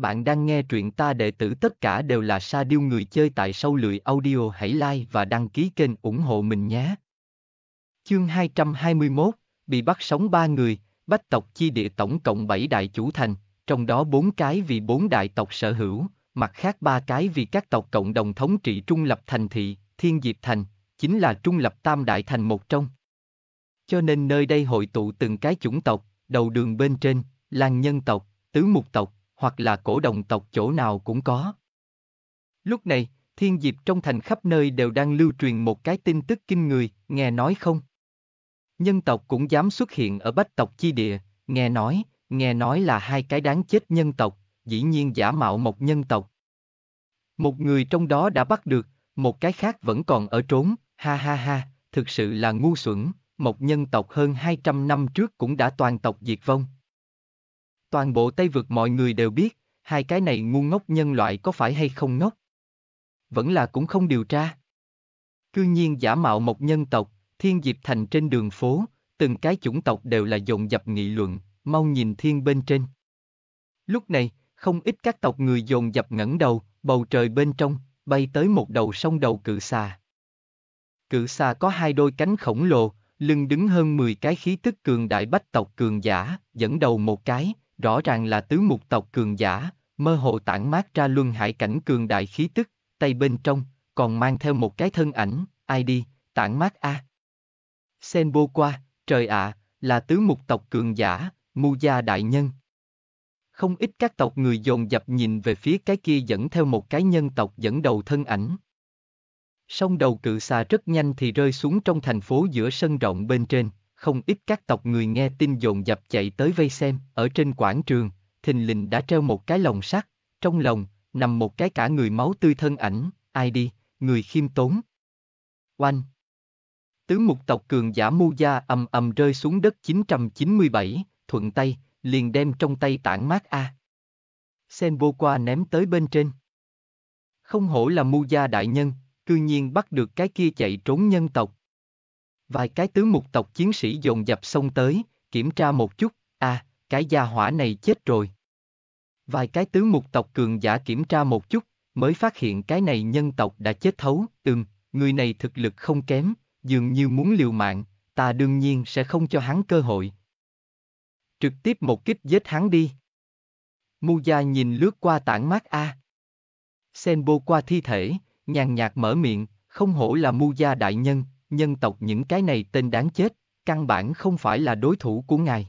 Bạn đang nghe truyện ta đệ tử tất cả đều là sa điêu người chơi tại sâu lưỡi audio hãy like và đăng ký kênh ủng hộ mình nhé. Chương 221, bị bắt sống ba người, bách tộc chi địa tổng cộng 7 đại chủ thành, trong đó bốn cái vì bốn đại tộc sở hữu, mặt khác ba cái vì các tộc cộng đồng thống trị trung lập thành thị, thiên diệp thành, chính là trung lập tam đại thành một trong. Cho nên nơi đây hội tụ từng cái chủng tộc, đầu đường bên trên, làng nhân tộc, tứ mục tộc, hoặc là cổ đồng tộc chỗ nào cũng có. Lúc này, thiên diệp trong thành khắp nơi đều đang lưu truyền một cái tin tức kinh người, nghe nói không? Nhân tộc cũng dám xuất hiện ở bách tộc chi địa, nghe nói, nghe nói là hai cái đáng chết nhân tộc, dĩ nhiên giả mạo một nhân tộc. Một người trong đó đã bắt được, một cái khác vẫn còn ở trốn, ha ha ha, thực sự là ngu xuẩn, một nhân tộc hơn 200 năm trước cũng đã toàn tộc diệt vong, Toàn bộ Tây vực mọi người đều biết, hai cái này ngu ngốc nhân loại có phải hay không ngốc? Vẫn là cũng không điều tra. Cư nhiên giả mạo một nhân tộc, thiên diệp thành trên đường phố, từng cái chủng tộc đều là dồn dập nghị luận, mau nhìn thiên bên trên. Lúc này, không ít các tộc người dồn dập ngẩng đầu, bầu trời bên trong, bay tới một đầu sông đầu cự xà. Cự xà có hai đôi cánh khổng lồ, lưng đứng hơn 10 cái khí tức cường đại bách tộc cường giả, dẫn đầu một cái, rõ ràng là tứ mục tộc cường giả, mơ hồ tản mát ra luân hải cảnh cường đại khí tức, tay bên trong, còn mang theo một cái thân ảnh, ai đi, tản mát a. À. Senbo qua, trời ạ, à, là tứ mục tộc cường giả, mu gia đại nhân. Không ít các tộc người dồn dập nhìn về phía cái kia dẫn theo một cái nhân tộc dẫn đầu thân ảnh. sông đầu cự xà rất nhanh thì rơi xuống trong thành phố giữa sân rộng bên trên, không ít các tộc người nghe tin dồn dập chạy tới vây xem, ở trên quảng trường, thình lình đã treo một cái lồng sắt, trong lồng, nằm một cái cả người máu tươi thân ảnh, ai đi, người khiêm tốn. Oanh! Tứ mục tộc cường giả mu gia ầm ầm rơi xuống đất 997, thuận tay, liền đem trong tay tản mát A. Sen vô qua ném tới bên trên. Không hổ là mu gia đại nhân, cư nhiên bắt được cái kia chạy trốn nhân tộc. Vài cái tướng mục tộc chiến sĩ dồn dập xông tới, kiểm tra một chút, à, cái gia hỏa này chết rồi. Vài cái tướng mục tộc cường giả kiểm tra một chút, mới phát hiện cái này nhân tộc đã chết thấu, ừm, người này thực lực không kém, dường như muốn liều mạng, ta đương nhiên sẽ không cho hắn cơ hội. Trực tiếp một kích giết hắn đi. Mu Gia nhìn lướt qua tảng mát A. Senbo qua thi thể, nhàn nhạt mở miệng, không hổ là Mu Gia đại nhân, nhân tộc những cái này tên đáng chết, căn bản không phải là đối thủ của ngài.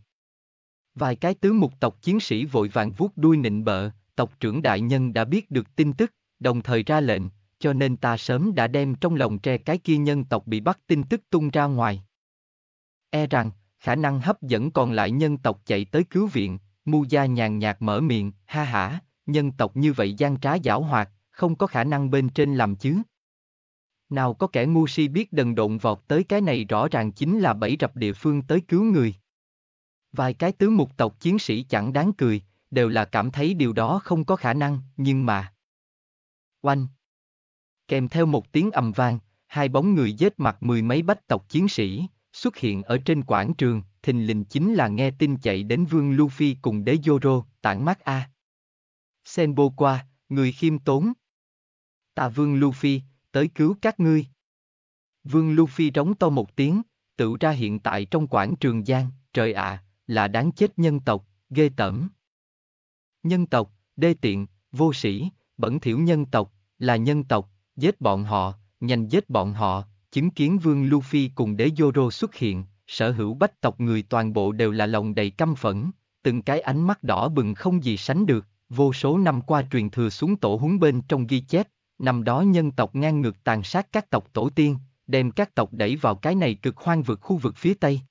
Vài cái tứ mục tộc chiến sĩ vội vàng vuốt đuôi nịnh bợ, tộc trưởng đại nhân đã biết được tin tức, đồng thời ra lệnh, cho nên ta sớm đã đem trong lòng tre cái kia nhân tộc bị bắt tin tức tung ra ngoài. E rằng, khả năng hấp dẫn còn lại nhân tộc chạy tới cứu viện, Mu Gia nhàn nhạt mở miệng, ha hả, nhân tộc như vậy gian trá giảo hoạt, không có khả năng bên trên làm chứ, nào có kẻ ngu si biết đần độn vọt tới cái này rõ ràng chính là bẫy rập địa phương tới cứu người. Vài cái tứ mục tộc chiến sĩ chẳng đáng cười, đều là cảm thấy điều đó không có khả năng, nhưng mà... Oanh! Kèm theo một tiếng ầm vang, hai bóng người dết mặt mười mấy bách tộc chiến sĩ, xuất hiện ở trên quảng trường, thình lình chính là nghe tin chạy đến vương Luffy cùng đế Zoro, tản mắt A. Senbo qua, người khiêm tốn. Tà vương Luffy, tới cứu các ngươi. Vương Luffy rống to một tiếng, tự ra hiện tại trong quảng trường Giang, trời ạ, à, là đáng chết nhân tộc, ghê tởm. Nhân tộc, đê tiện, vô sĩ, bẩn thiểu nhân tộc, là nhân tộc, giết bọn họ, nhanh giết bọn họ, chứng kiến vương Luffy cùng đế Zoro xuất hiện, sở hữu bách tộc người toàn bộ đều là lòng đầy căm phẫn, từng cái ánh mắt đỏ bừng không gì sánh được, vô số năm qua truyền thừa xuống tổ huấn bên trong ghi chép, Năm đó nhân tộc ngang ngược tàn sát các tộc tổ tiên, đem các tộc đẩy vào cái này cực hoang vực khu vực phía Tây.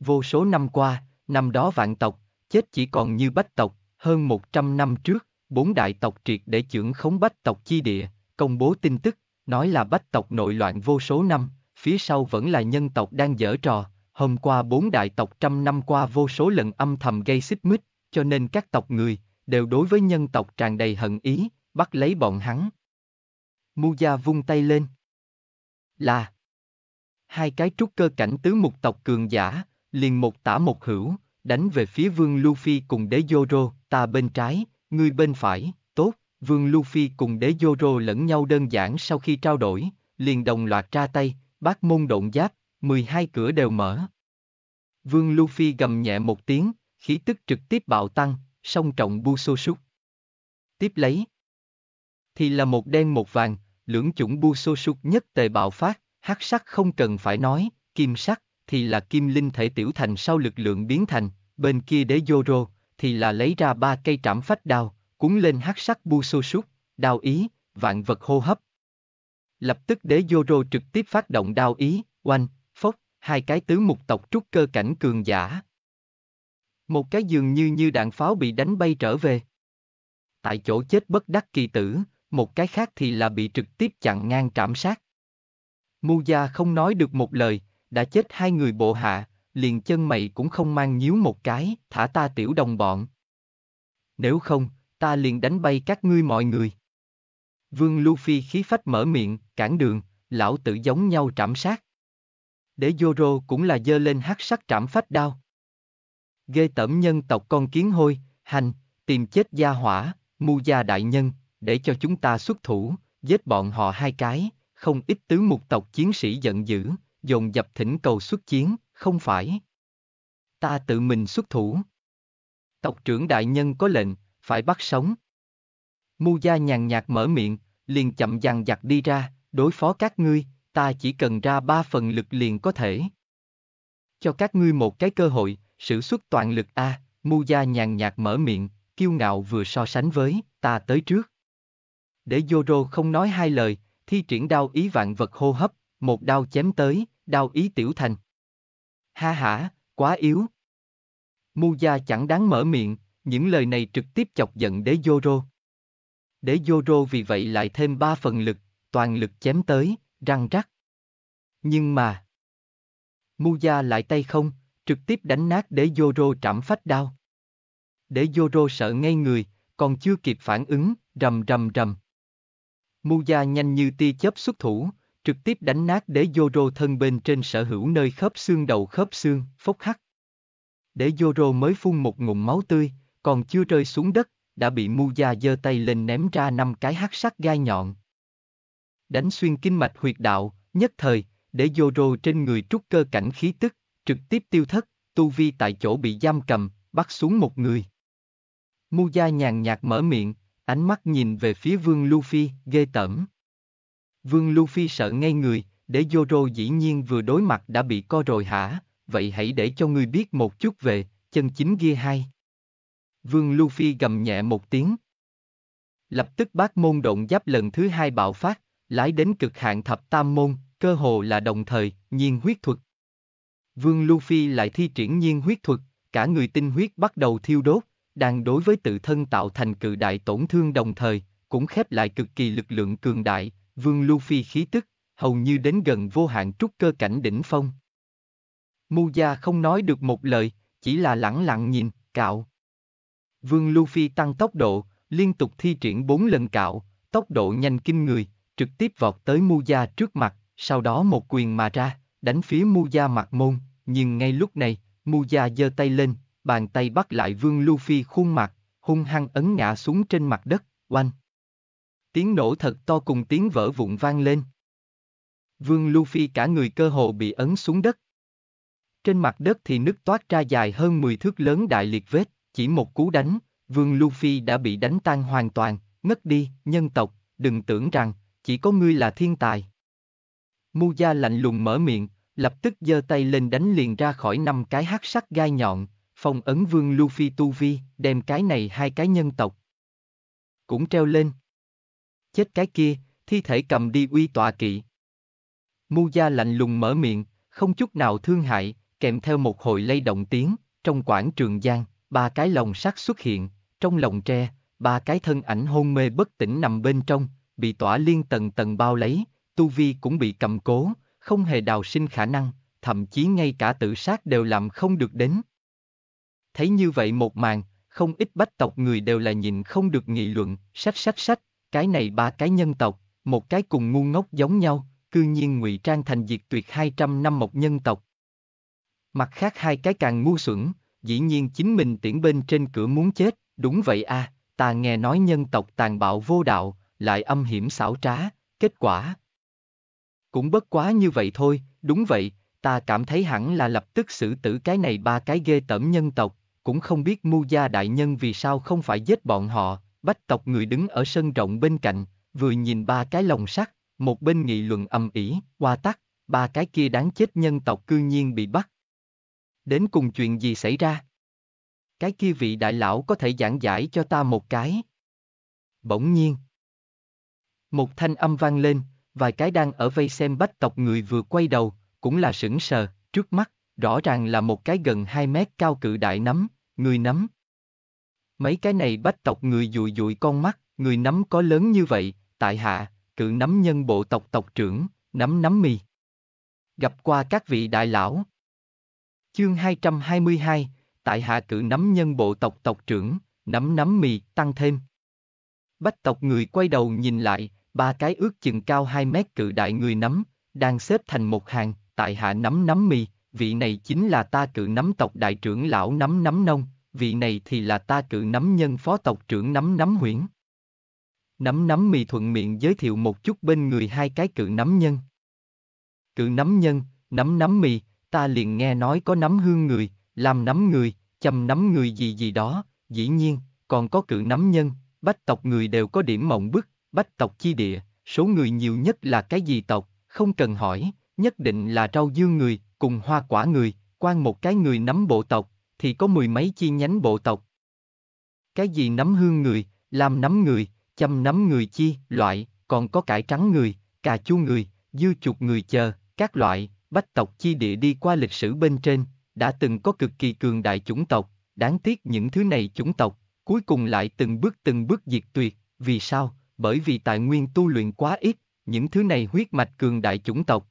Vô số năm qua, năm đó vạn tộc, chết chỉ còn như bách tộc, hơn 100 năm trước, bốn đại tộc triệt để trưởng khống bách tộc chi địa, công bố tin tức, nói là bách tộc nội loạn vô số năm, phía sau vẫn là nhân tộc đang dở trò, hôm qua bốn đại tộc trăm năm qua vô số lần âm thầm gây xích mích, cho nên các tộc người, đều đối với nhân tộc tràn đầy hận ý, bắt lấy bọn hắn, Muja vung tay lên. Là Hai cái trúc cơ cảnh tứ mục tộc cường giả, liền một tả một hữu, đánh về phía vương Luffy cùng đế Zoro, ta bên trái, ngươi bên phải, tốt, vương Luffy cùng đế Zoro lẫn nhau đơn giản sau khi trao đổi, liền đồng loạt ra tay, bác môn độn giáp, 12 cửa đều mở. Vương Luffy gầm nhẹ một tiếng, khí tức trực tiếp bạo tăng, song trọng bu xô súc. Tiếp lấy. Thì là một đen một vàng, lưỡng chủng bu Busosuk nhất tề bạo phát, hắc sắc không cần phải nói, kim sắc thì là kim linh thể tiểu thành sau lực lượng biến thành, bên kia đế Yoro thì là lấy ra ba cây trảm phách đao, cuốn lên hắc sắc bu Busosuk, đao ý, vạn vật hô hấp. Lập tức đế Yoro trực tiếp phát động đao ý, oanh, phốc, hai cái tứ mục tộc trúc cơ cảnh cường giả. Một cái dường như như đạn pháo bị đánh bay trở về. Tại chỗ chết bất đắc kỳ tử, một cái khác thì là bị trực tiếp chặn ngang trảm sát. Mu Gia không nói được một lời, đã chết hai người bộ hạ, liền chân mày cũng không mang nhíu một cái, thả ta tiểu đồng bọn. Nếu không, ta liền đánh bay các ngươi mọi người. Vương Luffy khí phách mở miệng, cản đường, lão tử giống nhau trảm sát. Để Zoro cũng là dơ lên hắc sắc trảm phách đao. Ghê tẩm nhân tộc con kiến hôi, hành, tìm chết gia hỏa, mu gia đại nhân, để cho chúng ta xuất thủ, giết bọn họ hai cái, không ít tứ mục tộc chiến sĩ giận dữ, dồn dập thỉnh cầu xuất chiến, không phải. Ta tự mình xuất thủ. Tộc trưởng đại nhân có lệnh, phải bắt sống. Mu gia nhàn nhạt mở miệng, liền chậm dằn dặt đi ra, đối phó các ngươi, ta chỉ cần ra ba phần lực liền có thể. Cho các ngươi một cái cơ hội, sử xuất toàn lực A, Mu gia nhàn nhạt mở miệng, kiêu ngạo vừa so sánh với, ta tới trước để Zoro không nói hai lời, thi triển đao ý vạn vật hô hấp, một đao chém tới, đao ý tiểu thành. Ha ha, quá yếu. Muja chẳng đáng mở miệng, những lời này trực tiếp chọc giận đế Zoro. Đế Zoro vì vậy lại thêm ba phần lực, toàn lực chém tới, răng rắc. Nhưng mà... Muja lại tay không, trực tiếp đánh nát đế Zoro trảm phách đao. Đế Zoro sợ ngay người, còn chưa kịp phản ứng, rầm rầm rầm. Muja nhanh như tia chớp xuất thủ, trực tiếp đánh nát đế Zoro thân bên trên sở hữu nơi khớp xương đầu khớp xương, phốc hắc. Đế Zoro mới phun một ngụm máu tươi, còn chưa rơi xuống đất, đã bị Muja giơ tay lên ném ra năm cái hắc sắc gai nhọn. Đánh xuyên kinh mạch huyệt đạo, nhất thời, đế Zoro trên người trút cơ cảnh khí tức, trực tiếp tiêu thất, tu vi tại chỗ bị giam cầm, bắt xuống một người. Muja nhàn nhạt mở miệng, Ánh mắt nhìn về phía vương Luffy, ghê tởm. Vương Luffy sợ ngay người, để Zoro dĩ nhiên vừa đối mặt đã bị co rồi hả, vậy hãy để cho người biết một chút về, chân chính ghi hai. Vương Luffy gầm nhẹ một tiếng. Lập tức bác môn động giáp lần thứ hai bạo phát, lái đến cực hạn thập tam môn, cơ hồ là đồng thời, nhiên huyết thuật. Vương Luffy lại thi triển nhiên huyết thuật, cả người tinh huyết bắt đầu thiêu đốt, đang đối với tự thân tạo thành cự đại tổn thương đồng thời, cũng khép lại cực kỳ lực lượng cường đại, vương Luffy khí tức, hầu như đến gần vô hạn trúc cơ cảnh đỉnh phong. Mu gia không nói được một lời, chỉ là lẳng lặng nhìn, cạo. Vương Luffy tăng tốc độ, liên tục thi triển bốn lần cạo, tốc độ nhanh kinh người, trực tiếp vọt tới Mu Gia trước mặt, sau đó một quyền mà ra, đánh phía Mu Gia mặt môn, nhưng ngay lúc này, Mu Gia giơ tay lên, bàn tay bắt lại vương luffy khuôn mặt, hung hăng ấn ngã xuống trên mặt đất, oanh. Tiếng nổ thật to cùng tiếng vỡ vụn vang lên. Vương luffy cả người cơ hồ bị ấn xuống đất. Trên mặt đất thì nứt toát ra dài hơn 10 thước lớn đại liệt vết, chỉ một cú đánh, vương luffy đã bị đánh tan hoàn toàn, ngất đi, nhân tộc, đừng tưởng rằng, chỉ có ngươi là thiên tài. Mu lạnh lùng mở miệng, lập tức giơ tay lên đánh liền ra khỏi năm cái hắc sắc gai nhọn, phong ấn vương Luffy tu vi, đem cái này hai cái nhân tộc. Cũng treo lên. Chết cái kia, thi thể cầm đi uy tọa kỵ. Mu gia lạnh lùng mở miệng, không chút nào thương hại, kèm theo một hồi lay động tiếng, trong quảng trường giang, ba cái lồng sắt xuất hiện, trong lồng tre, ba cái thân ảnh hôn mê bất tỉnh nằm bên trong, bị tỏa liên tầng tầng bao lấy, tu vi cũng bị cầm cố, không hề đào sinh khả năng, thậm chí ngay cả tự sát đều làm không được đến, thấy như vậy một màn, không ít bách tộc người đều là nhìn không được nghị luận, sách sách sách, cái này ba cái nhân tộc, một cái cùng ngu ngốc giống nhau, cư nhiên ngụy trang thành diệt tuyệt 200 năm một nhân tộc. Mặt khác hai cái càng ngu xuẩn, dĩ nhiên chính mình tiễn bên trên cửa muốn chết, đúng vậy a, à, ta nghe nói nhân tộc tàn bạo vô đạo, lại âm hiểm xảo trá, kết quả. Cũng bất quá như vậy thôi, đúng vậy, ta cảm thấy hẳn là lập tức xử tử cái này ba cái ghê tởm nhân tộc, cũng không biết Mu Gia Đại Nhân vì sao không phải giết bọn họ, bách tộc người đứng ở sân rộng bên cạnh, vừa nhìn ba cái lồng sắt, một bên nghị luận âm ỉ, qua tắc, ba cái kia đáng chết nhân tộc cư nhiên bị bắt. Đến cùng chuyện gì xảy ra? Cái kia vị đại lão có thể giảng giải cho ta một cái. Bỗng nhiên. Một thanh âm vang lên, vài cái đang ở vây xem bách tộc người vừa quay đầu, cũng là sững sờ, trước mắt, Rõ ràng là một cái gần 2 mét cao cự đại nắm, người nắm. Mấy cái này bách tộc người dụi dụi con mắt, người nắm có lớn như vậy, tại hạ, cự nắm nhân bộ tộc tộc trưởng, nắm nắm mì. Gặp qua các vị đại lão. Chương 222, tại hạ cự nắm nhân bộ tộc tộc trưởng, nắm nắm mì, tăng thêm. Bách tộc người quay đầu nhìn lại, ba cái ước chừng cao 2 mét cự đại người nắm, đang xếp thành một hàng, tại hạ nắm nắm mì, vị này chính là ta cự nắm tộc đại trưởng lão nắm nắm nông, vị này thì là ta cự nắm nhân phó tộc trưởng nắm nắm huyễn. Nắm nắm mì thuận miệng giới thiệu một chút bên người hai cái cự nắm nhân. Cự nắm nhân, nắm nắm mì, ta liền nghe nói có nắm hương người, làm nắm người, chầm nắm người gì gì đó, dĩ nhiên, còn có cự nắm nhân, bách tộc người đều có điểm mộng bức, bách tộc chi địa, số người nhiều nhất là cái gì tộc, không cần hỏi, nhất định là rau dương người, cùng hoa quả người, quan một cái người nắm bộ tộc, thì có mười mấy chi nhánh bộ tộc. Cái gì nắm hương người, làm nắm người, chăm nắm người chi, loại, còn có cải trắng người, cà chua người, dư chuột người chờ, các loại, bách tộc chi địa đi qua lịch sử bên trên, đã từng có cực kỳ cường đại chủng tộc, đáng tiếc những thứ này chủng tộc, cuối cùng lại từng bước từng bước diệt tuyệt, vì sao? Bởi vì tài nguyên tu luyện quá ít, những thứ này huyết mạch cường đại chủng tộc,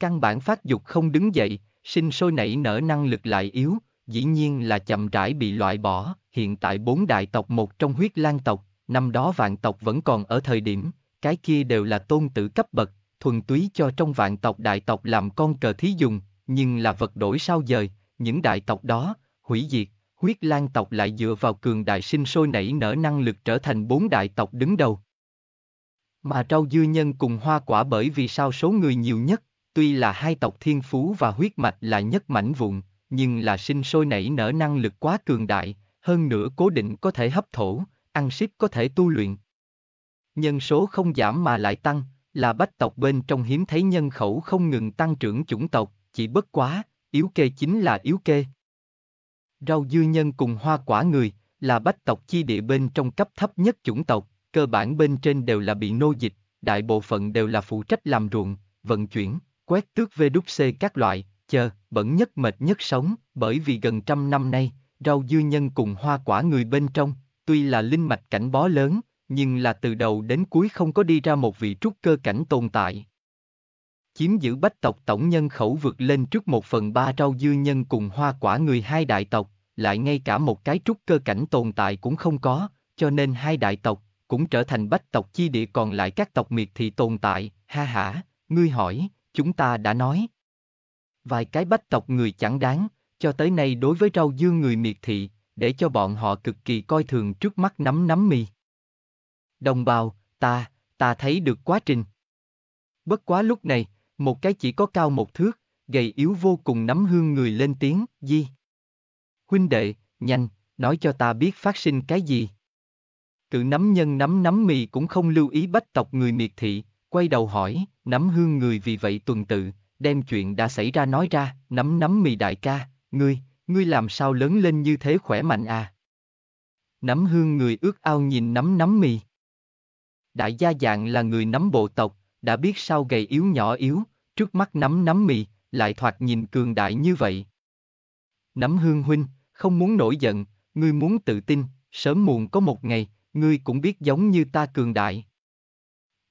Căn bản phát dục không đứng dậy, sinh sôi nảy nở năng lực lại yếu, dĩ nhiên là chậm rãi bị loại bỏ, hiện tại bốn đại tộc một trong huyết lan tộc, năm đó vạn tộc vẫn còn ở thời điểm, cái kia đều là tôn tử cấp bậc, thuần túy cho trong vạn tộc đại tộc làm con cờ thí dùng, nhưng là vật đổi sao dời, những đại tộc đó, hủy diệt, huyết lan tộc lại dựa vào cường đại sinh sôi nảy nở năng lực trở thành bốn đại tộc đứng đầu. Mà rau dưa nhân cùng hoa quả bởi vì sao số người nhiều nhất, Tuy là hai tộc thiên phú và huyết mạch là nhất mảnh vụn, nhưng là sinh sôi nảy nở năng lực quá cường đại, hơn nữa cố định có thể hấp thổ, ăn ship có thể tu luyện. Nhân số không giảm mà lại tăng, là bách tộc bên trong hiếm thấy nhân khẩu không ngừng tăng trưởng chủng tộc, chỉ bất quá, yếu kê chính là yếu kê. Rau dưa nhân cùng hoa quả người, là bách tộc chi địa bên trong cấp thấp nhất chủng tộc, cơ bản bên trên đều là bị nô dịch, đại bộ phận đều là phụ trách làm ruộng, vận chuyển, quét tước về đúc xê các loại, chờ, bẩn nhất mệt nhất sống, bởi vì gần trăm năm nay, rau dưa nhân cùng hoa quả người bên trong, tuy là linh mạch cảnh bó lớn, nhưng là từ đầu đến cuối không có đi ra một vị trúc cơ cảnh tồn tại. Chiếm giữ bách tộc tổng nhân khẩu vượt lên trước một phần ba rau dưa nhân cùng hoa quả người hai đại tộc, lại ngay cả một cái trúc cơ cảnh tồn tại cũng không có, cho nên hai đại tộc cũng trở thành bách tộc chi địa còn lại các tộc miệt thị tồn tại, ha hả, ngươi hỏi, chúng ta đã nói. Vài cái bách tộc người chẳng đáng, cho tới nay đối với rau dương người miệt thị, để cho bọn họ cực kỳ coi thường trước mắt nắm nắm mì. Đồng bào, ta, ta thấy được quá trình. Bất quá lúc này, một cái chỉ có cao một thước, gầy yếu vô cùng nắm hương người lên tiếng, di. Huynh đệ, nhanh, nói cho ta biết phát sinh cái gì. Cự nắm nhân nắm nắm mì cũng không lưu ý bách tộc người miệt thị, quay đầu hỏi, nắm hương người vì vậy tuần tự, đem chuyện đã xảy ra nói ra, nắm nắm mì đại ca, ngươi, ngươi làm sao lớn lên như thế khỏe mạnh à? Nắm hương người ước ao nhìn nắm nắm mì. Đại gia dạng là người nắm bộ tộc, đã biết sao gầy yếu nhỏ yếu, trước mắt nắm nắm mì, lại thoạt nhìn cường đại như vậy. Nắm hương huynh, không muốn nổi giận, ngươi muốn tự tin, sớm muộn có một ngày, ngươi cũng biết giống như ta cường đại.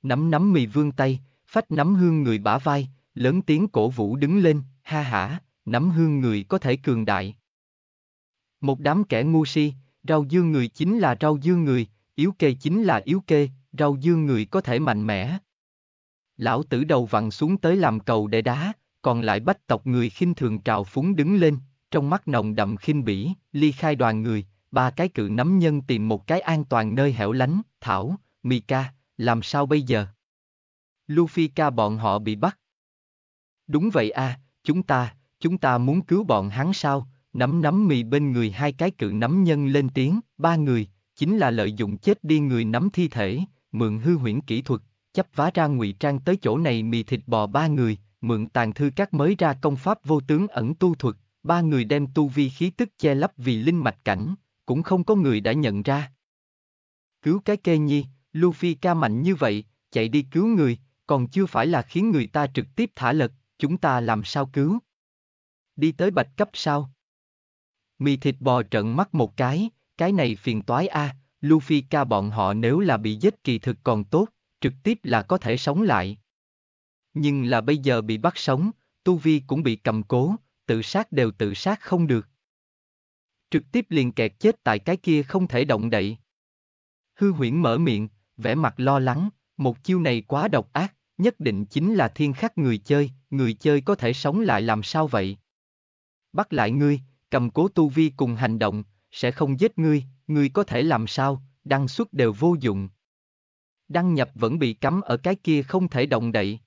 Nắm nắm mì vương tay, phách nắm hương người bả vai, lớn tiếng cổ vũ đứng lên, ha hả, nắm hương người có thể cường đại. Một đám kẻ ngu si, rau dương người chính là rau dương người, yếu kê chính là yếu kê, rau dương người có thể mạnh mẽ. Lão tử đầu vặn xuống tới làm cầu để đá, còn lại bách tộc người khinh thường trào phúng đứng lên, trong mắt nồng đậm khinh bỉ, ly khai đoàn người, ba cái cự nắm nhân tìm một cái an toàn nơi hẻo lánh, thảo, mì ca, làm sao bây giờ? Luffy ca bọn họ bị bắt. Đúng vậy a, à, chúng ta, chúng ta muốn cứu bọn hắn sao? Nắm nắm mì bên người hai cái cự nắm nhân lên tiếng, ba người, chính là lợi dụng chết đi người nắm thi thể, mượn hư huyễn kỹ thuật, chấp vá ra ngụy trang tới chỗ này mì thịt bò ba người, mượn tàn thư các mới ra công pháp vô tướng ẩn tu thuật, ba người đem tu vi khí tức che lấp vì linh mạch cảnh, cũng không có người đã nhận ra. Cứu cái kê nhi, Luffy ca mạnh như vậy, chạy đi cứu người, còn chưa phải là khiến người ta trực tiếp thả lật, chúng ta làm sao cứu? Đi tới bạch cấp sao? Mì thịt bò trợn mắt một cái, cái này phiền toái a, à, Luffy ca bọn họ nếu là bị giết kỳ thực còn tốt, trực tiếp là có thể sống lại. Nhưng là bây giờ bị bắt sống, tu vi cũng bị cầm cố, tự sát đều tự sát không được. Trực tiếp liền kẹt chết tại cái kia không thể động đậy. Hư huyễn mở miệng, vẻ mặt lo lắng, một chiêu này quá độc ác, nhất định chính là thiên khắc người chơi, người chơi có thể sống lại làm sao vậy? Bắt lại ngươi, cầm cố tu vi cùng hành động, sẽ không giết ngươi, ngươi có thể làm sao, đăng xuất đều vô dụng. Đăng nhập vẫn bị cấm ở cái kia không thể động đậy.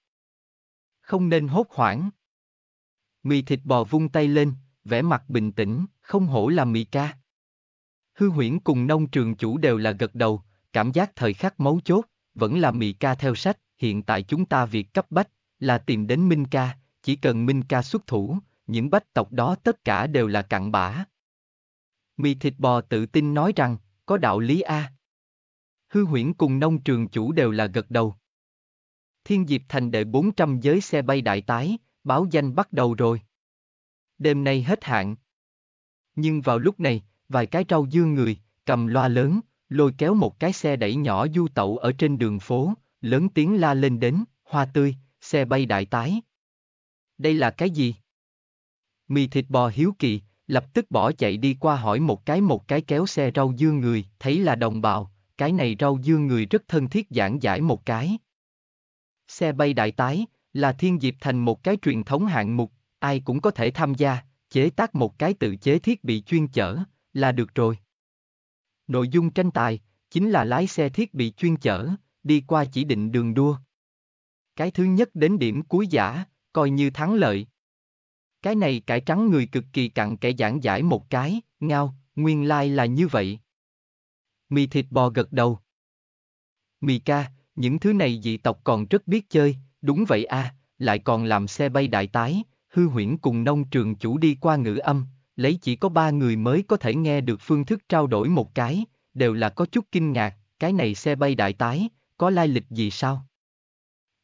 Không nên hốt hoảng. Mì thịt bò vung tay lên, vẻ mặt bình tĩnh, không hổ là mì ca. Hư huyễn cùng nông trường chủ đều là gật đầu, cảm giác thời khắc mấu chốt, vẫn là Mị ca theo sách, hiện tại chúng ta việc cấp bách, là tìm đến Minh ca, chỉ cần Minh ca xuất thủ, những bách tộc đó tất cả đều là cặn bã. Mì thịt bò tự tin nói rằng, có đạo lý A. Hư huyễn cùng nông trường chủ đều là gật đầu. Thiên Diệp Thành đệ 400 giới xe bay đại tái, báo danh bắt đầu rồi. Đêm nay hết hạn. Nhưng vào lúc này, vài cái trâu dương người, cầm loa lớn, lôi kéo một cái xe đẩy nhỏ du tẩu ở trên đường phố, lớn tiếng la lên đến, hoa tươi, xe bay đại tái. Đây là cái gì? Mì thịt bò hiếu kỳ, lập tức bỏ chạy đi qua hỏi một cái một cái kéo xe rau dưa người, thấy là đồng bào, cái này rau dưa người rất thân thiết giảng giải một cái. Xe bay đại tái, là thiên diệp thành một cái truyền thống hạng mục, ai cũng có thể tham gia, chế tác một cái tự chế thiết bị chuyên chở, là được rồi. Nội dung tranh tài chính là lái xe thiết bị chuyên chở, đi qua chỉ định đường đua. Cái thứ nhất đến điểm cuối giả, coi như thắng lợi. Cái này cải trắng người cực kỳ cặn kẽ giảng giải một cái, ngao, nguyên lai like là như vậy. Mì thịt bò gật đầu. Mì ca, những thứ này dị tộc còn rất biết chơi, đúng vậy a, à, lại còn làm xe bay đại tái, hư huyễn cùng nông trường chủ đi qua ngữ âm, lấy chỉ có ba người mới có thể nghe được phương thức trao đổi một cái, đều là có chút kinh ngạc, cái này xe bay đại tái, có lai lịch gì sao?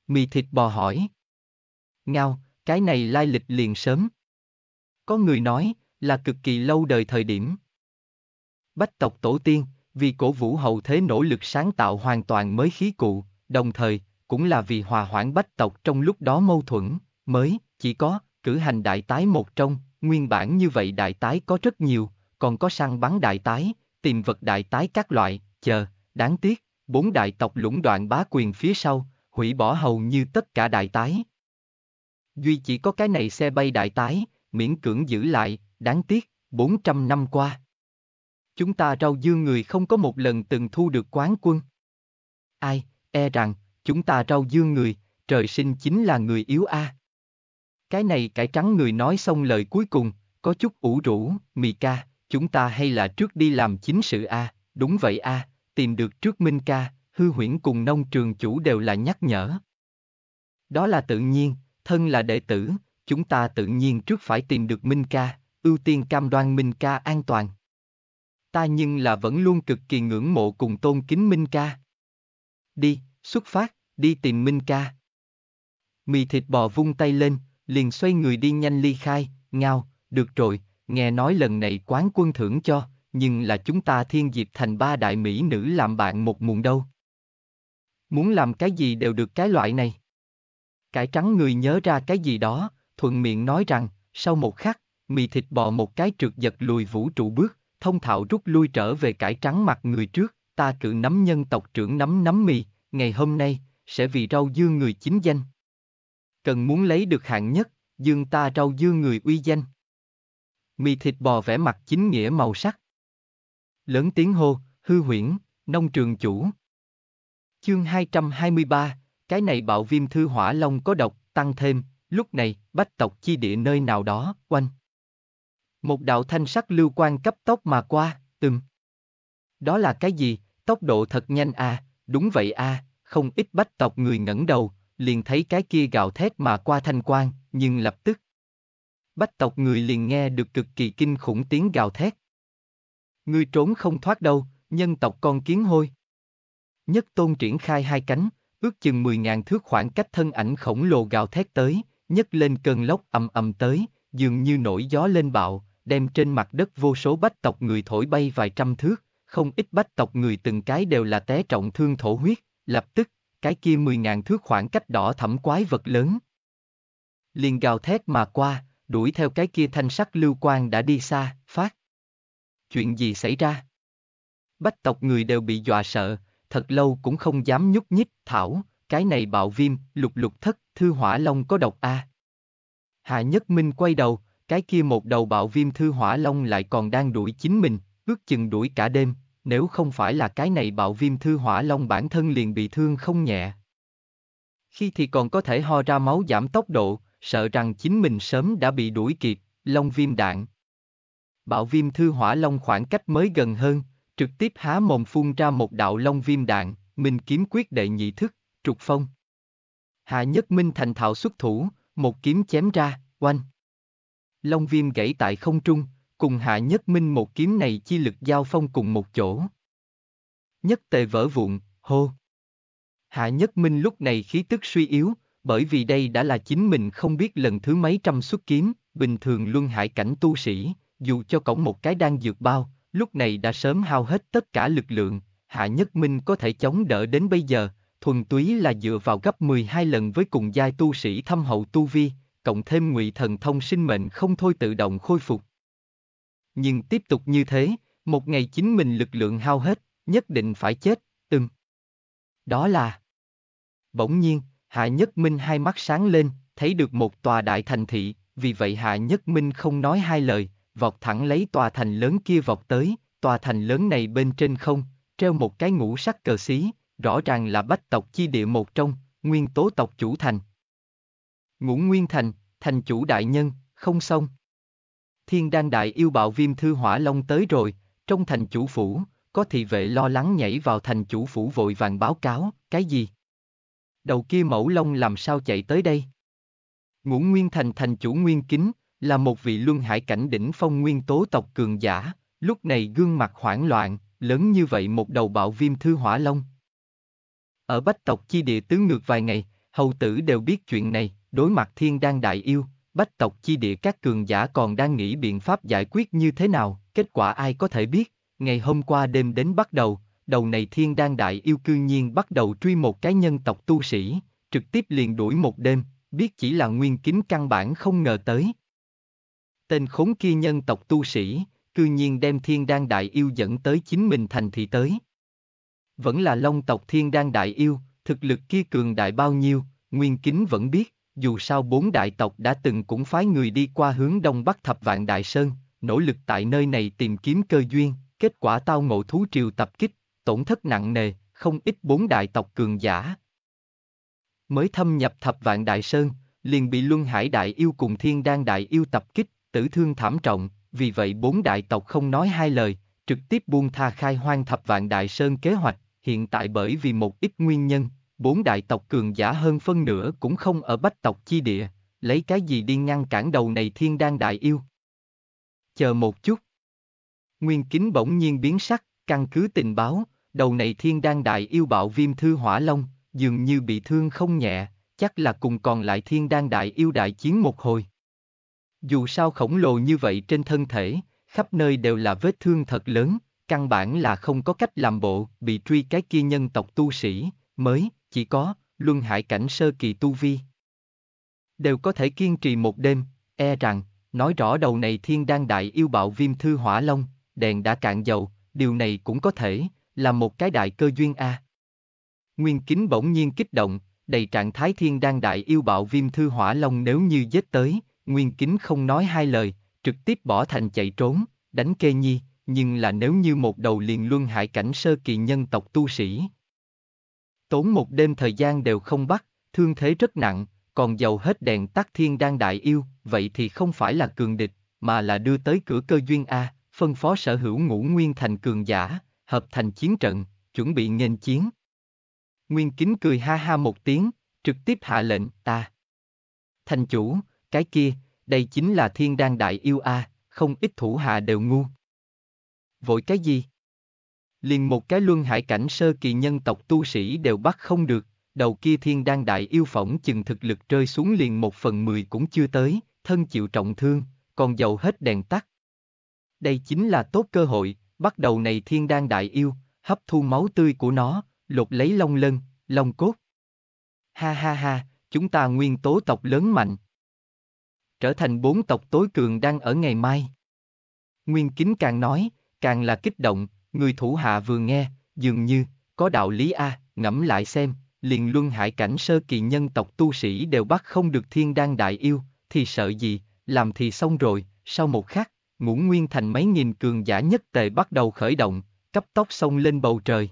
Mì thịt bò hỏi. Ngao, cái này lai lịch liền sớm. Có người nói, là cực kỳ lâu đời thời điểm. Bách tộc tổ tiên, vì cổ vũ hậu thế nỗ lực sáng tạo hoàn toàn mới khí cụ, đồng thời, cũng là vì hòa hoãn bách tộc trong lúc đó mâu thuẫn, mới, chỉ có, cử hành đại tái một trong, nguyên bản như vậy đại tái có rất nhiều, còn có săn bắn đại tái, tìm vật đại tái các loại, chờ, đáng tiếc, bốn đại tộc lũng đoạn bá quyền phía sau, hủy bỏ hầu như tất cả đại tái. Duy chỉ có cái này xe bay đại tái, miễn cưỡng giữ lại, đáng tiếc, 400 năm qua. Chúng ta rau dương người không có một lần từng thu được quán quân. Ai, e rằng, chúng ta rau dương người, trời sinh chính là người yếu a. À. Cái này cải trắng người nói xong lời cuối cùng, có chút ủ rũ, mì ca, chúng ta hay là trước đi làm chính sự a đúng vậy a tìm được trước Minh ca, hư huyễn cùng nông trường chủ đều là nhắc nhở. Đó là tự nhiên, thân là đệ tử, chúng ta tự nhiên trước phải tìm được Minh ca, ưu tiên cam đoan Minh ca an toàn. Ta nhưng là vẫn luôn cực kỳ ngưỡng mộ cùng tôn kính Minh ca. Đi, xuất phát, đi tìm Minh ca. Mì thịt bò vung tay lên, liền xoay người đi nhanh ly khai, ngao, được rồi, nghe nói lần này quán quân thưởng cho, nhưng là chúng ta thiên diệp thành ba đại mỹ nữ làm bạn một muộn đâu. Muốn làm cái gì đều được cái loại này. Cải trắng người nhớ ra cái gì đó, thuận miệng nói rằng, sau một khắc, mì thịt bò một cái trượt giật lùi vũ trụ bước, thông thạo rút lui trở về cải trắng mặt người trước, ta cự nắm nhân tộc trưởng nắm nắm mì, ngày hôm nay, sẽ vì rau dưa người chính danh. Cần muốn lấy được hạng nhất, dương ta rau dưa người uy danh. Mì thịt bò vẽ mặt chính nghĩa màu sắc. Lớn tiếng hô, hư huyễn, nông trường chủ. Chương 223, cái này bạo viêm thư hỏa long có độc, tăng thêm, lúc này, bách tộc chi địa nơi nào đó, quanh. Một đạo thanh sắc lưu quan cấp tốc mà qua, từng. Đó là cái gì, tốc độ thật nhanh à, đúng vậy à, không ít bách tộc người ngẩng đầu, liền thấy cái kia gào thét mà qua thanh quan, nhưng lập tức. Bách tộc người liền nghe được cực kỳ kinh khủng tiếng gào thét. Ngươi trốn không thoát đâu, nhân tộc con kiến hôi. Nhất tôn triển khai hai cánh, ước chừng mười ngàn thước khoảng cách thân ảnh khổng lồ gào thét tới, nhấc lên cơn lốc ầm ầm tới, dường như nổi gió lên bạo, đem trên mặt đất vô số bách tộc người thổi bay vài trăm thước, không ít bách tộc người từng cái đều là té trọng thương thổ huyết, lập tức, cái kia mười ngàn thước khoảng cách đỏ thẫm quái vật lớn. Liền gào thét mà qua, đuổi theo cái kia thanh sắc lưu quang đã đi xa, phát. Chuyện gì xảy ra? Bách tộc người đều bị dọa sợ, thật lâu cũng không dám nhúc nhích, thảo, cái này bạo viêm, lục lục thất, thư hỏa long có độc a. À. Hạ Nhất Minh quay đầu, cái kia một đầu bạo viêm thư hỏa long lại còn đang đuổi chính mình, ước chừng đuổi cả đêm, nếu không phải là cái này bạo viêm thư hỏa long bản thân liền bị thương không nhẹ. Khi thì còn có thể ho ra máu giảm tốc độ, sợ rằng chính mình sớm đã bị đuổi kịp, long viêm đạn. Bạo viêm thư hỏa long khoảng cách mới gần hơn, trực tiếp há mồm phun ra một đạo long viêm đạn, mình kiếm quyết đệ nhị thức, trục phong. Hạ Nhất Minh thành thạo xuất thủ, một kiếm chém ra, oanh. Long viêm gãy tại không trung, cùng hạ nhất minh một kiếm này chi lực giao phong cùng một chỗ. Nhất tề vỡ vụn, hô. Hạ nhất minh lúc này khí tức suy yếu, bởi vì đây đã là chính mình không biết lần thứ mấy trăm xuất kiếm, bình thường luân hải cảnh tu sĩ, dù cho cổng một cái đang dược bao, lúc này đã sớm hao hết tất cả lực lượng, Hạ Nhất Minh có thể chống đỡ đến bây giờ, thuần túy là dựa vào gấp 12 lần với cùng giai tu sĩ thâm hậu tu vi, cộng thêm ngụy thần thông sinh mệnh không thôi tự động khôi phục, nhưng tiếp tục như thế, một ngày chính mình lực lượng hao hết, nhất định phải chết, ừm. Đó là... Bỗng nhiên, Hạ Nhất Minh hai mắt sáng lên, thấy được một tòa đại thành thị, vì vậy Hạ Nhất Minh không nói hai lời, vọt thẳng lấy tòa thành lớn kia vọt tới, tòa thành lớn này bên trên không, treo một cái ngũ sắc cờ xí, rõ ràng là bách tộc chi địa một trong, nguyên tố tộc chủ thành. Ngũ Nguyên Thành, thành chủ đại nhân, không xong thiên đan đại yêu bạo viêm thư hỏa long tới rồi, trong thành chủ phủ, có thị vệ lo lắng nhảy vào thành chủ phủ vội vàng báo cáo, cái gì? Đầu kia mẫu long làm sao chạy tới đây? Ngũ Nguyên Thành thành chủ Nguyên Kính, là một vị luân hải cảnh đỉnh phong nguyên tố tộc cường giả, lúc này gương mặt hoảng loạn, lớn như vậy một đầu bạo viêm thư hỏa long. Ở bách tộc chi địa tứ ngược vài ngày, hầu tử đều biết chuyện này, đối mặt thiên đan đại yêu, bách tộc chi địa các cường giả còn đang nghĩ biện pháp giải quyết như thế nào, kết quả ai có thể biết, ngày hôm qua đêm đến bắt đầu, đầu này thiên đan đại yêu cư nhiên bắt đầu truy một cái nhân tộc tu sĩ, trực tiếp liền đuổi một đêm, biết chỉ là nguyên kính căn bản không ngờ tới. Tên khốn kia nhân tộc tu sĩ, cư nhiên đem thiên đan đại yêu dẫn tới chính mình thành thị tới. Vẫn là long tộc thiên đan đại yêu, thực lực kia cường đại bao nhiêu, nguyên kính vẫn biết dù sao bốn đại tộc đã từng cũng phái người đi qua hướng đông bắc thập vạn đại sơn, nỗ lực tại nơi này tìm kiếm cơ duyên, kết quả tao ngộ thú triều tập kích, tổn thất nặng nề, không ít bốn đại tộc cường giả. Mới thâm nhập thập vạn đại sơn, liền bị Luân Hải đại yêu cùng Thiên Đan đại yêu tập kích, tử thương thảm trọng, vì vậy bốn đại tộc không nói hai lời, trực tiếp buông tha khai hoang thập vạn đại sơn kế hoạch, hiện tại bởi vì một ít nguyên nhân, bốn đại tộc cường giả hơn phân nửa cũng không ở bách tộc chi địa, lấy cái gì đi ngăn cản đầu này thiên đan đại yêu. Chờ một chút. Nguyên kính bỗng nhiên biến sắc, căn cứ tình báo, đầu này thiên đan đại yêu bạo viêm thư hỏa long, dường như bị thương không nhẹ, chắc là cùng còn lại thiên đan đại yêu đại chiến một hồi. Dù sao khổng lồ như vậy trên thân thể, khắp nơi đều là vết thương thật lớn, căn bản là không có cách làm bộ, bị truy cái kia nhân tộc tu sĩ, mới, chỉ có, luân hải cảnh sơ kỳ tu vi. Đều có thể kiên trì một đêm, e rằng, nói rõ đầu này thiên đan đại yêu bạo viêm thư hỏa long, đèn đã cạn dầu, điều này cũng có thể, là một cái đại cơ duyên a. À. Nguyên kính bỗng nhiên kích động, đầy trạng thái thiên đan đại yêu bạo viêm thư hỏa long nếu như giết tới, Nguyên kính không nói hai lời, trực tiếp bỏ thành chạy trốn, đánh kê nhi, nhưng là nếu như một đầu liền luân hải cảnh sơ kỳ nhân tộc tu sĩ, tốn một đêm thời gian đều không bắt, thương thế rất nặng, còn giàu hết đèn tắt thiên đang đại yêu, vậy thì không phải là cường địch, mà là đưa tới cửa cơ duyên A, phân phó sở hữu ngũ nguyên thành cường giả, hợp thành chiến trận, chuẩn bị nghênh chiến. Nguyên kính cười ha ha một tiếng, trực tiếp hạ lệnh, ta. Thành chủ, cái kia, đây chính là thiên đan đại yêu A, không ít thủ hạ đều ngu. Vội cái gì? liền một cái luân hải cảnh sơ kỳ nhân tộc tu sĩ đều bắt không được, đầu kia thiên đan đại yêu phỏng chừng thực lực rơi xuống liền một phần mười cũng chưa tới, thân chịu trọng thương, còn dầu hết đèn tắt. Đây chính là tốt cơ hội, bắt đầu này thiên đan đại yêu, hấp thu máu tươi của nó, lột lấy long lân, long cốt. Ha ha ha, chúng ta nguyên tố tộc lớn mạnh. Trở thành bốn tộc tối cường đang ở ngày mai. Nguyên Kính càng nói, càng là kích động, Người thủ hạ vừa nghe, dường như, có đạo lý a, ngẫm lại xem, liền luân hải cảnh sơ kỳ nhân tộc tu sĩ đều bắt không được thiên đan đại yêu, thì sợ gì, làm thì xong rồi, sau một khắc, ngũ nguyên thành mấy nghìn cường giả nhất tề bắt đầu khởi động, cấp tốc xông lên bầu trời.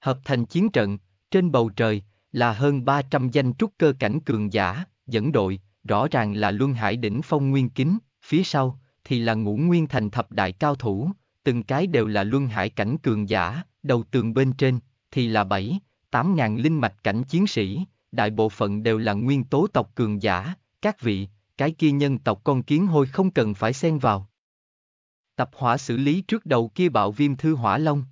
Hợp thành chiến trận, trên bầu trời, là hơn 300 danh trúc cơ cảnh cường giả, dẫn đội, rõ ràng là luân hải đỉnh phong nguyên kính, phía sau, thì là ngũ nguyên thành thập đại cao thủ, từng cái đều là luân hải cảnh cường giả, đầu tường bên trên, thì là bảy, tám ngàn linh mạch cảnh chiến sĩ, đại bộ phận đều là nguyên tố tộc cường giả, các vị, cái kia nhân tộc con kiến hôi không cần phải xen vào. Tập hỏa xử lý trước đầu kia bạo viêm thư hỏa long.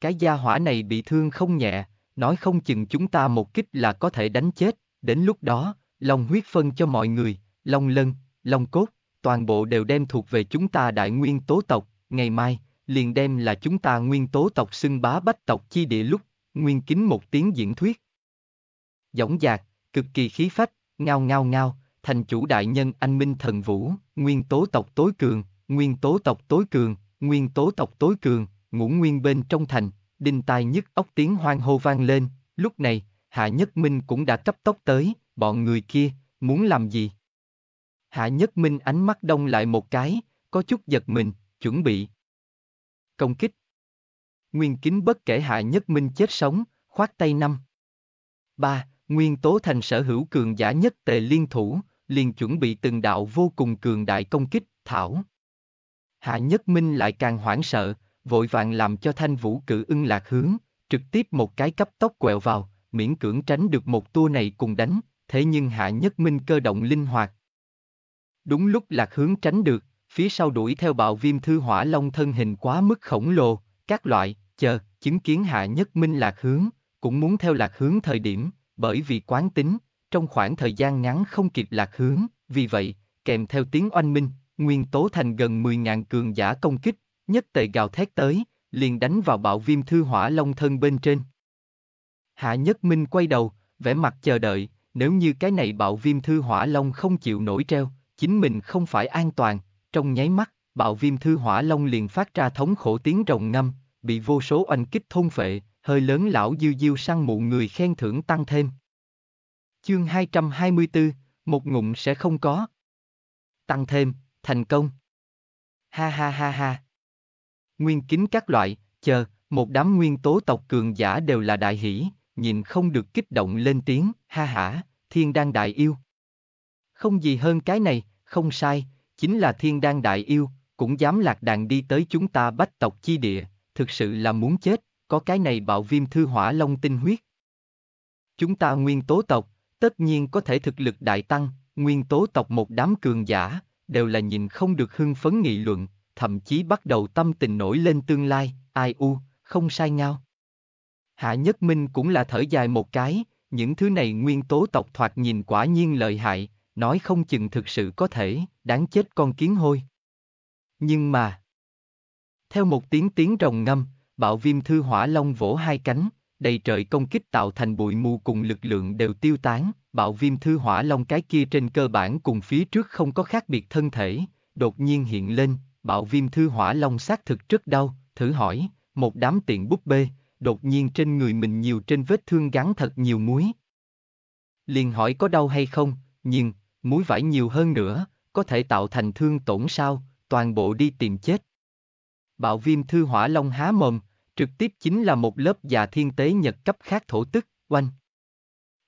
Cái gia hỏa này bị thương không nhẹ, nói không chừng chúng ta một kích là có thể đánh chết, đến lúc đó, long huyết phân cho mọi người, long lân, long cốt, toàn bộ đều đem thuộc về chúng ta đại nguyên tố tộc, ngày mai, liền đem là chúng ta nguyên tố tộc xưng bá bách tộc chi địa lúc, nguyên kính một tiếng diễn thuyết. Dõng dạc, cực kỳ khí phách, ngao ngao ngao, thành chủ đại nhân anh minh thần vũ, nguyên tố tộc tối cường, nguyên tố tộc tối cường, nguyên tố tộc tối cường, ngũ nguyên bên trong thành, đinh tai nhất ốc tiếng hoang hô vang lên, lúc này, Hạ Nhất Minh cũng đã cấp tốc tới, bọn người kia, muốn làm gì? Hạ Nhất Minh ánh mắt đông lại một cái, có chút giật mình, chuẩn bị. Công kích. Nguyên kính bất kể hạ nhất minh chết sống, khoát tay năm. 3. Nguyên tố thành sở hữu cường giả nhất tề liên thủ, liền chuẩn bị từng đạo vô cùng cường đại công kích, thảo. Hạ nhất minh lại càng hoảng sợ, vội vàng làm cho thanh vũ cử ưng lạc hướng, trực tiếp một cái cấp tốc quẹo vào, miễn cưỡng tránh được một tua này cùng đánh, thế nhưng hạ nhất minh cơ động linh hoạt. Đúng lúc lạc hướng tránh được, phía sau đuổi theo bạo viêm thư hỏa long thân hình quá mức khổng lồ, các loại, chờ, chứng kiến hạ nhất minh lạc hướng, cũng muốn theo lạc hướng thời điểm, bởi vì quán tính, trong khoảng thời gian ngắn không kịp lạc hướng, vì vậy, kèm theo tiếng oanh minh, nguyên tố thành gần 10.000 cường giả công kích, nhất tề gào thét tới, liền đánh vào bạo viêm thư hỏa long thân bên trên. Hạ Nhất Minh quay đầu, vẻ mặt chờ đợi, nếu như cái này bạo viêm thư hỏa long không chịu nổi treo, chính mình không phải an toàn, trong nháy mắt, bạo viêm thư hỏa long liền phát ra thống khổ tiếng rồng ngâm, bị vô số oanh kích thôn phệ, hơi lớn lão dư diêu sang mụ người khen thưởng tăng thêm. Chương 224, một ngụm sẽ không có. Tăng thêm, thành công. Ha ha ha ha. Nguyên kính các loại, chờ, một đám nguyên tố tộc cường giả đều là đại hỷ, nhìn không được kích động lên tiếng, ha hả, thiên đang đại yêu. Không gì hơn cái này, không sai, chính là thiên đan đại yêu, cũng dám lạc đàn đi tới chúng ta bách tộc chi địa, thực sự là muốn chết, có cái này bạo viêm thư hỏa long tinh huyết. Chúng ta nguyên tố tộc, tất nhiên có thể thực lực đại tăng, nguyên tố tộc một đám cường giả, đều là nhìn không được hưng phấn nghị luận, thậm chí bắt đầu tâm tình nổi lên tương lai, ai u, không sai nhau. Hạ Nhất Minh cũng là thở dài một cái, những thứ này nguyên tố tộc thoạt nhìn quả nhiên lợi hại, nói không chừng thực sự có thể, đáng chết con kiến hôi. Nhưng mà... Theo một tiếng tiếng rồng ngâm, bạo viêm thư hỏa long vỗ hai cánh, đầy trời công kích tạo thành bụi mù cùng lực lượng đều tiêu tán, bạo viêm thư hỏa long cái kia trên cơ bản cùng phía trước không có khác biệt thân thể, đột nhiên hiện lên, bạo viêm thư hỏa long xác thực rất đau, thử hỏi, một đám tiện búp bê, đột nhiên trên người mình nhiều trên vết thương gắn thật nhiều muối. Liền hỏi có đau hay không, nhưng, muối vải nhiều hơn nữa, có thể tạo thành thương tổn sao, toàn bộ đi tìm chết. Bạo viêm thư hỏa long há mồm, trực tiếp chính là một lớp già thiên tế nhật cấp khác thổ tức, oanh.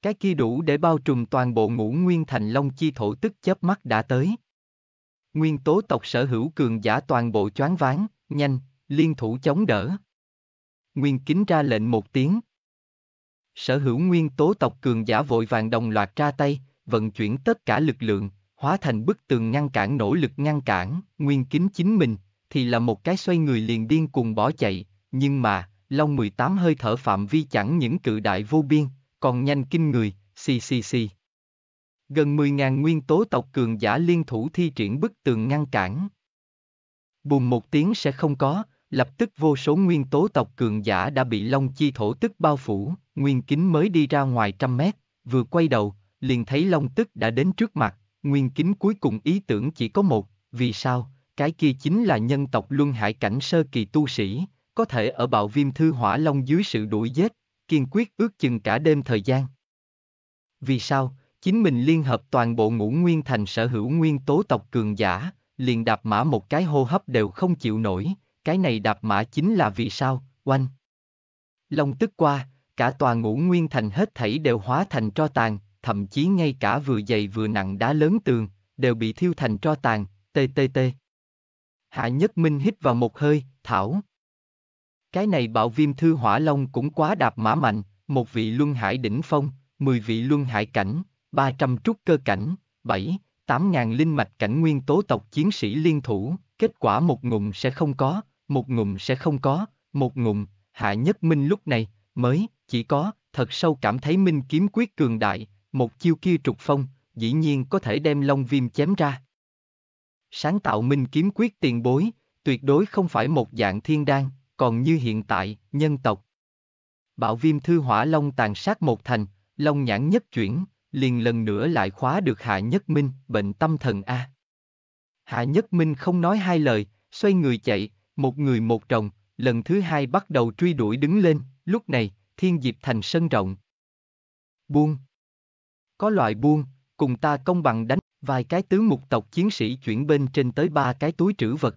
Cái kia đủ để bao trùm toàn bộ ngũ nguyên thành long chi thổ tức chớp mắt đã tới. Nguyên tố tộc sở hữu cường giả toàn bộ choáng váng, nhanh, liên thủ chống đỡ. Nguyên kính ra lệnh một tiếng. Sở hữu nguyên tố tộc cường giả vội vàng đồng loạt ra tay, vận chuyển tất cả lực lượng, hóa thành bức tường ngăn cản nỗ lực ngăn cản, nguyên kính chính mình, thì là một cái xoay người liền điên cùng bỏ chạy, nhưng mà, long 18 hơi thở phạm vi chẳng những cự đại vô biên, còn nhanh kinh người, xì xì xì. Gần 10.000 nguyên tố tộc cường giả liên thủ thi triển bức tường ngăn cản. Bùm một tiếng sẽ không có, lập tức vô số nguyên tố tộc cường giả đã bị long chi thổ tức bao phủ, nguyên kính mới đi ra ngoài trăm mét, vừa quay đầu, liền thấy Long Tức đã đến trước mặt, nguyên kính cuối cùng ý tưởng chỉ có một, vì sao, cái kia chính là nhân tộc luân hải cảnh sơ kỳ tu sĩ, có thể ở bạo viêm thư hỏa long dưới sự đuổi giết, kiên quyết ước chừng cả đêm thời gian. Vì sao, chính mình liên hợp toàn bộ ngũ nguyên thành sở hữu nguyên tố tộc cường giả, liền đạp mã một cái hô hấp đều không chịu nổi, cái này đạp mã chính là vì sao, oanh. Long tức qua, cả tòa ngũ nguyên thành hết thảy đều hóa thành tro tàn, thậm chí ngay cả vừa dày vừa nặng đá lớn tường, đều bị thiêu thành tro tàn, ttt. Hạ Nhất Minh hít vào một hơi, thảo. Cái này bạo viêm thư hỏa long cũng quá đạp mã mạnh, một vị luân hải đỉnh phong, mười vị luân hải cảnh, ba trăm trúc cơ cảnh, bảy tám ngàn linh mạch cảnh nguyên tố tộc chiến sĩ liên thủ, kết quả một ngụm sẽ không có, một ngụm sẽ không có, một ngụm, Hạ Nhất Minh lúc này, mới, chỉ có, thật sâu cảm thấy Minh kiếm quyết cường đại, một chiêu kia trục phong, dĩ nhiên có thể đem Long Viêm chém ra. Sáng tạo minh kiếm quyết tiền bối, tuyệt đối không phải một dạng thiên đan, còn như hiện tại, nhân tộc. Bạo viêm thư hỏa long tàn sát một thành, long nhãn nhất chuyển, liền lần nữa lại khóa được Hạ Nhất Minh, bệnh tâm thần A. Hạ Nhất Minh không nói hai lời, xoay người chạy, một người một trồng, lần thứ hai bắt đầu truy đuổi đứng lên, lúc này, thiên diệp thành sân rộng. Buông! Có loại buông, cùng ta công bằng đánh, vài cái tướng mục tộc chiến sĩ chuyển bên trên tới ba cái túi trữ vật.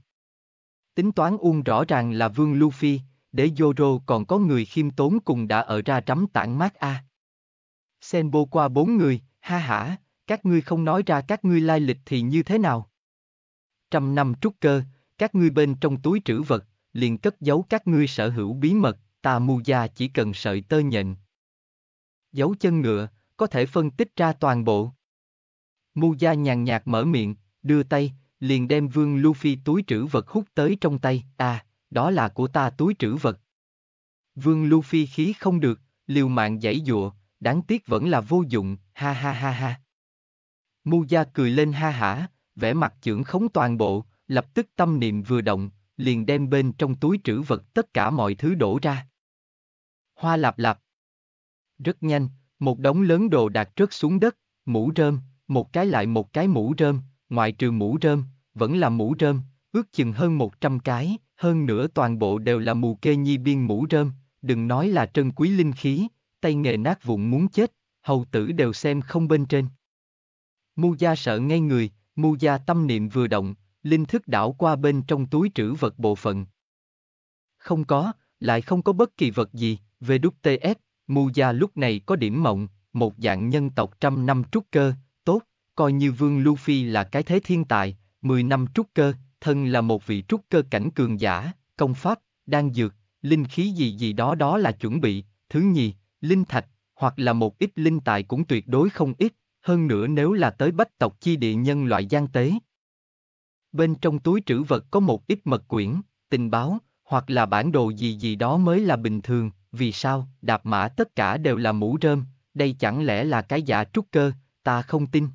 Tính toán uông rõ ràng là vương Luffy, để Zoro còn có người khiêm tốn cùng đã ở ra trắm tảng mát A. Senbo qua bốn người, ha hả, các ngươi không nói ra các ngươi lai lịch thì như thế nào? Trăm năm trúc cơ, các ngươi bên trong túi trữ vật, liền cất giấu các ngươi sở hữu bí mật, ta mu gia chỉ cần sợi tơ nhện. Giấu chân ngựa, có thể phân tích ra toàn bộ. Mu Gia nhàn nhạt mở miệng, đưa tay, liền đem vương Luffy túi trữ vật hút tới trong tay, à, đó là của ta túi trữ vật. Vương Luffy khí không được, liều mạng giãy dụa, đáng tiếc vẫn là vô dụng, ha ha ha ha. Mu Gia cười lên ha hả, vẻ mặt trưởng khống toàn bộ, lập tức tâm niệm vừa động, liền đem bên trong túi trữ vật tất cả mọi thứ đổ ra. Hoa lạp lạp. Rất nhanh, một đống lớn đồ đạc rớt xuống đất, mũ rơm, một cái lại một cái mũ rơm, ngoại trừ mũ rơm, vẫn là mũ rơm, ước chừng hơn 100 cái, hơn nữa toàn bộ đều là mù kê nhi biên mũ rơm, đừng nói là trân quý linh khí, tay nghề nát vụn muốn chết, hầu tử đều xem không bên trên. Mu gia sợ ngay người, mu gia tâm niệm vừa động, linh thức đảo qua bên trong túi trữ vật bộ phận. Không có, lại không có bất kỳ vật gì, về đúc TS, Mu Gia lúc này có điểm mộng, một dạng nhân tộc trăm năm trúc cơ, tốt, coi như vương Luffy là cái thế thiên tài, mười năm trúc cơ, thân là một vị trúc cơ cảnh cường giả, công pháp, đan dược, linh khí gì gì đó đó là chuẩn bị, thứ nhì, linh thạch, hoặc là một ít linh tài cũng tuyệt đối không ít, hơn nữa nếu là tới bách tộc chi địa nhân loại gian tế. Bên trong túi trữ vật có một ít mật quyển, tình báo, hoặc là bản đồ gì gì đó mới là bình thường, vì sao, đạp mã tất cả đều là mũ rơm, đây chẳng lẽ là cái giả trúc cơ, ta không tin.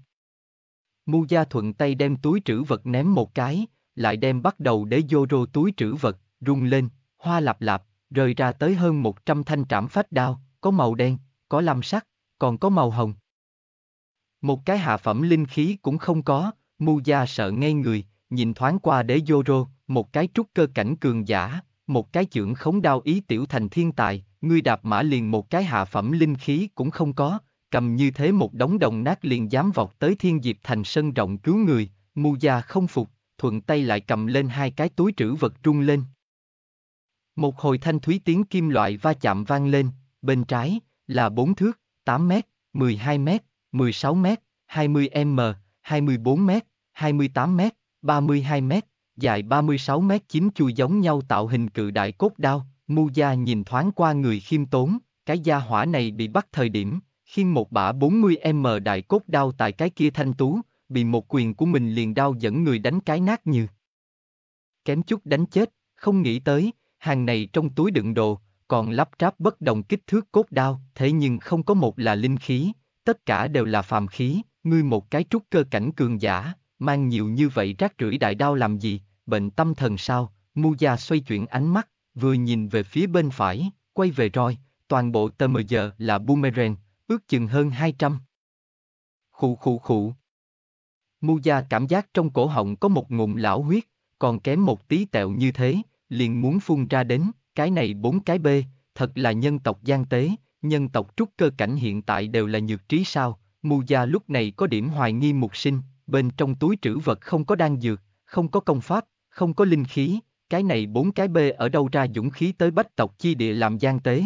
Mu Gia thuận tay đem túi trữ vật ném một cái, lại đem bắt đầu để vô rô túi trữ vật, rung lên, hoa lạp lạp, rời ra tới hơn 100 thanh trảm phách đao, có màu đen, có lam sắc, còn có màu hồng. Một cái hạ phẩm linh khí cũng không có, Mu Gia sợ ngay người, nhìn thoáng qua để vô rô, một cái trúc cơ cảnh cường giả, một cái chưởng khống đao ý tiểu thành thiên tài, ngươi đạp mã liền một cái hạ phẩm linh khí cũng không có, cầm như thế một đống đồng nát liền dám vọt tới thiên diệp thành sân rộng cứu người, mu gia không phục, thuận tay lại cầm lên hai cái túi trữ vật trung lên. Một hồi thanh thúy tiếng kim loại va chạm vang lên, bên trái là bốn thước, 8 mét, 12 mét, 16 mét, 20 m, 24 mét, 28 mét, 32 mét, dài 36 mét chín chui giống nhau tạo hình cự đại cốt đao, Mu Gia nhìn thoáng qua người khiêm tốn, cái gia hỏa này bị bắt thời điểm, khi một bả 40m đại cốt đao tại cái kia thanh tú, bị một quyền của mình liền đao dẫn người đánh cái nát như. Kém chút đánh chết, không nghĩ tới, hàng này trong túi đựng đồ, còn lắp ráp bất đồng kích thước cốt đao, thế nhưng không có một là linh khí, tất cả đều là phàm khí, ngươi một cái trúc cơ cảnh cường giả, mang nhiều như vậy rác rưởi đại đao làm gì, bệnh tâm thần sao, Muja xoay chuyển ánh mắt, vừa nhìn về phía bên phải, quay về roi, toàn bộ tờ mờ giờ là boomerang, ước chừng hơn 200. Khụ khụ khụ. Muja cảm giác trong cổ họng có một ngụm lão huyết, còn kém một tí tẹo như thế, liền muốn phun ra đến, cái này bốn cái bê, thật là nhân tộc gian tế, nhân tộc trúc cơ cảnh hiện tại đều là nhược trí sao, Muja lúc này có điểm hoài nghi mục sinh, bên trong túi trữ vật không có đan dược, không có công pháp, không có linh khí, cái này bốn cái bê ở đâu ra dũng khí tới bách tộc chi địa làm gian tế.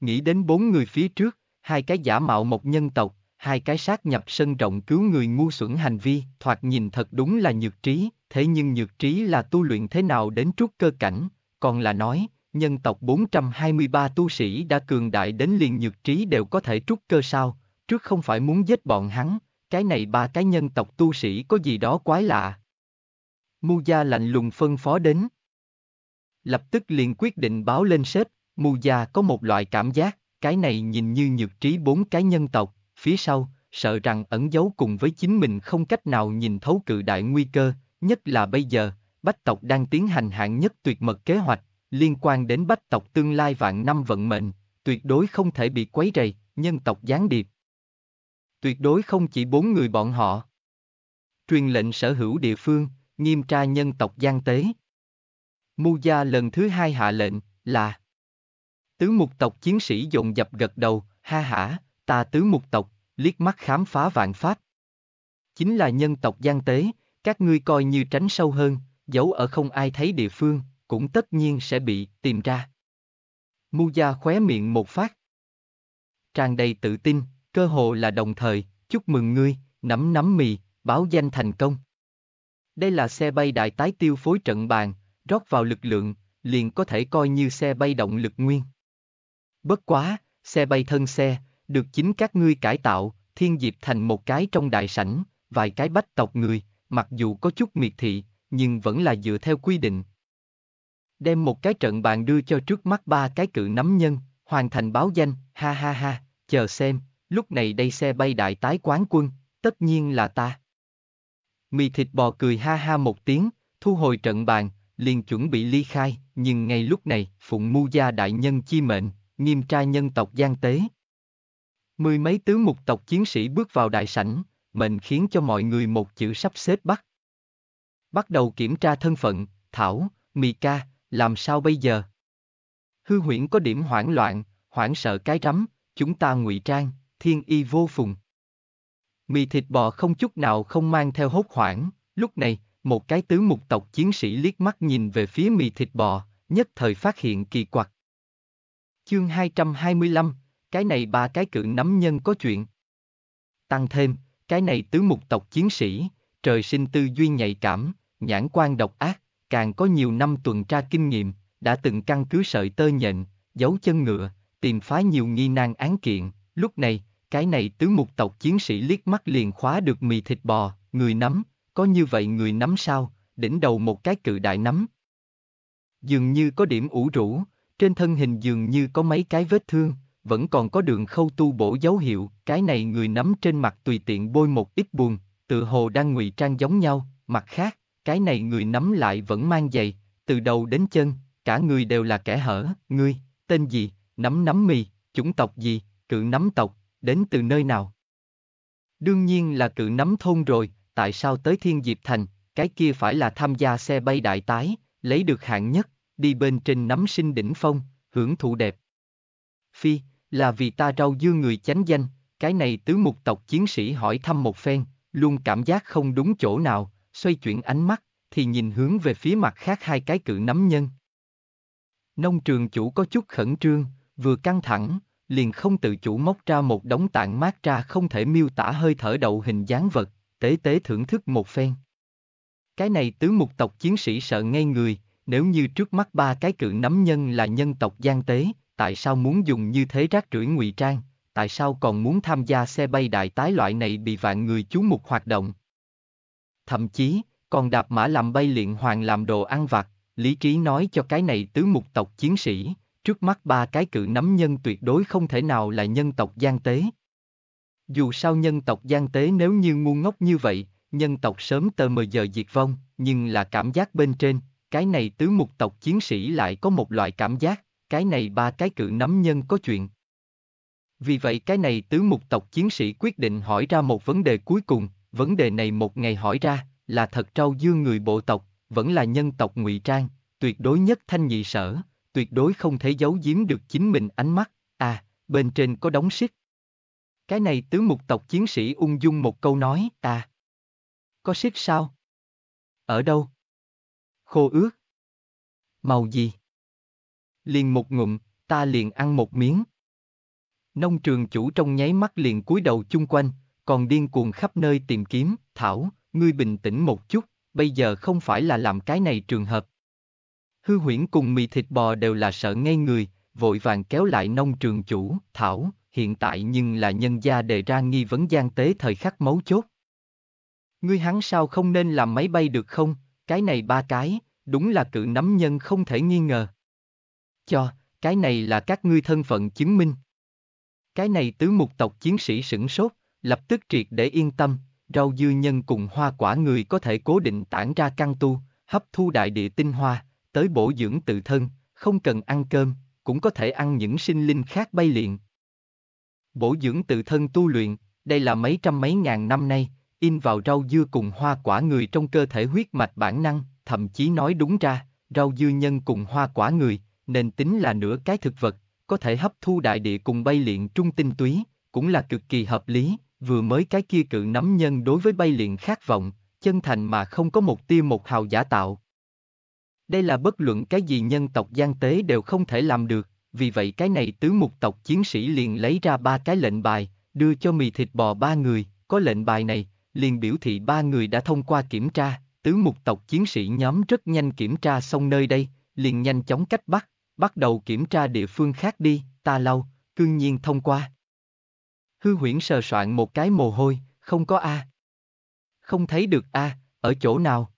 Nghĩ đến bốn người phía trước, hai cái giả mạo một nhân tộc, hai cái sát nhập sân rộng cứu người ngu xuẩn hành vi, thoạt nhìn thật đúng là nhược trí, thế nhưng nhược trí là tu luyện thế nào đến trút cơ cảnh, còn là nói, nhân tộc 423 tu sĩ đã cường đại đến liền nhược trí đều có thể trút cơ sao, trước không phải muốn giết bọn hắn, cái này ba cái nhân tộc tu sĩ có gì đó quái lạ, Mu Gia lạnh lùng phân phó đến. Lập tức liền quyết định báo lên sếp, Mu Gia có một loại cảm giác, cái này nhìn như nhược trí bốn cái nhân tộc, phía sau, sợ rằng ẩn giấu cùng với chính mình không cách nào nhìn thấu cự đại nguy cơ, nhất là bây giờ, bách tộc đang tiến hành hạng nhất tuyệt mật kế hoạch, liên quan đến bách tộc tương lai vạn năm vận mệnh, tuyệt đối không thể bị quấy rầy, nhân tộc gián điệp. Tuyệt đối không chỉ bốn người bọn họ. Truyền lệnh sở hữu địa phương, nghiêm tra nhân tộc gian tế. Mu gia lần thứ hai hạ lệnh, là Tứ mục tộc chiến sĩ dồn dập gật đầu, ha hả, ta tứ mục tộc, liếc mắt khám phá vạn pháp. Chính là nhân tộc gian tế, các ngươi coi như tránh sâu hơn, giấu ở không ai thấy địa phương, cũng tất nhiên sẽ bị tìm ra. Mu gia khóe miệng một phát. Tràn đầy tự tin, cơ hồ là đồng thời, chúc mừng ngươi, nắm nắm mì, báo danh thành công. Đây là xe bay đại tái tiêu phối trận bàn, rót vào lực lượng, liền có thể coi như xe bay động lực nguyên. Bất quá, xe bay thân xe, được chính các ngươi cải tạo, thiên diệp thành một cái trong đại sảnh, vài cái bách tộc người, mặc dù có chút miệt thị, nhưng vẫn là dựa theo quy định. Đem một cái trận bàn đưa cho trước mắt ba cái cự nắm nhân, hoàn thành báo danh, ha ha ha, chờ xem, lúc này đây xe bay đại tái quán quân, tất nhiên là ta. Mì thịt bò cười ha ha một tiếng, thu hồi trận bàn, liền chuẩn bị ly khai, nhưng ngay lúc này, phụng mu gia đại nhân chi mệnh, nghiêm trai nhân tộc gian tế. Mười mấy tứ mục tộc chiến sĩ bước vào đại sảnh, mệnh khiến cho mọi người một chữ sắp xếp bắt. Bắt đầu kiểm tra thân phận, Thảo, Mì ca, làm sao bây giờ? Hư huyễn có điểm hoảng loạn, hoảng sợ cái rắm, chúng ta ngụy trang, thiên y vô phùng. Mì thịt bò không chút nào không mang theo hốt hoảng, lúc này, một cái tứ mục tộc chiến sĩ liếc mắt nhìn về phía mì thịt bò, nhất thời phát hiện kỳ quặc. Chương 225, cái này ba cái cự nắm nhân có chuyện. Tăng thêm, cái này tứ mục tộc chiến sĩ, trời sinh tư duy nhạy cảm, nhãn quan độc ác, càng có nhiều năm tuần tra kinh nghiệm, đã từng căn cứ sợi tơ nhện, giấu chân ngựa, tìm phá nhiều nghi nan án kiện, lúc này, cái này tứ mục tộc chiến sĩ liếc mắt liền khóa được mì thịt bò, người nắm, có như vậy người nắm sao, đỉnh đầu một cái cự đại nắm. Dường như có điểm ủ rũ, trên thân hình dường như có mấy cái vết thương, vẫn còn có đường khâu tu bổ dấu hiệu, cái này người nắm trên mặt tùy tiện bôi một ít buồn, tự hồ đang ngụy trang giống nhau, mặt khác, cái này người nắm lại vẫn mang giày, từ đầu đến chân, cả người đều là kẻ hở, ngươi, tên gì, nắm nắm mì, chủng tộc gì, cự nắm tộc, đến từ nơi nào? Đương nhiên là cự nắm thôn rồi, tại sao tới Thiên Diệp Thành, cái kia phải là tham gia xe bay đại tái, lấy được hạng nhất, đi bên trên nắm sinh đỉnh phong, hưởng thụ đẹp. Phi, là vì ta rau dưa người chánh danh, cái này tứ mục tộc chiến sĩ hỏi thăm một phen, luôn cảm giác không đúng chỗ nào, xoay chuyển ánh mắt, thì nhìn hướng về phía mặt khác hai cái cự nắm nhân. Nông trường chủ có chút khẩn trương, vừa căng thẳng, liền không tự chủ móc ra một đống tạng mát ra không thể miêu tả hơi thở đậu hình dáng vật, tế tế thưởng thức một phen. Cái này tứ mục tộc chiến sĩ sợ ngay người, nếu như trước mắt ba cái cự nắm nhân là nhân tộc gian tế, tại sao muốn dùng như thế rác rưởi ngụy trang, tại sao còn muốn tham gia xe bay đại tái loại này bị vạn người chú mục hoạt động. Thậm chí, còn đạp mã làm bay liện hoàng làm đồ ăn vặt, lý trí nói cho cái này tứ mục tộc chiến sĩ, trước mắt ba cái cự nắm nhân tuyệt đối không thể nào là nhân tộc gian tế. Dù sao nhân tộc gian tế nếu như ngu ngốc như vậy, nhân tộc sớm tờ mờ giờ diệt vong, nhưng là cảm giác bên trên, cái này tứ mục tộc chiến sĩ lại có một loại cảm giác, cái này ba cái cự nắm nhân có chuyện. Vì vậy cái này tứ mục tộc chiến sĩ quyết định hỏi ra một vấn đề cuối cùng, vấn đề này một ngày hỏi ra, là thật trâu dương người bộ tộc, vẫn là nhân tộc ngụy trang, tuyệt đối nhất thanh nhị sở, tuyệt đối không thể giấu giếm được chính mình ánh mắt, à, bên trên có đóng xích. Cái này tứ mục tộc chiến sĩ ung dung một câu nói, à. Có xích sao? Ở đâu? Khô ướt. Màu gì? Liền một ngụm, ta liền ăn một miếng. Nông trường chủ trong nháy mắt liền cúi đầu chung quanh, còn điên cuồng khắp nơi tìm kiếm, Thảo, ngươi bình tĩnh một chút, bây giờ không phải là làm cái này trường hợp, Hư huyễn cùng mì thịt bò đều là sợ ngay người, vội vàng kéo lại nông trường chủ, Thảo, hiện tại nhưng là nhân gia đề ra nghi vấn gian tế thời khắc mấu chốt. Ngươi hắn sao không nên làm máy bay được không, cái này ba cái, đúng là cự nắm nhân không thể nghi ngờ. Cho, cái này là các ngươi thân phận chứng minh. Cái này tứ mục tộc chiến sĩ sửng sốt, lập tức triệt để yên tâm, rau dư nhân cùng hoa quả người có thể cố định tản ra căn tu, hấp thu đại địa tinh hoa, tới bổ dưỡng tự thân, không cần ăn cơm, cũng có thể ăn những sinh linh khác bay liền. Bổ dưỡng tự thân tu luyện, đây là mấy trăm mấy ngàn năm nay, in vào rau dưa cùng hoa quả người trong cơ thể huyết mạch bản năng, thậm chí nói đúng ra, rau dưa nhân cùng hoa quả người, nên tính là nửa cái thực vật, có thể hấp thu đại địa cùng bay liền trung tinh túy, cũng là cực kỳ hợp lý, vừa mới cái kia cự nắm nhân đối với bay liền khát vọng, chân thành mà không có một tia một hào giả tạo, đây là bất luận cái gì nhân tộc gian tế đều không thể làm được, vì vậy cái này tứ mục tộc chiến sĩ liền lấy ra ba cái lệnh bài, đưa cho mì thịt bò ba người, có lệnh bài này, liền biểu thị ba người đã thông qua kiểm tra, tứ mục tộc chiến sĩ nhóm rất nhanh kiểm tra xong nơi đây, liền nhanh chóng cách bắt, bắt đầu kiểm tra địa phương khác đi, ta lau, cương nhiên thông qua. Hư huyễn sờ soạn một cái mồ hôi, không có A. Không thấy được A, ở chỗ nào?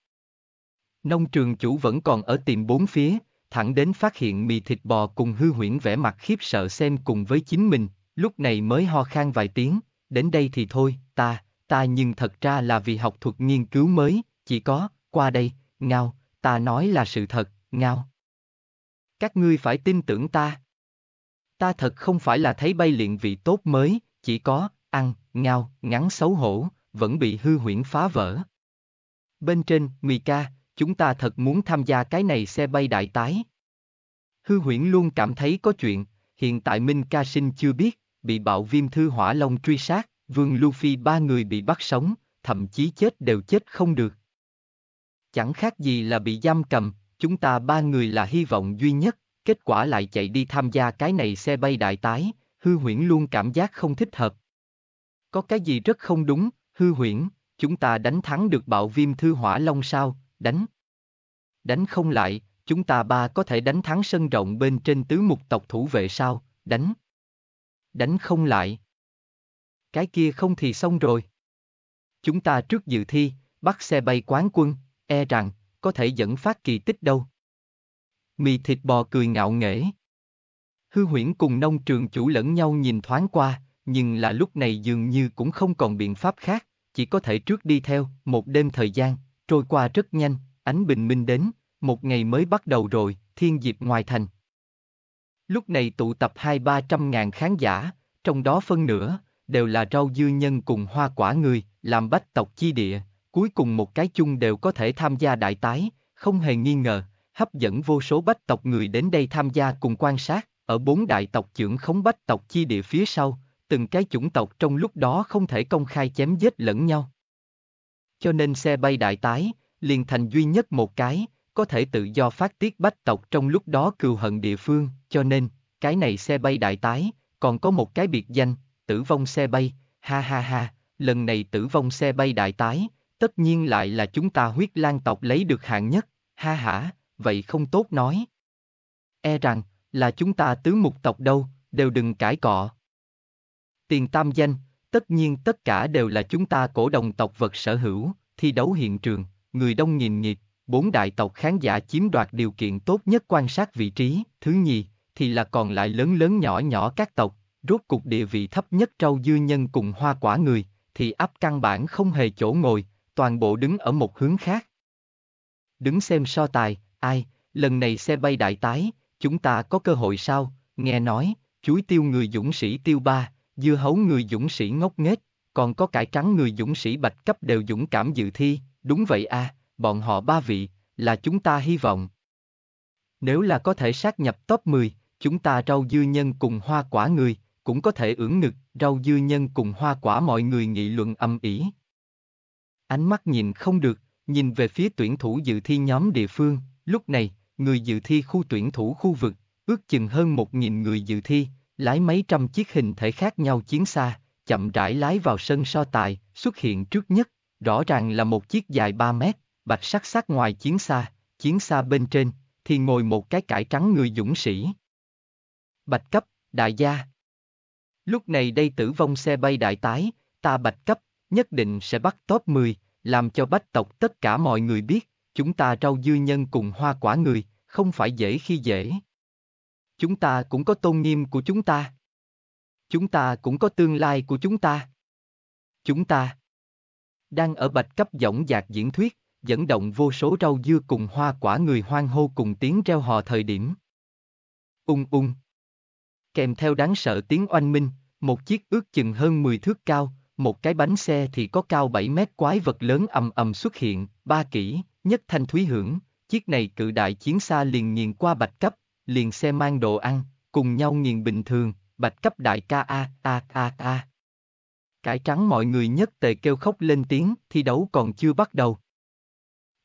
Nông trường chủ vẫn còn ở tìm bốn phía, thẳng đến phát hiện mì thịt bò cùng hư huyễn vẻ mặt khiếp sợ xem cùng với chính mình, lúc này mới ho khan vài tiếng, đến đây thì thôi, ta, ta nhưng thật ra là vì học thuật nghiên cứu mới, chỉ có, qua đây, ngao, ta nói là sự thật, ngao. Các ngươi phải tin tưởng ta. Ta thật không phải là thấy bay luyện vị tốt mới, chỉ có, ăn, ngao, ngắn xấu hổ, vẫn bị hư huyễn phá vỡ. Bên trên, mì ca, chúng ta thật muốn tham gia cái này xe bay đại tái. Hư huyễn luôn cảm thấy có chuyện, hiện tại Minh Ca Sinh chưa biết, bị bạo viêm thư hỏa long truy sát, vương Luffy ba người bị bắt sống, thậm chí chết đều chết không được. Chẳng khác gì là bị giam cầm, chúng ta ba người là hy vọng duy nhất, kết quả lại chạy đi tham gia cái này xe bay đại tái, hư huyễn luôn cảm giác không thích hợp. Có cái gì rất không đúng, hư huyễn, chúng ta đánh thắng được bạo viêm thư hỏa long sao, đánh. Đánh không lại, chúng ta ba có thể đánh thắng sân rộng bên trên tứ mục tộc thủ vệ sao, đánh. Đánh không lại. Cái kia không thì xong rồi. Chúng ta trước dự thi, bắt xe bay quán quân, e rằng, có thể dẫn phát kỳ tích đâu. Mì thịt bò cười ngạo nghễ. Hư huyễn cùng nông trường chủ lẫn nhau nhìn thoáng qua, nhưng là lúc này dường như cũng không còn biện pháp khác, chỉ có thể trước đi theo, một đêm thời gian, Trôi qua rất nhanh, ánh bình minh đến, một ngày mới bắt đầu rồi, thiên diệp ngoài thành. Lúc này tụ tập hai ba trăm ngàn khán giả, trong đó phân nửa, đều là rau dưa nhân cùng hoa quả người, làm bách tộc chi địa, cuối cùng một cái chung đều có thể tham gia đại tái, không hề nghi ngờ, hấp dẫn vô số bách tộc người đến đây tham gia cùng quan sát, ở bốn đại tộc trưởng khống bách tộc chi địa phía sau, từng cái chủng tộc trong lúc đó không thể công khai chém giết lẫn nhau cho nên xe bay đại tái, liền thành duy nhất một cái, có thể tự do phát tiết bách tộc trong lúc đó cừu hận địa phương, cho nên, cái này xe bay đại tái, còn có một cái biệt danh, tử vong xe bay, ha ha ha, lần này tử vong xe bay đại tái, tất nhiên lại là chúng ta huyết lang tộc lấy được hạng nhất, ha hả, vậy không tốt nói. E rằng, là chúng ta tứ mục tộc đâu, đều đừng cãi cọ. Tiền tam danh, Tất nhiên tất cả đều là chúng ta cổ đồng tộc vật sở hữu, thi đấu hiện trường, người đông nghìn nghịt, bốn đại tộc khán giả chiếm đoạt điều kiện tốt nhất quan sát vị trí, thứ nhì, thì là còn lại lớn lớn nhỏ nhỏ các tộc, rốt cục địa vị thấp nhất trâu dư nhân cùng hoa quả người, thì áp căn bản không hề chỗ ngồi, toàn bộ đứng ở một hướng khác. Đứng xem so tài, ai, lần này xe bay đại tái, chúng ta có cơ hội sao, nghe nói, chuối tiêu người dũng sĩ tiêu ba, dưa hấu người dũng sĩ ngốc nghếch, còn có cải trắng người dũng sĩ bạch cấp đều dũng cảm dự thi, đúng vậy a, à, bọn họ ba vị, là chúng ta hy vọng. Nếu là có thể sát nhập top 10, chúng ta rau dưa nhân cùng hoa quả người, cũng có thể ưỡn ngực, rau dưa nhân cùng hoa quả mọi người nghị luận âm ỉ. Ánh mắt nhìn không được, nhìn về phía tuyển thủ dự thi nhóm địa phương, lúc này, người dự thi khu tuyển thủ khu vực, ước chừng hơn 1.000 người dự thi, lái mấy trăm chiếc hình thể khác nhau chiến xa, chậm rãi lái vào sân so tài, xuất hiện trước nhất, rõ ràng là một chiếc dài 3 mét, bạch sắc sắc ngoài chiến xa, chiến xa bên trên, thì ngồi một cái cải trắng người dũng sĩ. Bạch cấp, đại gia. Lúc này đây tử vong xe bay đại tái, ta bạch cấp, nhất định sẽ bắt top 10, làm cho bách tộc tất cả mọi người biết, chúng ta rau dưa nhân cùng hoa quả người, không phải dễ khi dễ. Chúng ta cũng có tôn nghiêm của chúng ta. Chúng ta cũng có tương lai của chúng ta. Chúng ta đang ở bạch cấp dõng dạc diễn thuyết, dẫn động vô số rau dưa cùng hoa quả người hoang hô cùng tiếng reo hò thời điểm. Ung ung. Kèm theo đáng sợ tiếng oanh minh, một chiếc ước chừng hơn 10 thước cao, một cái bánh xe thì có cao 7 mét quái vật lớn ầm ầm xuất hiện, ba kỹ, nhất thanh thúy hưởng, chiếc này cự đại chiến xa liền nghiền qua bạch cấp, liền xe mang đồ ăn, cùng nhau nghiền bình thường, bạch cấp đại ca a a a a. Cải trắng mọi người nhất tề kêu khóc lên tiếng, thi đấu còn chưa bắt đầu.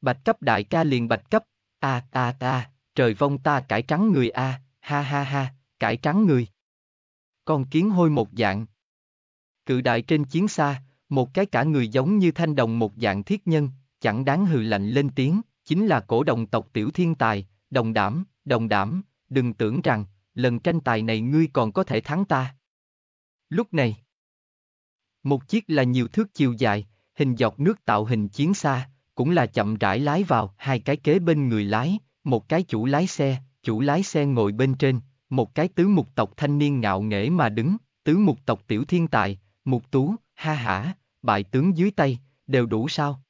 Bạch cấp đại ca liền bạch cấp, a a a, trời vong ta cải trắng người a, ha ha ha, cải trắng người. Con kiến hôi một dạng. Cự đại trên chiến xa, một cái cả người giống như thanh đồng một dạng thiết nhân, chẳng đáng hừ lạnh lên tiếng, chính là cổ đồng tộc tiểu thiên tài, đồng đảm, đồng đảm, đừng tưởng rằng, lần tranh tài này ngươi còn có thể thắng ta. Lúc này, một chiếc là nhiều thước chiều dài, hình dọc nước tạo hình chiến xa, cũng là chậm rãi lái vào, hai cái kế bên người lái, một cái chủ lái xe, chủ lái xe ngồi bên trên, một cái tứ mục tộc thanh niên ngạo nghễ mà đứng, tứ mục tộc tiểu thiên tài, mục tú, ha hả, bại tướng dưới tay, đều đủ sao?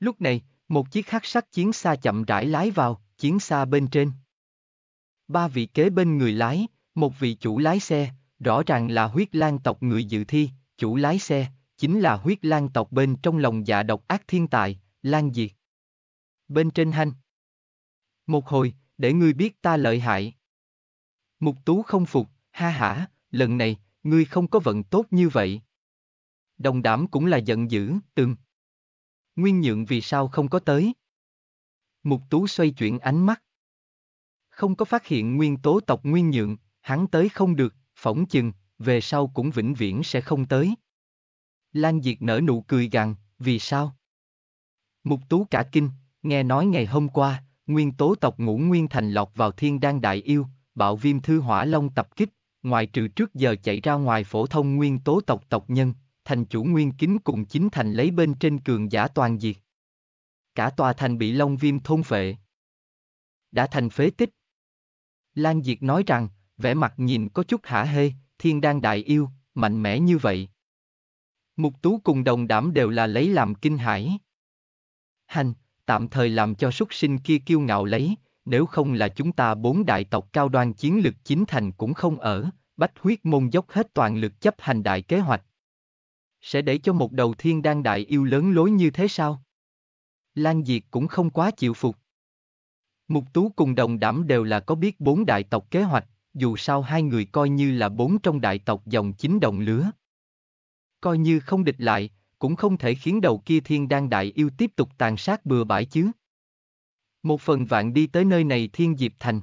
Lúc này, một chiếc khắc sắc chiến xa chậm rãi lái vào, chiến xa bên trên ba vị kế bên người lái, một vị chủ lái xe, rõ ràng là huyết lan tộc người dự thi, chủ lái xe, chính là huyết lan tộc bên trong lòng dạ độc ác thiên tài, lan diệt. Bên trên hanh. Một hồi, để ngươi biết ta lợi hại. Mục tú không phục, ha hả, lần này, ngươi không có vận tốt như vậy. Đồng đảm cũng là giận dữ, từng. Nguyên nhượng vì sao không có tới. Mục tú xoay chuyển ánh mắt, không có phát hiện nguyên tố tộc nguyên nhượng, hắn tới không được, phỏng chừng, về sau cũng vĩnh viễn sẽ không tới. Lan Diệt nở nụ cười gằn, vì sao? Mục tú cả kinh, nghe nói ngày hôm qua, nguyên tố tộc ngũ nguyên thành lọt vào thiên đan đại yêu, bạo viêm thư hỏa long tập kích, ngoài trừ trước giờ chạy ra ngoài phổ thông nguyên tố tộc tộc nhân, thành chủ nguyên kính cùng chính thành lấy bên trên cường giả toàn diệt. Cả tòa thành bị long viêm thôn phệ. Đã thành phế tích, Lan Diệt nói rằng, vẻ mặt nhìn có chút hả hê, thiên đan đại yêu, mạnh mẽ như vậy. Mục Tú cùng đồng đảm đều là lấy làm kinh hãi. Hành, tạm thời làm cho súc sinh kia kiêu ngạo lấy, nếu không là chúng ta bốn đại tộc cao đoan chiến lực chính thành cũng không ở, bách huyết môn dốc hết toàn lực chấp hành đại kế hoạch. Sẽ để cho một đầu thiên đan đại yêu lớn lối như thế sao? Lan Diệt cũng không quá chịu phục. Mục Tú cùng đồng đảm đều là có biết bốn đại tộc kế hoạch, dù sao hai người coi như là bốn trong đại tộc dòng chính đồng lứa. Coi như không địch lại, cũng không thể khiến đầu kia thiên đan đại yêu tiếp tục tàn sát bừa bãi chứ. Một phần vạn đi tới nơi này thiên diệp thành.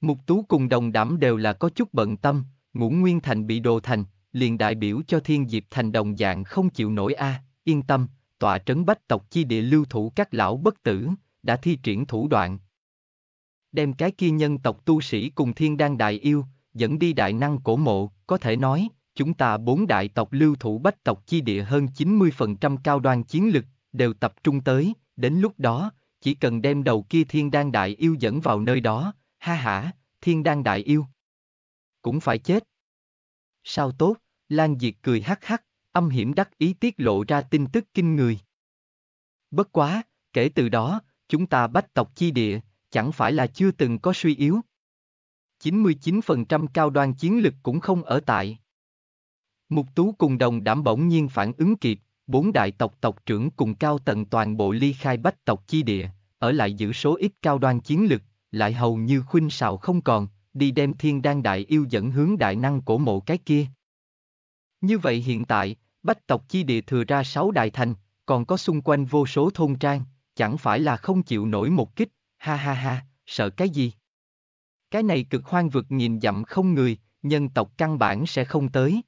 Mục Tú cùng đồng đảm đều là có chút bận tâm, ngũ nguyên thành bị đồ thành, liền đại biểu cho thiên diệp thành đồng dạng không chịu nổi a yên tâm, tọa trấn bách tộc chi địa lưu thủ các lão bất tử, đã thi triển thủ đoạn. Đem cái kia nhân tộc tu sĩ cùng thiên đan đại yêu, dẫn đi đại năng cổ mộ, có thể nói, chúng ta bốn đại tộc lưu thủ bách tộc chi địa hơn 90% cao đoan chiến lực, đều tập trung tới, đến lúc đó, chỉ cần đem đầu kia thiên đan đại yêu dẫn vào nơi đó, ha hả, thiên đan đại yêu. Cũng phải chết. Sao tốt, Lan Diệt cười hắc hắc, âm hiểm đắc ý tiết lộ ra tin tức kinh người. Bất quá, kể từ đó, chúng ta bách tộc chi địa, chẳng phải là chưa từng có suy yếu. 99% cao đoan chiến lực cũng không ở tại. Mục Tú cùng đồng đảm bỗng nhiên phản ứng kịp, bốn đại tộc tộc trưởng cùng cao tận toàn bộ ly khai bách tộc chi địa, ở lại giữ số ít cao đoan chiến lực, lại hầu như khuynh sạo không còn, đi đem thiên đan đại yêu dẫn hướng đại năng cổ mộ cái kia. Như vậy hiện tại, bách tộc chi địa thừa ra sáu đại thành, còn có xung quanh vô số thôn trang chẳng phải là không chịu nổi một kích, ha ha ha, sợ cái gì? Cái này cực hoang vực nhìn dặm không người, nhân tộc căn bản sẽ không tới.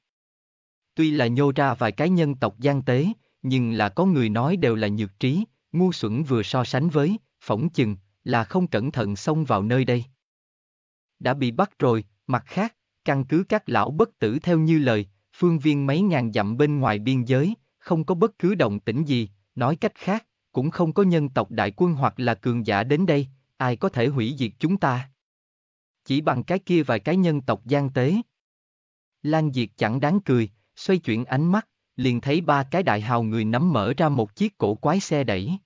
Tuy là nhô ra vài cái nhân tộc gian tế, nhưng là có người nói đều là nhược trí, ngu xuẩn vừa so sánh với, phỏng chừng, là không cẩn thận xông vào nơi đây. Đã bị bắt rồi, mặt khác, căn cứ các lão bất tử theo như lời, phương viên mấy ngàn dặm bên ngoài biên giới, không có bất cứ động tĩnh gì, nói cách khác, cũng không có nhân tộc đại quân hoặc là cường giả đến đây, ai có thể hủy diệt chúng ta. Chỉ bằng cái kia vài cái nhân tộc gian tế. Lan Diệt chẳng đáng cười, xoay chuyển ánh mắt, liền thấy ba cái đại hào người nắm mở ra một chiếc cổ quái xe đẩy.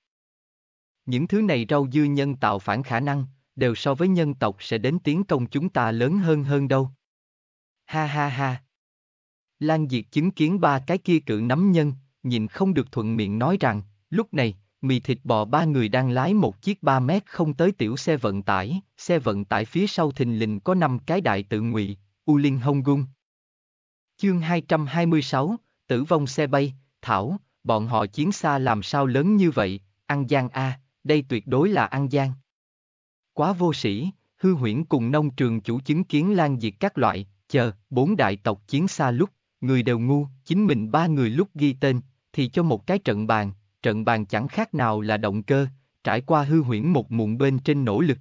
Những thứ này rau dưa nhân tạo phản khả năng, đều so với nhân tộc sẽ đến tiến công chúng ta lớn hơn hơn đâu. Ha ha ha. Lan Diệt chứng kiến ba cái kia cự nắm nhân, nhìn không được thuận miệng nói rằng, lúc này, mì thịt bò ba người đang lái một chiếc 3 mét không tới tiểu xe vận tải, xe vận tải phía sau thình lình có năm cái đại tự ngụy, U Linh Hong Gung. Chương 226, tử vong xe bay, Thảo, bọn họ chiến xa làm sao lớn như vậy, An Giang A, đây tuyệt đối là An Giang. Quá vô sĩ, hư huyễn cùng nông trường chủ chứng kiến lan diệt các loại, chờ, bốn đại tộc chiến xa lúc, người đều ngu, chính mình ba người lúc ghi tên, thì cho một cái trận bàn, trận bàn chẳng khác nào là động cơ, trải qua hư huyễn một muộn bên trên nỗ lực.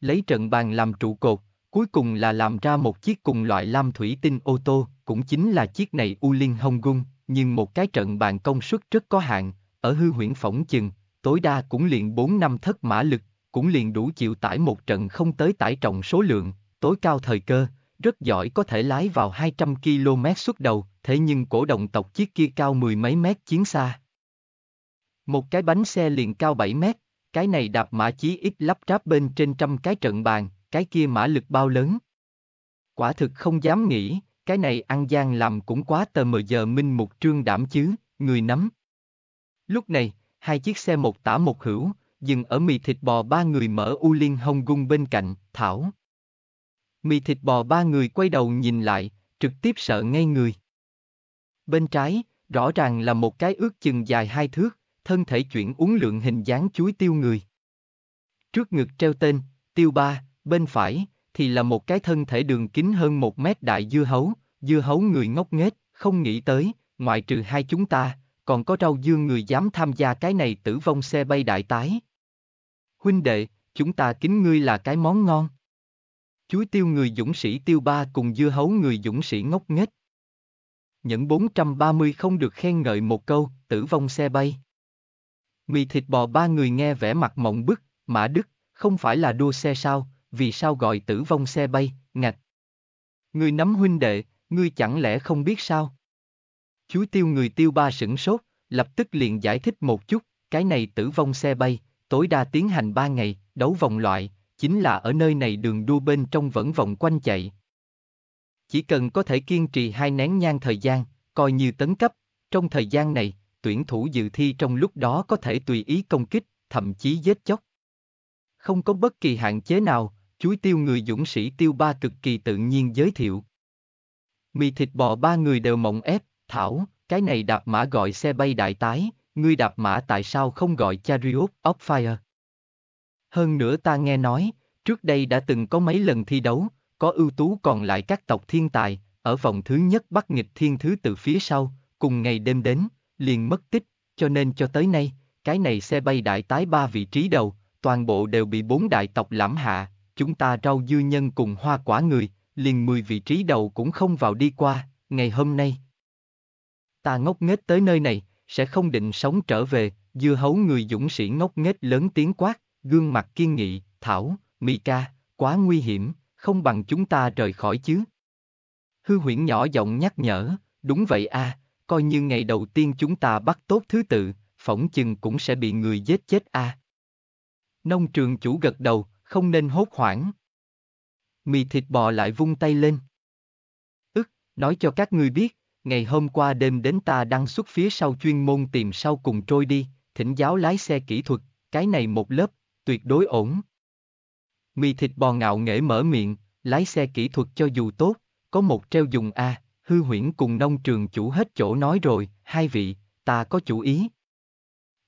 Lấy trận bàn làm trụ cột, cuối cùng là làm ra một chiếc cùng loại lam thủy tinh ô tô, cũng chính là chiếc này U linh hồng Gung, nhưng một cái trận bàn công suất rất có hạn, ở hư huyễn phỏng chừng, tối đa cũng liền 4 năm thất mã lực, cũng liền đủ chịu tải một trận không tới tải trọng số lượng, tối cao thời cơ, rất giỏi có thể lái vào 200 km suốt đầu, thế nhưng cổ động tộc chiếc kia cao mười mấy mét chiến xa. Một cái bánh xe liền cao 7 mét, cái này đạp mã chí ít lắp ráp bên trên trăm cái trận bàn, cái kia mã lực bao lớn. Quả thực không dám nghĩ, cái này ăn gian làm cũng quá tờ mờ giờ minh một trương đảm chứ, người nắm. Lúc này, hai chiếc xe một tả một hữu, dừng ở mì thịt bò ba người mở U Liên Hồng Gung bên cạnh, Thảo. Mì thịt bò ba người quay đầu nhìn lại, trực tiếp sợ ngay người. Bên trái, rõ ràng là một cái ước chừng dài hai thước, thân thể chuyển uốn lượn hình dáng chuối tiêu người. Trước ngực treo tên, tiêu ba, bên phải, thì là một cái thân thể đường kính hơn một mét đại dưa hấu, dưa hấu người ngốc nghếch, không nghĩ tới, ngoại trừ hai chúng ta, còn có rau dương người dám tham gia cái này tử vong xe bay đại tái. Huynh đệ, chúng ta kính ngươi là cái món ngon. Chuối tiêu người dũng sĩ tiêu ba cùng dưa hấu người dũng sĩ ngốc nghếch. Những 430 không được khen ngợi một câu, tử vong xe bay. Mì thịt bò ba người nghe vẻ mặt mộng bức, Mã Đức, không phải là đua xe sao, vì sao gọi tử vong xe bay, ngạch. Người nắm huynh đệ, ngươi chẳng lẽ không biết sao? Chú tiêu người tiêu ba sửng sốt, lập tức liền giải thích một chút, cái này tử vong xe bay, tối đa tiến hành ba ngày, đấu vòng loại, chính là ở nơi này đường đua bên trong vẫn vòng quanh chạy. Chỉ cần có thể kiên trì hai nén nhang thời gian, coi như tấn cấp, trong thời gian này, tuyển thủ dự thi trong lúc đó có thể tùy ý công kích, thậm chí giết chóc. Không có bất kỳ hạn chế nào, chuối tiêu người dũng sĩ tiêu ba cực kỳ tự nhiên giới thiệu. Mì thịt bò ba người đều mộng ép, Thảo, cái này đạp mã gọi xe bay đại tái, ngươi đạp mã tại sao không gọi Chariot of Fire? Hơn nữa ta nghe nói, trước đây đã từng có mấy lần thi đấu, có ưu tú còn lại các tộc thiên tài, ở vòng thứ nhất bắt nghịch thiên thứ từ phía sau, cùng ngày đêm đến, liền mất tích, cho nên cho tới nay, cái này xe bay đại tái ba vị trí đầu, toàn bộ đều bị bốn đại tộc lãm hạ, chúng ta rau dư nhân cùng hoa quả người, liền mười vị trí đầu cũng không vào đi qua, ngày hôm nay. Ta ngốc nghếch tới nơi này, sẽ không định sống trở về, dưa hấu người dũng sĩ ngốc nghếch lớn tiếng quát, gương mặt kiên nghị, thảo, Mika, quá nguy hiểm, không bằng chúng ta rời khỏi chứ. Hư huyễn nhỏ giọng nhắc nhở, đúng vậy a, à, coi như ngày đầu tiên chúng ta bắt tốt thứ tự, phỏng chừng cũng sẽ bị người giết chết a. À. Nông trường chủ gật đầu, không nên hốt hoảng. Mì thịt bò lại vung tay lên. Ức, nói cho các ngươi biết, ngày hôm qua đêm đến ta đang xuất phía sau chuyên môn tìm sau cùng trôi đi, thỉnh giáo lái xe kỹ thuật, cái này một lớp, tuyệt đối ổn. Mì thịt bò ngạo nghễ mở miệng, lái xe kỹ thuật cho dù tốt, có một treo dùng A, à, hư huyễn cùng nông trường chủ hết chỗ nói rồi, hai vị, ta có chủ ý.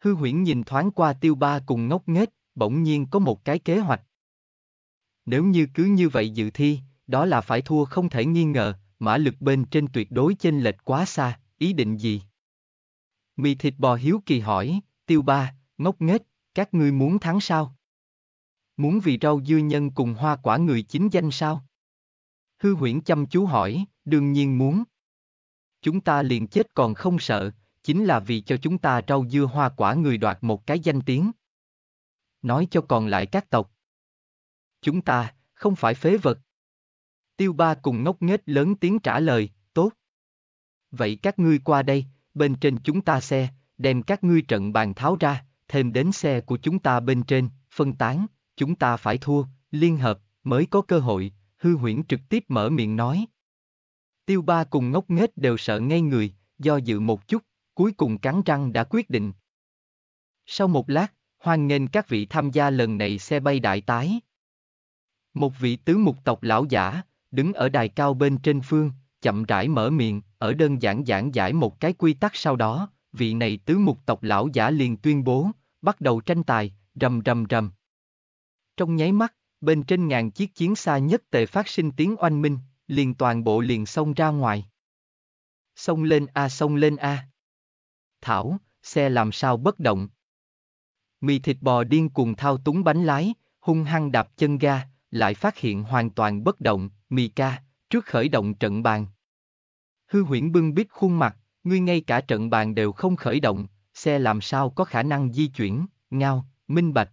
Hư huyễn nhìn thoáng qua tiêu ba cùng ngốc nghếch, bỗng nhiên có một cái kế hoạch. Nếu như cứ như vậy dự thi, đó là phải thua không thể nghi ngờ, mã lực bên trên tuyệt đối chênh lệch quá xa, ý định gì? Mì thịt bò hiếu kỳ hỏi, tiêu ba, ngốc nghếch, các ngươi muốn thắng sao? Muốn vì rau dưa nhân cùng hoa quả người chính danh sao? Hư huyễn chăm chú hỏi, đương nhiên muốn. Chúng ta liền chết còn không sợ, chính là vì cho chúng ta rau dưa hoa quả người đoạt một cái danh tiếng. Nói cho còn lại các tộc. Chúng ta, không phải phế vật. Tiêu ba cùng ngốc nghếch lớn tiếng trả lời, tốt. Vậy các ngươi qua đây, bên trên chúng ta xe, đem các ngươi trận bàn tháo ra, thêm đến xe của chúng ta bên trên, phân tán, chúng ta phải thua, liên hợp, mới có cơ hội, hư huyễn trực tiếp mở miệng nói, Tiêu ba cùng ngốc nghếch đều sợ ngây người, do dự một chút, cuối cùng cắn răng đã quyết định. Sau một lát, hoan nghênh các vị tham gia lần này xe bay đại tái. Một vị tứ mục tộc lão giả, đứng ở đài cao bên trên phương, chậm rãi mở miệng, ở đơn giản giảng giải một cái quy tắc sau đó, vị này tứ mục tộc lão giả liền tuyên bố, bắt đầu tranh tài, rầm rầm rầm. Trong nháy mắt, bên trên ngàn chiếc chiến xa nhất tề phát sinh tiếng oanh minh, liền toàn bộ liền xông ra ngoài. Xông lên a xông lên a. Thảo, xe làm sao bất động. Mì thịt bò điên cùng thao túng bánh lái, hung hăng đạp chân ga, lại phát hiện hoàn toàn bất động, mì ca, trước khởi động trận bàn. Hư huyễn bưng bít khuôn mặt, ngươi ngay cả trận bàn đều không khởi động, xe làm sao có khả năng di chuyển, ngao, minh bạch.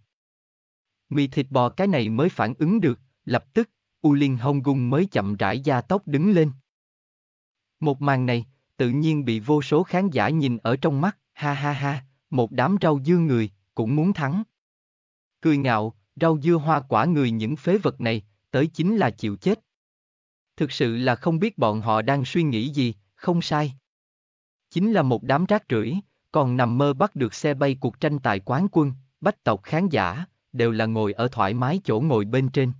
Mì thịt bò cái này mới phản ứng được, lập tức, U linh Hồng Cung mới chậm rãi gia tốc đứng lên. Một màn này, tự nhiên bị vô số khán giả nhìn ở trong mắt, ha ha ha, một đám rau dưa người, cũng muốn thắng. Cười ngạo, rau dưa hoa quả người những phế vật này, tới chính là chịu chết. Thực sự là không biết bọn họ đang suy nghĩ gì, không sai. Chính là một đám rác rưởi, còn nằm mơ bắt được xe bay cuộc tranh tài quán quân, bách tộc khán giả, đều là ngồi ở thoải mái chỗ ngồi bên trên,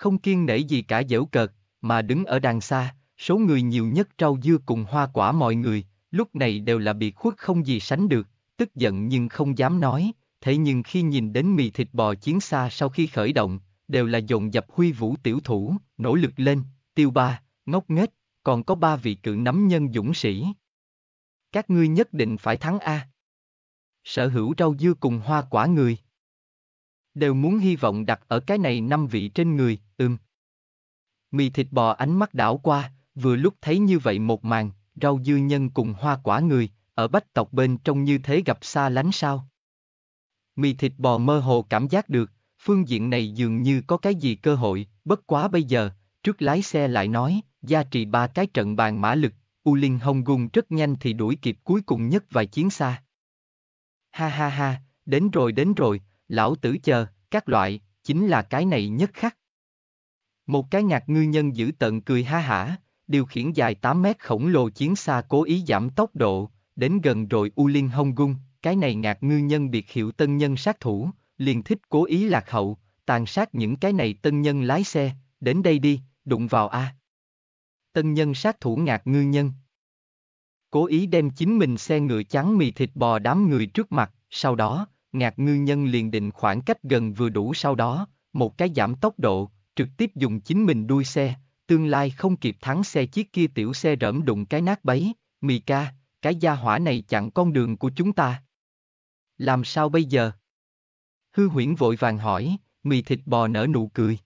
không kiên nể gì cả dễu cợt, mà đứng ở đằng xa, số người nhiều nhất rau dưa cùng hoa quả mọi người, lúc này đều là bị khuất không gì sánh được, tức giận nhưng không dám nói, thế nhưng khi nhìn đến mì thịt bò chiến xa sau khi khởi động, đều là dồn dập huy vũ tiểu thủ, nỗ lực lên, tiêu ba, ngốc nghếch, còn có ba vị cự nắm nhân dũng sĩ. Các ngươi nhất định phải thắng A. Sở hữu rau dưa cùng hoa quả người đều muốn hy vọng đặt ở cái này năm vị trên người, ừm. Mì thịt bò ánh mắt đảo qua, vừa lúc thấy như vậy một màn, rau dư nhân cùng hoa quả người, ở bách tộc bên trong như thế gặp xa lánh sao. Mì thịt bò mơ hồ cảm giác được, phương diện này dường như có cái gì cơ hội, bất quá bây giờ, trước lái xe lại nói, gia trì ba cái trận bàn mã lực, U Linh Hồng Gung rất nhanh thì đuổi kịp cuối cùng nhất vài chiến xa. Ha ha ha, đến rồi đến rồi, lão tử chờ, các loại, chính là cái này nhất khắc. Một cái ngạc ngư nhân giữ tận cười ha hả, điều khiển dài 8 mét khổng lồ chiến xa cố ý giảm tốc độ, đến gần rồi U linh Hong Gung, cái này ngạc ngư nhân biệt hiệu tân nhân sát thủ, liền thích cố ý lạc hậu, tàn sát những cái này tân nhân lái xe, đến đây đi, đụng vào a. Tân nhân sát thủ ngạc ngư nhân. Cố ý đem chính mình xe ngựa trắng mì thịt bò đám người trước mặt, sau đó, ngạc ngư nhân liền định khoảng cách gần vừa đủ sau đó, một cái giảm tốc độ, trực tiếp dùng chính mình đuôi xe, tương lai không kịp thắng xe chiếc kia tiểu xe rỡm đụng cái nát bấy, mì ca, cái gia hỏa này chặn con đường của chúng ta. Làm sao bây giờ? Hư huyễn vội vàng hỏi, mì thịt bò nở nụ cười.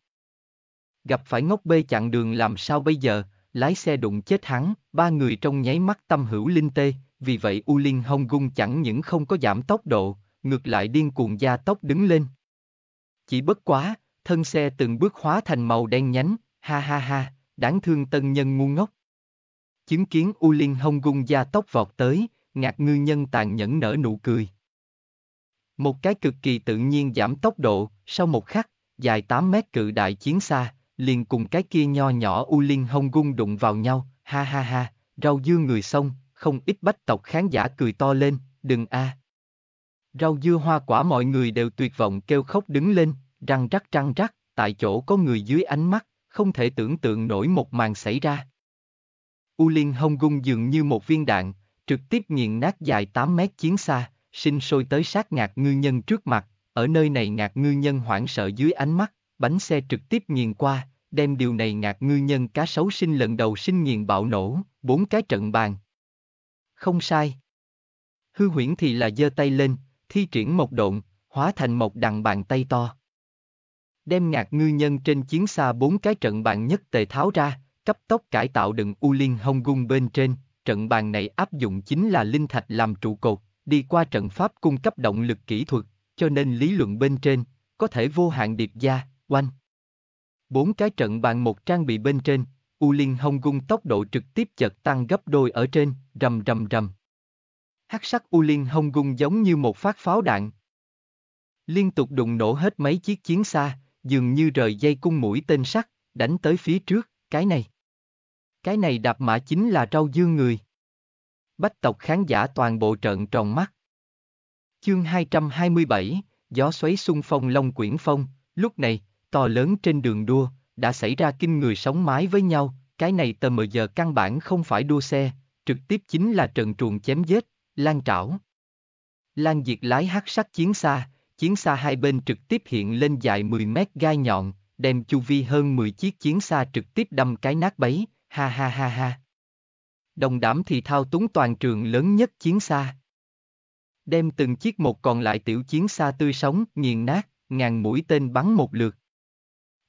Gặp phải ngốc bê chặn đường làm sao bây giờ, lái xe đụng chết hắn, ba người trong nháy mắt tâm hữu linh tê, vì vậy U Linh hồng Gung chẳng những không có giảm tốc độ, ngược lại điên cuồng da tóc đứng lên. Chỉ bất quá, thân xe từng bước hóa thành màu đen nhánh, ha ha ha, đáng thương tân nhân ngu ngốc. Chứng kiến U linh hông gung da tóc vọt tới, ngạc ngư nhân tàn nhẫn nở nụ cười. Một cái cực kỳ tự nhiên giảm tốc độ, sau một khắc, dài 8 mét cự đại chiến xa, liền cùng cái kia nho nhỏ U linh hông gung đụng vào nhau, ha ha ha, rau dưa người xong, không ít bách tộc khán giả cười to lên, đừng a. À. Rau dưa hoa quả mọi người đều tuyệt vọng kêu khóc đứng lên, răng rắc răng rắc, tại chỗ có người dưới ánh mắt, không thể tưởng tượng nổi một màn xảy ra. U Liên hồng Gung dường như một viên đạn, trực tiếp nghiền nát dài 8 mét chiến xa, sinh sôi tới sát ngạc ngư nhân trước mặt, ở nơi này ngạc ngư nhân hoảng sợ dưới ánh mắt, bánh xe trực tiếp nghiền qua, đem điều này ngạc ngư nhân cá sấu sinh lần đầu sinh nghiền bạo nổ, bốn cái trận bàn. Không sai. Hư huyễn thì là giơ tay lên, thi triển một độn, hóa thành một đằng bàn tay to. Đem ngạc ngư nhân trên chiến xa bốn cái trận bàn nhất tề tháo ra, cấp tốc cải tạo đựng u liên hồng gung bên trên, trận bàn này áp dụng chính là linh thạch làm trụ cột, đi qua trận pháp cung cấp động lực kỹ thuật, cho nên lý luận bên trên, có thể vô hạn điệp gia, oanh. Bốn cái trận bàn một trang bị bên trên, U Liên Hồng Gung tốc độ trực tiếp chợt tăng gấp đôi ở trên, rầm rầm rầm hắc sắc U Liên hông gung giống như một phát pháo đạn. Liên tục đụng nổ hết mấy chiếc chiến xa, dường như rời dây cung mũi tên sắt, đánh tới phía trước, cái này. Cái này đạp mã chính là rau dương người. Bách tộc khán giả toàn bộ trợn tròn mắt. Chương 227, gió xoáy xung phong long quyển phong, lúc này, to lớn trên đường đua, đã xảy ra kinh người sóng mái với nhau, cái này tờ mờ giờ căn bản không phải đua xe, trực tiếp chính là trận truồng chém giết, Lan trảo. Lan diệt lái hắc sắc chiến xa, chiến xa hai bên trực tiếp hiện lên dài 10 mét gai nhọn, đem chu vi hơn 10 chiếc chiến xa trực tiếp đâm cái nát bấy, ha ha ha ha. Đồng đảm thì thao túng toàn trường lớn nhất chiến xa. Đem từng chiếc một còn lại tiểu chiến xa tươi sống, nghiền nát, ngàn mũi tên bắn một lượt.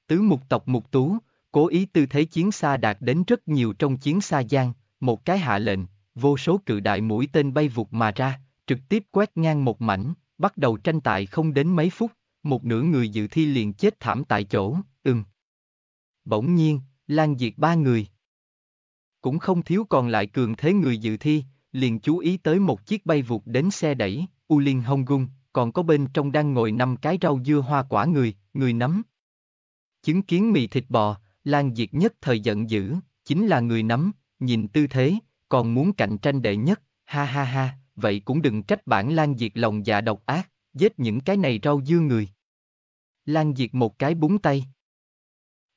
Tứ mục tộc mục tú, cố ý tư thế chiến xa đạt đến rất nhiều trong chiến xa gian, một cái hạ lệnh, vô số cự đại mũi tên bay vụt mà ra, trực tiếp quét ngang một mảnh, bắt đầu tranh tài không đến mấy phút, một nửa người dự thi liền chết thảm tại chỗ, ừm. Bỗng nhiên, Lan Diệt ba người. Cũng không thiếu còn lại cường thế người dự thi, liền chú ý tới một chiếc bay vụt đến xe đẩy, U Linh Hong Gung, còn có bên trong đang ngồi năm cái rau dưa hoa quả người, người nắm. Chứng kiến mì thịt bò, Lan Diệt nhất thời giận dữ, chính là người nắm, nhìn tư thế, còn muốn cạnh tranh đệ nhất, ha ha ha, vậy cũng đừng trách bản Lan Diệt lòng dạ độc ác, giết những cái này rau dưa người. Lan Diệt một cái búng tay.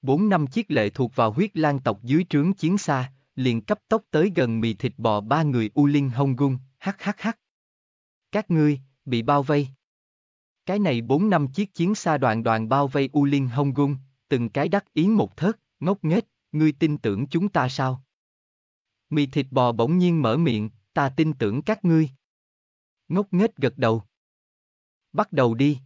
Bốn năm chiếc lệ thuộc vào huyết lan tộc dưới trướng chiến xa, liền cấp tốc tới gần mì thịt bò ba người U Linh hồng Gung, hắc hắc hắc. Các ngươi, bị bao vây. Cái này bốn năm chiếc chiến xa đoàn đoàn bao vây U Linh hồng Gung, từng cái đắc ý một thớt, ngốc nghếch, ngươi tin tưởng chúng ta sao? Mì thịt bò bỗng nhiên mở miệng, ta tin tưởng các ngươi. Ngốc nghếch gật đầu. Bắt đầu đi.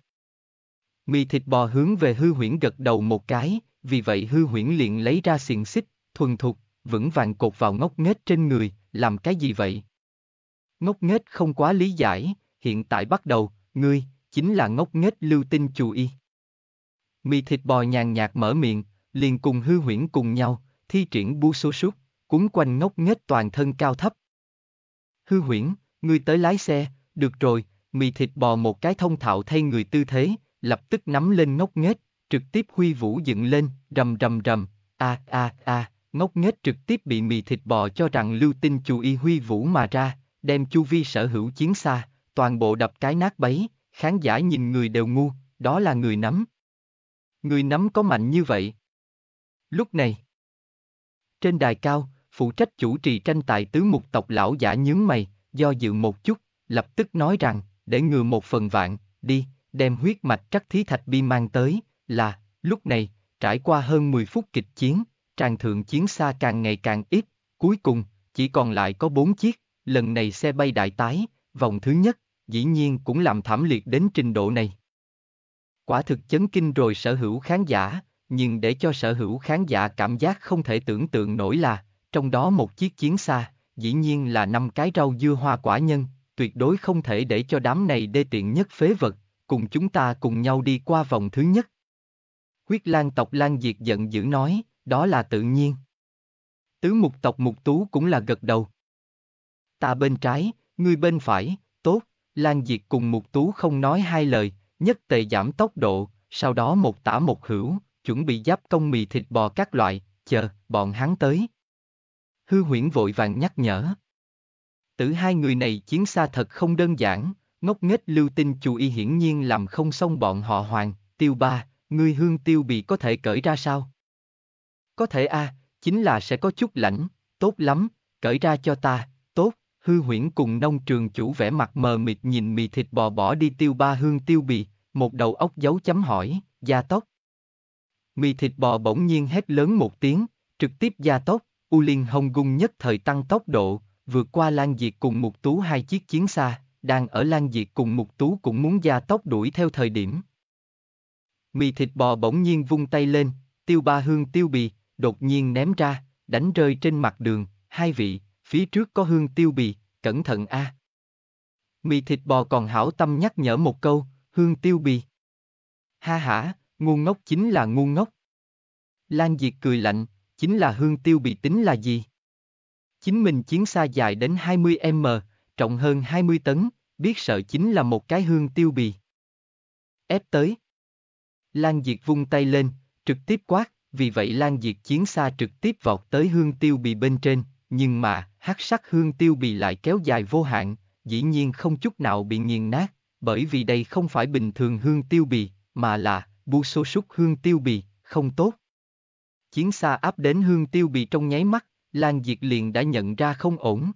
Mì thịt bò hướng về hư huyễn gật đầu một cái, vì vậy hư huyễn liền lấy ra xiềng xích, thuần thục, vững vàng cột vào ngốc nghếch trên người, làm cái gì vậy? Ngốc nghếch không quá lý giải, hiện tại bắt đầu, ngươi, chính là ngốc nghếch lưu tinh chù y. Mì thịt bò nhàn nhạt mở miệng, liền cùng hư huyễn cùng nhau, thi triển bu số súc cuốn quanh ngốc nghếch toàn thân cao thấp. Hư huyễn, ngươi tới lái xe, được rồi, mì thịt bò một cái thông thạo thay người tư thế, lập tức nắm lên ngốc nghếch, trực tiếp huy vũ dựng lên, rầm rầm rầm, a a a, ngốc nghếch trực tiếp bị mì thịt bò cho rằng lưu tinh chú y huy vũ mà ra, đem chu vi sở hữu chiến xa, toàn bộ đập cái nát bấy, khán giả nhìn người đều ngu, đó là người nắm. Người nắm có mạnh như vậy. Lúc này, trên đài cao, phụ trách chủ trì tranh tài tứ mục tộc lão giả nhướng mày, do dự một chút, lập tức nói rằng, để ngừa một phần vạn, đi, đem huyết mạch trắc thí thạch bi mang tới, là, lúc này, trải qua hơn 10 phút kịch chiến, tràng thượng chiến xa càng ngày càng ít, cuối cùng, chỉ còn lại có 4 chiếc, lần này xe bay đại tái, vòng thứ nhất, dĩ nhiên cũng làm thảm liệt đến trình độ này. Quả thực chấn kinh rồi sở hữu khán giả, nhưng để cho sở hữu khán giả cảm giác không thể tưởng tượng nổi là, trong đó một chiếc chiến xa, dĩ nhiên là năm cái rau dưa hoa quả nhân, tuyệt đối không thể để cho đám này đê tiện nhất phế vật, cùng chúng ta cùng nhau đi qua vòng thứ nhất. Huyết Lan tộc Lan Diệt giận dữ nói, đó là tự nhiên. Tứ mục tộc mục tú cũng là gật đầu. Ta bên trái, ngươi bên phải, tốt, Lan Diệt cùng mục tú không nói hai lời, nhất tề giảm tốc độ, sau đó một tả một hữu, chuẩn bị giáp công mì thịt bò các loại, chờ, bọn hắn tới hư huyễn vội vàng nhắc nhở. Tử hai người này chiến xa thật không đơn giản, ngốc nghếch lưu tinh chủ y hiển nhiên làm không xong bọn họ hoàng, tiêu ba, ngươi hương tiêu bị có thể cởi ra sao? Có thể a, à, chính là sẽ có chút lãnh, tốt lắm, cởi ra cho ta, tốt, hư huyễn cùng nông trường chủ vẻ mặt mờ mịt nhìn mì thịt bò bỏ đi tiêu ba hương tiêu bị, một đầu óc dấu chấm hỏi, gia tốc. Mì thịt bò bỗng nhiên hét lớn một tiếng, trực tiếp gia tốc. U Liên Hồng Gung nhất thời tăng tốc độ, vượt qua Lan Diệt cùng Mục Tú hai chiếc chiến xa, đang ở Lan Diệt cùng Mục Tú cũng muốn gia tốc đuổi theo thời điểm. Mì thịt bò bỗng nhiên vung tay lên, tiêu ba hương tiêu bì, đột nhiên ném ra, đánh rơi trên mặt đường, hai vị, phía trước có hương tiêu bì, cẩn thận a. À. Mì thịt bò còn hảo tâm nhắc nhở một câu, hương tiêu bì. Ha hả, ngu ngốc chính là ngu ngốc. Lan Diệt cười lạnh, chính là hương tiêu bị tính là gì? Chính mình chiến xa dài đến 20m, trọng hơn 20 tấn, biết sợ chính là một cái hương tiêu bì. Ép tới. Lan Diệt vung tay lên, trực tiếp quát, vì vậy Lan Diệt chiến xa trực tiếp vọt tới hương tiêu bì bên trên, nhưng mà, hắc sắc hương tiêu bì lại kéo dài vô hạn, dĩ nhiên không chút nào bị nghiền nát, bởi vì đây không phải bình thường hương tiêu bì, mà là bu số súc hương tiêu bì, không tốt. Chiến xa áp đến hương tiêu bị trong nháy mắt, Lan Diệt liền đã nhận ra không ổn.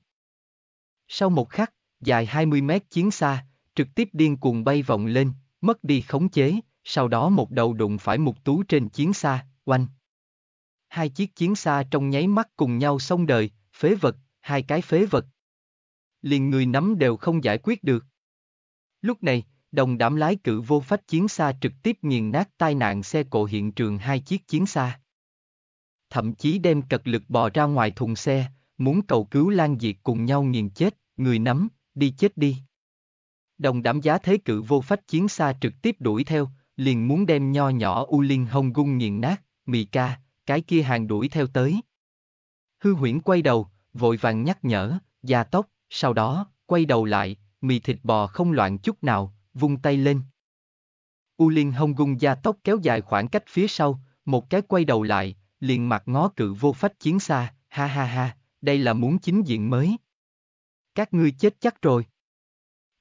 Sau một khắc, dài 20 mét chiến xa, trực tiếp điên cuồng bay vòng lên, mất đi khống chế, sau đó một đầu đụng phải một tú trên chiến xa, oanh. Hai chiếc chiến xa trong nháy mắt cùng nhau xong đời, phế vật, hai cái phế vật. Liền người nắm đều không giải quyết được. Lúc này, đồng đảm lái cự vô phách chiến xa trực tiếp nghiền nát tai nạn xe cộ hiện trường hai chiếc chiến xa thậm chí đem cật lực bò ra ngoài thùng xe, muốn cầu cứu Lan Diệt cùng nhau nghiền chết, người nắm, đi chết đi. Đồng đảm giá thế cự vô phách chiến xa trực tiếp đuổi theo, liền muốn đem nho nhỏ U Linh Hồng Gung nghiền nát, mì ca, cái kia hàng đuổi theo tới. Hư huyễn quay đầu, vội vàng nhắc nhở, gia tốc, sau đó, quay đầu lại, mì thịt bò không loạn chút nào, vung tay lên. U Linh Hồng Gung gia tốc kéo dài khoảng cách phía sau, một cái quay đầu lại, liền mặt ngó cự vô phách chiến xa, ha ha ha, đây là muốn chính diện mới. Các ngươi chết chắc rồi.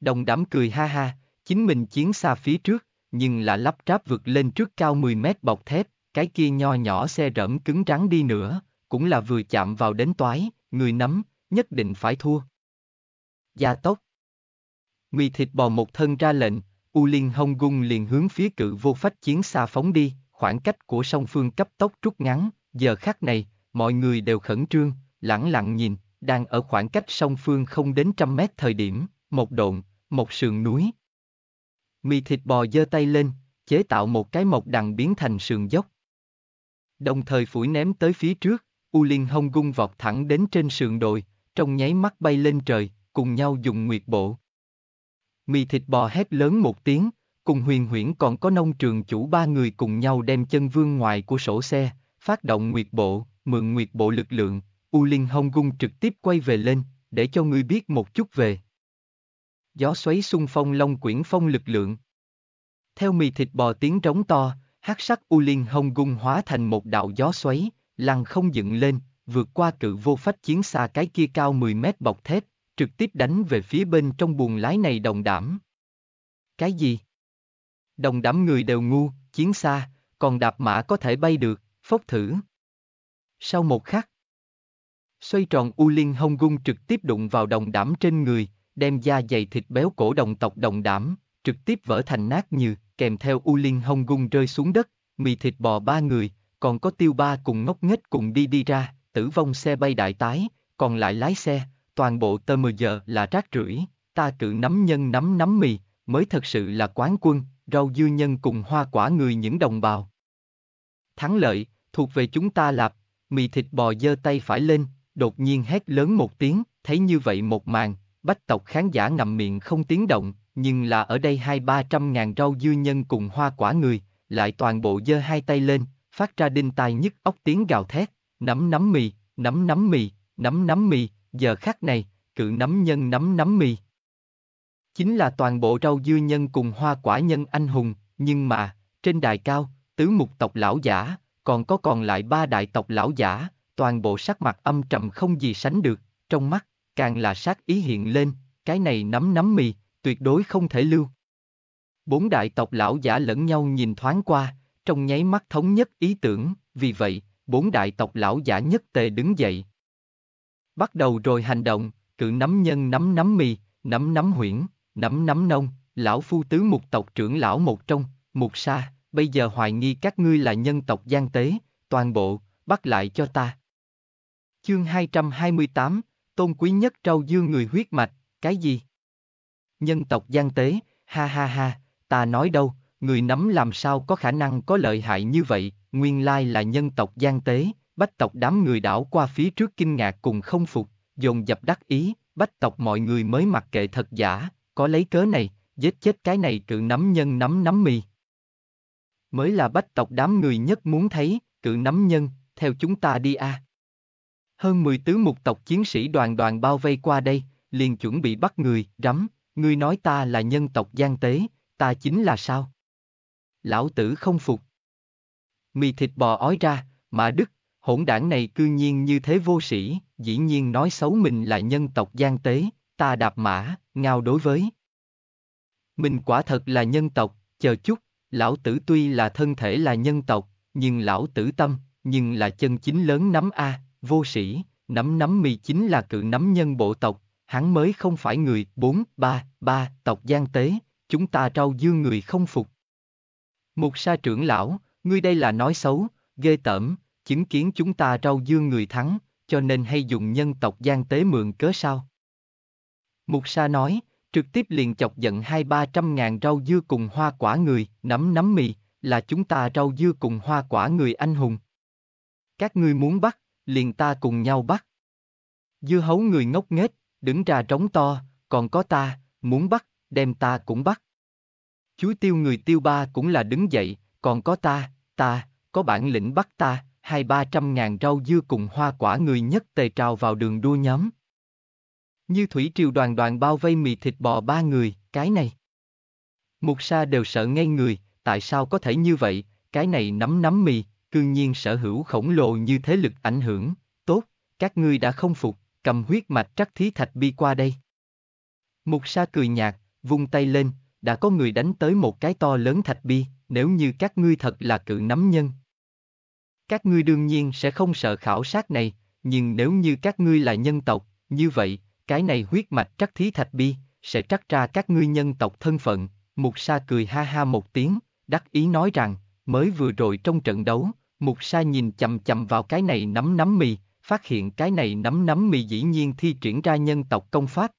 Đồng đám cười ha ha, chính mình chiến xa phía trước, nhưng là lắp ráp vượt lên trước cao 10 mét bọc thép, cái kia nho nhỏ xe rẫm cứng rắn đi nữa, cũng là vừa chạm vào đến toái, người nắm, nhất định phải thua. Gia tốc. nguy thịt bò một thân ra lệnh, U Liên hồng Gung liền hướng phía cự vô phách chiến xa phóng đi, khoảng cách của song phương cấp tốc rút ngắn, giờ khắc này, mọi người đều khẩn trương, lẳng lặng nhìn, đang ở khoảng cách song phương không đến trăm mét thời điểm, một độn, một sườn núi. Mì thịt bò giơ tay lên, chế tạo một cái mộc đằng biến thành sườn dốc. Đồng thời phủi ném tới phía trước, U Liên Hông Gung vọt thẳng đến trên sườn đồi, trong nháy mắt bay lên trời, cùng nhau dùng nguyệt bộ. Mì thịt bò hét lớn một tiếng, cùng huyền huyễn còn có nông trường chủ ba người cùng nhau đem chân vương ngoài của sổ xe, phát động nguyệt bộ, mượn nguyệt bộ lực lượng, U Linh Hồng Gung trực tiếp quay về lên, để cho người biết một chút về. Gió xoáy xung phong long quyển phong lực lượng. Theo mì thịt bò tiếng trống to, hát sắc U Linh Hồng Gung hóa thành một đạo gió xoáy, lăng không dựng lên, vượt qua cự vô phách chiến xa cái kia cao 10 mét bọc thép, trực tiếp đánh về phía bên trong buồng lái này đồng đảm. Cái gì? Đồng đám người đều ngu, chiến xa, còn đạp mã có thể bay được, phốc thử. Sau một khắc, xoay tròn U Liên hồng Gung trực tiếp đụng vào đồng đảm trên người, đem da dày thịt béo cổ đồng tộc đồng đảm, trực tiếp vỡ thành nát như, kèm theo U Liên hồng Gung rơi xuống đất, mì thịt bò ba người, còn có tiêu ba cùng ngốc nghếch cùng đi đi ra, tử vong xe bay đại tái, còn lại lái xe, toàn bộ tơ mười giờ là rác rưởi, ta cự nắm nhân nắm nắm mì, mới thật sự là quán quân, rau dưa nhân cùng hoa quả người những đồng bào. Thắng lợi, thuộc về chúng ta lạp, mì thịt bò giơ tay phải lên, đột nhiên hét lớn một tiếng, thấy như vậy một màn, bách tộc khán giả ngậm miệng không tiếng động, nhưng là ở đây hai ba trăm ngàn rau dưa nhân cùng hoa quả người, lại toàn bộ giơ hai tay lên, phát ra đinh tai nhức óc tiếng gào thét, nắm nắm mì, nắm nắm mì, nắm nắm mì, giờ khắc này, cự nắm nhân nắm nắm mì chính là toàn bộ rau dưa nhân cùng hoa quả nhân anh hùng, nhưng mà, trên đài cao, tứ mục tộc lão giả, còn có còn lại ba đại tộc lão giả, toàn bộ sắc mặt âm trầm không gì sánh được, trong mắt, càng là sát ý hiện lên, cái này nắm nắm mì, tuyệt đối không thể lưu. Bốn đại tộc lão giả lẫn nhau nhìn thoáng qua, trong nháy mắt thống nhất ý tưởng, vì vậy, bốn đại tộc lão giả nhất tề đứng dậy. Bắt đầu rồi hành động, cự nắm nhân nắm nắm mì, nắm nắm huyễn, nắm nắm nông, lão phu tứ mục tộc trưởng lão một trong, mục sa, bây giờ hoài nghi các ngươi là nhân tộc gian tế, toàn bộ, bắt lại cho ta. Chương 228, Tôn quý nhất trâu dương người huyết mạch, cái gì? Nhân tộc gian tế, ha ha ha, ta nói đâu, người nắm làm sao có khả năng có lợi hại như vậy, nguyên lai là nhân tộc gian tế, bách tộc đám người đảo qua phía trước kinh ngạc cùng không phục, dồn dập đắc ý, bách tộc mọi người mới mặc kệ thật giả, có lấy cớ này, giết chết cái này cự nắm nhân nắm nắm mì. Mới là bách tộc đám người nhất muốn thấy, cự nắm nhân, theo chúng ta đi a. À. Hơn mười tứ mục tộc chiến sĩ đoàn đoàn bao vây qua đây, liền chuẩn bị bắt người, rắm, ngươi nói ta là nhân tộc gian tế, ta chính là sao? Lão tử không phục. Mì thịt bò ói ra, mà đức, hỗn đảng này cư nhiên như thế vô sĩ, dĩ nhiên nói xấu mình là nhân tộc gian tế, ta đạp mã, ngao đối với. Mình quả thật là nhân tộc, chờ chút, lão tử tuy là thân thể là nhân tộc, nhưng lão tử tâm, nhưng là chân chính lớn nắm A, vô sĩ, nắm nắm mì chính là cự nắm nhân bộ tộc, hắn mới không phải người, bốn, ba, ba, tộc gian tế, chúng ta trao dương người không phục. Mục sa trưởng lão, ngươi đây là nói xấu, ghê tởm, chứng kiến chúng ta trao dương người thắng, cho nên hay dùng nhân tộc gian tế mượn cớ sao? Mục Sa nói, trực tiếp liền chọc giận hai ba trăm ngàn rau dưa cùng hoa quả người, nắm nắm mì, là chúng ta rau dưa cùng hoa quả người anh hùng. Các ngươi muốn bắt, liền ta cùng nhau bắt. Dưa hấu người ngốc nghếch, đứng ra trống to, còn có ta, muốn bắt, đem ta cũng bắt. Chú tiêu người tiêu ba cũng là đứng dậy, còn có ta, ta, có bản lĩnh bắt ta, hai ba trăm ngàn rau dưa cùng hoa quả người nhất tề trào vào đường đua nhóm. Như thủy triều đoàn đoàn bao vây mì thịt bò ba người, cái này. Mục sa đều sợ ngay người, tại sao có thể như vậy, cái này nắm nắm mì, cương nhiên sở hữu khổng lồ như thế lực ảnh hưởng, tốt, các ngươi đã không phục, cầm huyết mạch trắc thí thạch bi qua đây. Mục sa cười nhạt, vung tay lên, đã có người đánh tới một cái to lớn thạch bi, nếu như các ngươi thật là cự nắm nhân. Các ngươi đương nhiên sẽ không sợ khảo sát này, nhưng nếu như các ngươi là nhân tộc, như vậy, cái này huyết mạch trắc thí thạch bi, sẽ trắc ra các ngươi nhân tộc thân phận, Mục Sa cười ha ha một tiếng, đắc ý nói rằng, mới vừa rồi trong trận đấu, Mục Sa nhìn chậm chậm vào cái này nắm nắm mì, phát hiện cái này nắm nắm mì dĩ nhiên thi triển ra nhân tộc công pháp.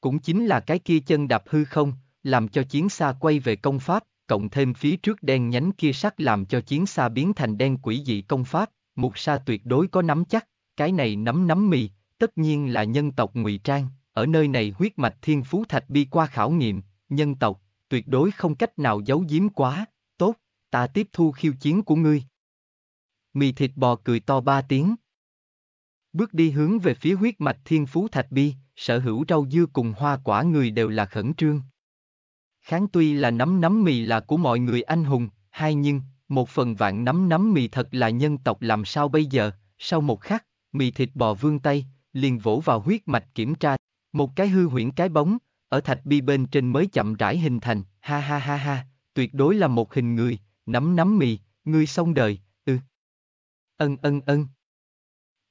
Cũng chính là cái kia chân đạp hư không, làm cho chiến xa quay về công pháp, cộng thêm phía trước đen nhánh kia sắc làm cho chiến xa biến thành đen quỷ dị công pháp, Mục Sa tuyệt đối có nắm chắc, cái này nắm nắm mì, tất nhiên là nhân tộc ngụy trang, ở nơi này huyết mạch thiên phú thạch bi qua khảo nghiệm, nhân tộc, tuyệt đối không cách nào giấu giếm quá, tốt, ta tiếp thu khiêu chiến của ngươi. Mì thịt bò cười to ba tiếng. Bước đi hướng về phía huyết mạch thiên phú thạch bi, sở hữu rau dưa cùng hoa quả người đều là khẩn trương. Kháng tuy là nắm nắm mì là của mọi người anh hùng, hay nhưng, một phần vạn nắm nắm mì thật là nhân tộc làm sao bây giờ, sau một khắc, mì thịt bò vương tay, liền vỗ vào huyết mạch kiểm tra, một cái hư huyễn cái bóng, ở thạch bi bên trên mới chậm rãi hình thành, ha ha ha ha, tuyệt đối là một hình người, nắm nắm mì, ngươi xong đời, ừ. Ân ân ân.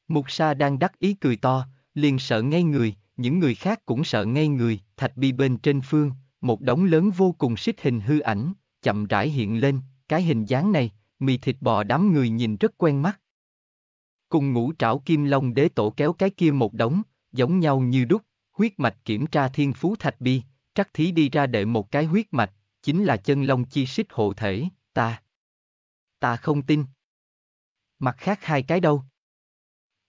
Mục sa đang đắc ý cười to, liền sợ ngay người, những người khác cũng sợ ngay người, thạch bi bên trên phương, một đống lớn vô cùng xích hình hư ảnh, chậm rãi hiện lên, cái hình dáng này, mì thịt bò đám người nhìn rất quen mắt. Cùng ngũ trảo kim long đế tổ kéo cái kia một đống, giống nhau như đúc, huyết mạch kiểm tra thiên phú thạch bi, trắc thí đi ra đệ một cái huyết mạch, chính là chân long chi xích hộ thể, ta. Ta không tin. Mặt khác hai cái đâu?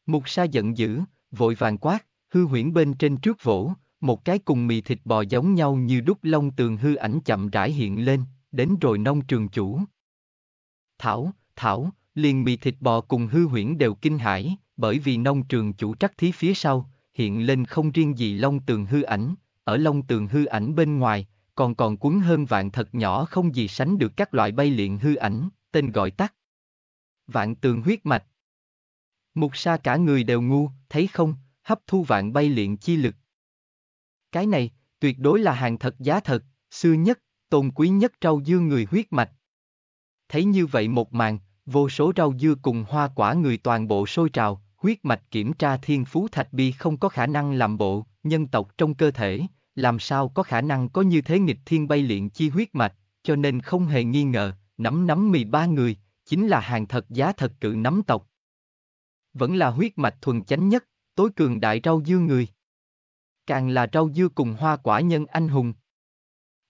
Mục sa giận dữ, vội vàng quát, hư huyễn bên trên trước vỗ, một cái cùng mì thịt bò giống nhau như đúc long tường hư ảnh chậm rãi hiện lên, đến rồi nông trường chủ. Thảo, Thảo, liền bị thịt bò cùng hư huyễn đều kinh hãi, bởi vì nông trường chủ trắc thí phía sau, hiện lên không riêng gì long tường hư ảnh, ở long tường hư ảnh bên ngoài, còn còn cuốn hơn vạn thật nhỏ không gì sánh được các loại bay liện hư ảnh, tên gọi tắt. Vạn tường huyết mạch. Mục sa cả người đều ngu, thấy không, hấp thu vạn bay liện chi lực. Cái này, tuyệt đối là hàng thật giá thật, xưa nhất, tôn quý nhất trâu dương người huyết mạch. Thấy như vậy một màn, Vô số rau dưa cùng hoa quả người toàn bộ sôi trào, huyết mạch kiểm tra thiên phú thạch bi không có khả năng làm bộ, nhân tộc trong cơ thể, làm sao có khả năng có như thế nghịch thiên bay luyện chi huyết mạch, cho nên không hề nghi ngờ, nắm nắm mì ba người, chính là hàng thật giá thật cự nắm tộc. Vẫn là huyết mạch thuần chánh nhất, tối cường đại rau dưa người. Càng là rau dưa cùng hoa quả nhân anh hùng.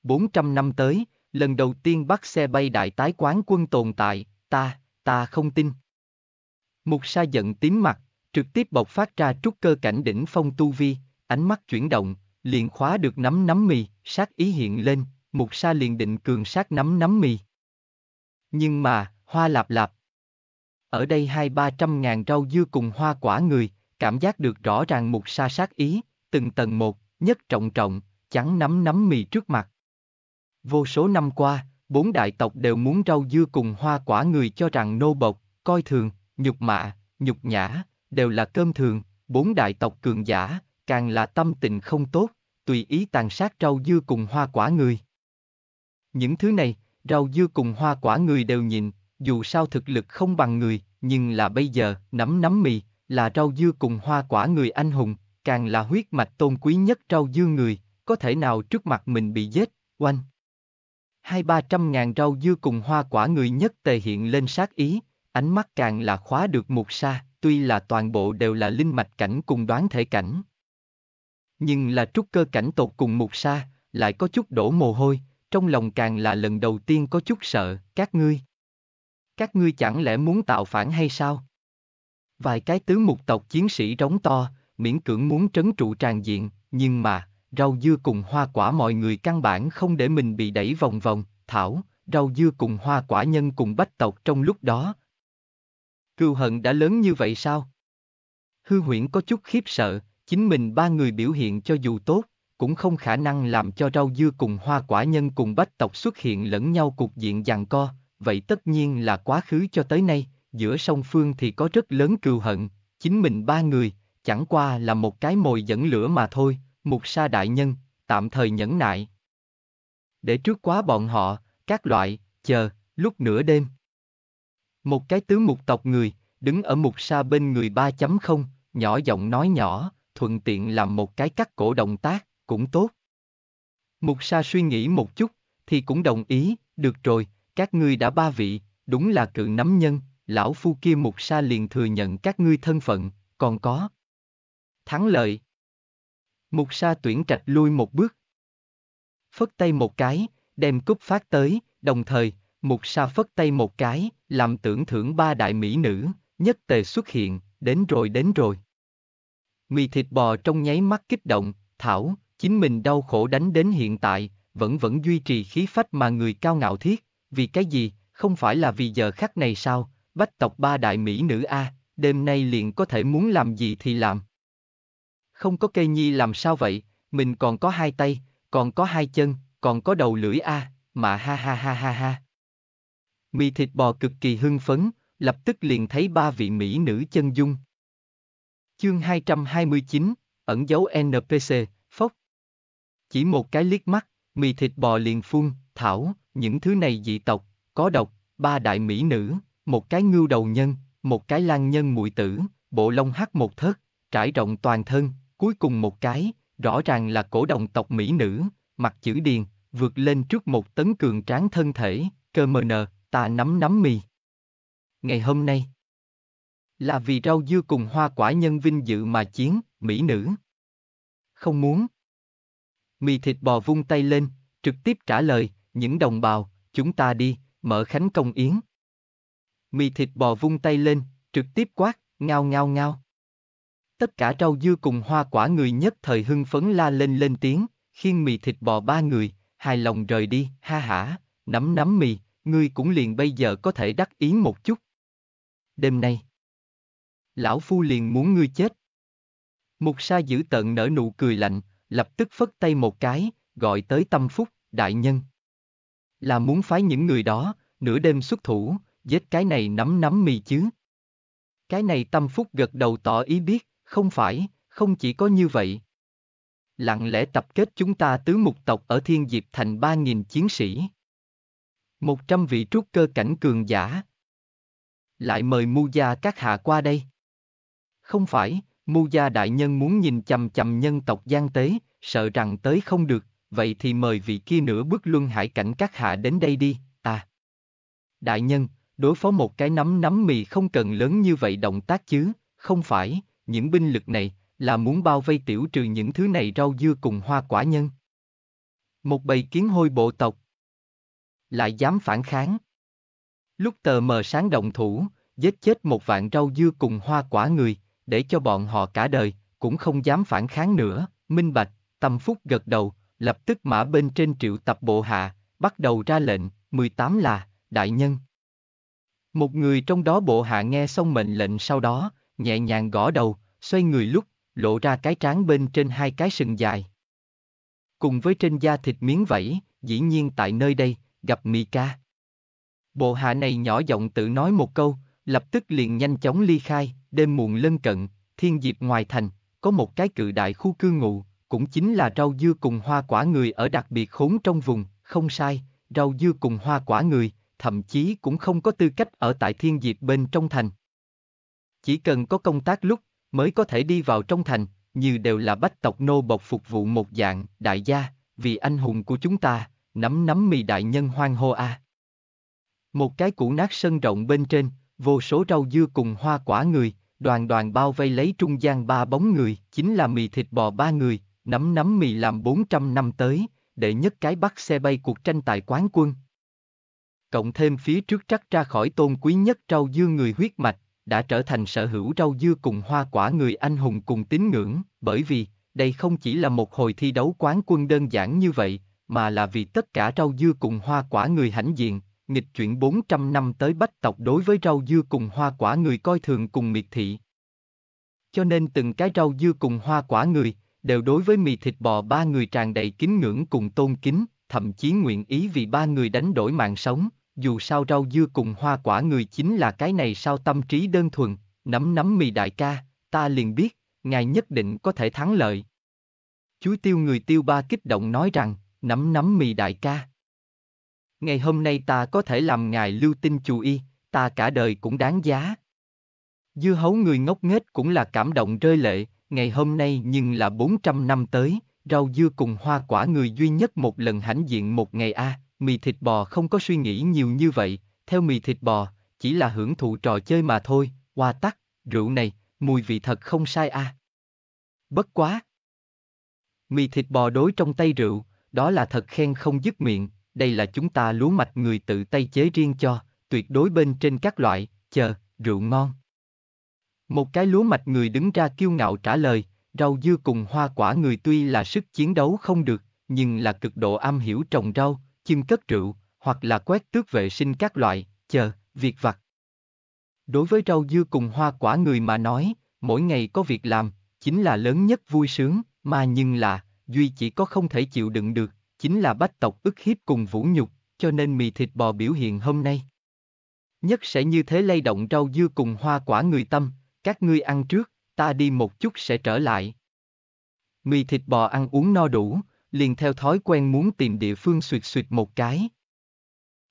400 năm tới, lần đầu tiên bắt xe bay đại tái quán quân tồn tại, ta ta không tin. Mục sa giận tím mặt, trực tiếp bộc phát ra trúc cơ cảnh đỉnh phong tu vi, ánh mắt chuyển động, liền khóa được nắm nắm mì, sát ý hiện lên, mục sa liền định cường sát nắm nắm mì. Nhưng mà, hoa lạp lạp. Ở đây hai ba trăm ngàn rau dưa cùng hoa quả người, cảm giác được rõ ràng mục sa sát ý, từng tầng một, nhất trọng trọng, chẳng nắm nắm mì trước mặt. Vô số năm qua, bốn đại tộc đều muốn rau dưa cùng hoa quả người cho rằng nô bộc, coi thường, nhục mạ, nhục nhã, đều là cơm thường, bốn đại tộc cường giả, càng là tâm tình không tốt, tùy ý tàn sát rau dưa cùng hoa quả người. Những thứ này, rau dưa cùng hoa quả người đều nhìn, dù sao thực lực không bằng người, nhưng là bây giờ, nắm nắm mì, là rau dưa cùng hoa quả người anh hùng, càng là huyết mạch tôn quý nhất rau dưa người, có thể nào trước mặt mình bị giết, oanh hai ba trăm ngàn rau dưa cùng hoa quả người nhất tề hiện lên sát ý, ánh mắt càng là khóa được một xa, tuy là toàn bộ đều là linh mạch cảnh cùng đoán thể cảnh. Nhưng là trúc cơ cảnh tột cùng một xa, lại có chút đổ mồ hôi, trong lòng càng là lần đầu tiên có chút sợ, các ngươi. Các ngươi chẳng lẽ muốn tạo phản hay sao? Vài cái tứ mục tộc chiến sĩ rống to, miễn cưỡng muốn trấn trụ tràn diện, nhưng mà, rau dưa cùng hoa quả mọi người căn bản không để mình bị đẩy vòng vòng, thảo, rau dưa cùng hoa quả nhân cùng bách tộc trong lúc đó. Cưu hận đã lớn như vậy sao? Hư huyễn có chút khiếp sợ, chính mình ba người biểu hiện cho dù tốt, cũng không khả năng làm cho rau dưa cùng hoa quả nhân cùng bách tộc xuất hiện lẫn nhau cục diện giằng co, vậy tất nhiên là quá khứ cho tới nay, giữa song phương thì có rất lớn cừu hận, chính mình ba người, chẳng qua là một cái mồi dẫn lửa mà thôi, Mục sa đại nhân, tạm thời nhẫn nại. Để trước quá bọn họ, các loại, chờ, lúc nửa đêm. Một cái tứ mục tộc người, đứng ở mục sa bên người 3.0, nhỏ giọng nói nhỏ, thuận tiện làm một cái cắt cổ động tác, cũng tốt. Mục sa suy nghĩ một chút, thì cũng đồng ý, được rồi, các ngươi đã ba vị, đúng là cự nắm nhân, lão phu kia mục sa liền thừa nhận các ngươi thân phận, còn có. Thắng lợi, Mục sa tuyển trạch lui một bước. Phất tay một cái, đem cúc phát tới, đồng thời, mục sa phất tay một cái, làm tưởng thưởng ba đại mỹ nữ, nhất tề xuất hiện, đến rồi đến rồi. Mì thịt bò trong nháy mắt kích động, thảo, chính mình đau khổ đánh đến hiện tại, vẫn vẫn duy trì khí phách mà người cao ngạo thiết, vì cái gì, không phải là vì giờ khắc này sao, bách tộc ba đại mỹ nữ A, đêm nay liền có thể muốn làm gì thì làm không có cây nhi làm sao vậy, mình còn có hai tay, còn có hai chân, còn có đầu lưỡi a, à, mà ha ha ha ha ha. Mì thịt bò cực kỳ hưng phấn, lập tức liền thấy ba vị mỹ nữ chân dung. Chương 229, ẩn dấu NPC, phốc. Chỉ một cái liếc mắt, mì thịt bò liền phun, thảo, những thứ này dị tộc, có độc, ba đại mỹ nữ, một cái ngưu đầu nhân, một cái lan nhân muội tử, bộ lông hắc một thớt, trải rộng toàn thân, Cuối cùng một cái, rõ ràng là cổ đồng tộc Mỹ nữ, mặt chữ điền, vượt lên trước một tấn cường tráng thân thể, cơ mờ nờ, ta nắm nắm mì. Ngày hôm nay, là vì rau dưa cùng hoa quả nhân vinh dự mà chiến, Mỹ nữ. Không muốn. Mì thịt bò vung tay lên, trực tiếp trả lời, những đồng bào, chúng ta đi, mở khánh công yến. Mì thịt bò vung tay lên, trực tiếp quát, ngao ngao ngao. Tất cả rau dưa cùng hoa quả người nhất thời hưng phấn la lên lên tiếng, khiên mì thịt bò ba người, hài lòng rời đi, ha hả, nắm nắm mì, ngươi cũng liền bây giờ có thể đắc ý một chút. Đêm nay, lão phu liền muốn ngươi chết. Mục sa giữ tận nở nụ cười lạnh, lập tức phất tay một cái, gọi tới tâm phúc, đại nhân. Là muốn phái những người đó, nửa đêm xuất thủ, giết cái này nắm nắm mì chứ. Cái này tâm phúc gật đầu tỏ ý biết, không phải, không chỉ có như vậy. Lặng lẽ tập kết chúng ta tứ mục tộc ở Thiên Diệp thành 3.000 chiến sĩ. 100 vị trúc cơ cảnh cường giả. Lại mời Mu Gia các hạ qua đây. Không phải, Mu Gia đại nhân muốn nhìn chầm chầm nhân tộc gian tế, sợ rằng tới không được, vậy thì mời vị kia nửa bước luân hải cảnh các hạ đến đây đi, à. Đại nhân, đối phó một cái nắm nắm mì không cần lớn như vậy động tác chứ, không phải, những binh lực này, là muốn bao vây tiểu trừ những thứ này rau dưa cùng hoa quả nhân. Một bầy kiến hôi bộ tộc. Lại dám phản kháng. Lúc tờ mờ sáng động thủ, giết chết một vạn rau dưa cùng hoa quả người, để cho bọn họ cả đời, cũng không dám phản kháng nữa, minh bạch, tâm phúc gật đầu, lập tức mã bên trên triệu tập bộ hạ, bắt đầu ra lệnh, 18 là, đại nhân. Một người trong đó bộ hạ nghe xong mệnh lệnh sau đó, nhẹ nhàng gõ đầu, xoay người lúc, lộ ra cái trán bên trên hai cái sừng dài. Cùng với trên da thịt miếng vẫy, dĩ nhiên tại nơi đây, gặp Mika. Bộ hạ này nhỏ giọng tự nói một câu, lập tức liền nhanh chóng ly khai, đêm muộn lân cận, thiên diệp ngoài thành, có một cái cự đại khu cư ngụ, cũng chính là rau dưa cùng hoa quả người ở đặc biệt khốn trong vùng, không sai, rau dưa cùng hoa quả người, thậm chí cũng không có tư cách ở tại thiên diệp bên trong thành, chỉ cần có công tác lúc, mới có thể đi vào trong thành, như đều là bách tộc nô bộc phục vụ một dạng, đại gia, vì anh hùng của chúng ta, nắm nắm mì đại nhân hoang hô a. À. Một cái củ nát sân rộng bên trên, vô số rau dưa cùng hoa quả người, đoàn đoàn bao vây lấy trung gian ba bóng người, chính là mì thịt bò ba người, nắm nắm mì làm 400 năm tới, để nhất cái bắt xe bay cuộc tranh tài quán quân. Cộng thêm phía trước trắc ra khỏi tôn quý nhất rau dưa người huyết mạch, đã trở thành sở hữu rau dưa cùng hoa quả người anh hùng cùng tín ngưỡng, bởi vì, đây không chỉ là một hồi thi đấu quán quân đơn giản như vậy, mà là vì tất cả rau dưa cùng hoa quả người hãnh diện, nghịch chuyển 400 năm tới bách tộc đối với rau dưa cùng hoa quả người coi thường cùng miệt thị. Cho nên từng cái rau dưa cùng hoa quả người, đều đối với mì thịt bò ba người tràn đầy kính ngưỡng cùng tôn kính, thậm chí nguyện ý vì ba người đánh đổi mạng sống dù sao rau dưa cùng hoa quả người chính là cái này sao tâm trí đơn thuần, nắm nắm mì đại ca, ta liền biết, ngài nhất định có thể thắng lợi. Chuối tiêu người tiêu ba kích động nói rằng, nắm nắm mì đại ca. Ngày hôm nay ta có thể làm ngài lưu tinh chú y, ta cả đời cũng đáng giá. Dưa hấu người ngốc nghếch cũng là cảm động rơi lệ, ngày hôm nay nhưng là 400 năm tới, rau dưa cùng hoa quả người duy nhất một lần hãnh diện một ngày a, à, mì thịt bò không có suy nghĩ nhiều như vậy, theo mì thịt bò, chỉ là hưởng thụ trò chơi mà thôi, hoa tắc, rượu này, mùi vị thật không sai À. Bất quá. Mì thịt bò đối trong tay rượu, đó là thật khen không dứt miệng, đây là chúng ta lúa mạch người tự tay chế riêng cho, tuyệt đối bên trên các loại, chờ, rượu ngon. Một cái lúa mạch người đứng ra kiêu ngạo trả lời, rau dưa cùng hoa quả người tuy là sức chiến đấu không được, nhưng là cực độ am hiểu trồng rau, chưng cất rượu, hoặc là quét tước vệ sinh các loại, chờ, việc vặt. Đối với rau dưa cùng hoa quả người mà nói, mỗi ngày có việc làm, chính là lớn nhất vui sướng, mà nhưng là, duy chỉ có không thể chịu đựng được, chính là bách tộc ức hiếp cùng vũ nhục, cho nên mì thịt bò biểu hiện hôm nay. Nhất sẽ như thế lay động rau dưa cùng hoa quả người tâm, các ngươi ăn trước, ta đi một chút sẽ trở lại. Mì thịt bò ăn uống no đủ, liền theo thói quen muốn tìm địa phương suyệt suyệt một cái.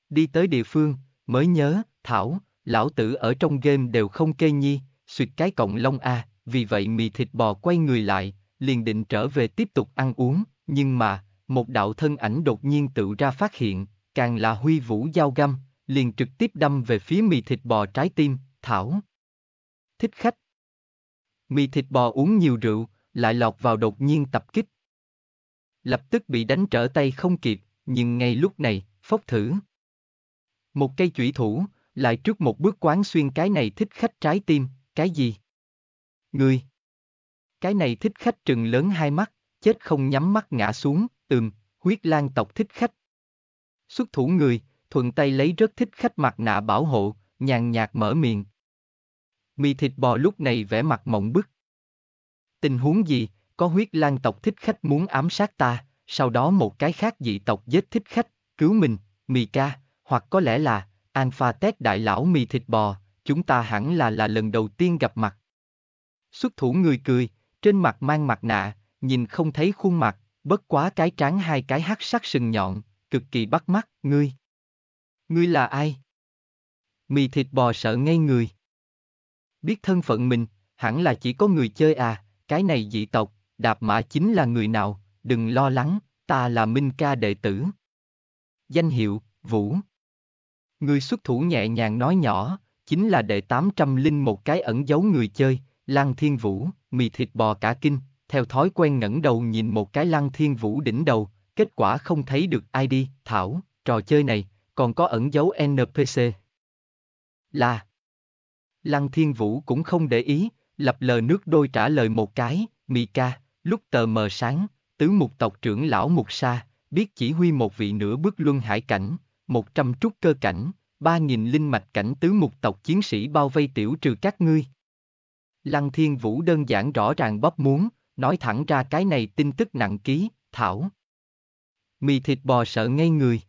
Đi tới địa phương, mới nhớ, Thảo, lão tử ở trong game đều không kê nhi, suyệt cái cộng long a, vì vậy mì thịt bò quay người lại, liền định trở về tiếp tục ăn uống, nhưng mà, một đạo thân ảnh đột nhiên tự ra phát hiện, càng là huy vũ giao găm, liền trực tiếp đâm về phía mì thịt bò trái tim, Thảo. Thích khách. Mì thịt bò uống nhiều rượu, lại lọt vào đột nhiên tập kích, lập tức bị đánh trở tay không kịp, nhưng ngay lúc này, phốc thử. Một cây chủy thủ, lại trước một bước quán xuyên cái này thích khách trái tim, cái gì? Người. Cái này thích khách trừng lớn hai mắt, chết không nhắm mắt ngã xuống, ừm, huyết lang tộc thích khách. Xuất thủ người, thuận tay lấy rất thích khách mặt nạ bảo hộ, nhàn nhạt mở miệng. Mì thịt bò lúc này vẻ mặt mộng bức. Tình huống gì, có huyết lang tộc thích khách muốn ám sát ta, sau đó một cái khác dị tộc giết thích khách, cứu mình, mì ca, hoặc có lẽ là, Alpha Tech đại lão mì thịt bò, chúng ta hẳn là là lần đầu tiên gặp mặt. Xuất thủ người cười, trên mặt mang mặt nạ, nhìn không thấy khuôn mặt, bất quá cái trán hai cái hắc sắc sừng nhọn, cực kỳ bắt mắt, ngươi. Ngươi là ai? Mì thịt bò sợ ngay người. Biết thân phận mình, hẳn là chỉ có người chơi à, cái này dị tộc, Đạp Mã chính là người nào, đừng lo lắng, ta là Minh Ca đệ tử. Danh hiệu, Vũ. Người xuất thủ nhẹ nhàng nói nhỏ, chính là đệ linh một cái ẩn giấu người chơi, Lăng Thiên Vũ, mì thịt bò cả kinh, theo thói quen ngẩng đầu nhìn một cái Lăng Thiên Vũ đỉnh đầu, kết quả không thấy được ai đi, Thảo, trò chơi này, còn có ẩn dấu NPC. Là. Lăng Thiên Vũ cũng không để ý, lập lờ nước đôi trả lời một cái, Mika. Lúc tờ mờ sáng, tứ mục tộc trưởng lão Mục Sa, biết chỉ huy một vị nửa bước luân hải cảnh, một trăm trúc cơ cảnh, ba nghìn linh mạch cảnh tứ mục tộc chiến sĩ bao vây tiểu trừ các ngươi. Lăng Thiên Vũ đơn giản rõ ràng bóp muốn, nói thẳng ra cái này tin tức nặng ký, thảo. Mì thịt bò sợ ngay người.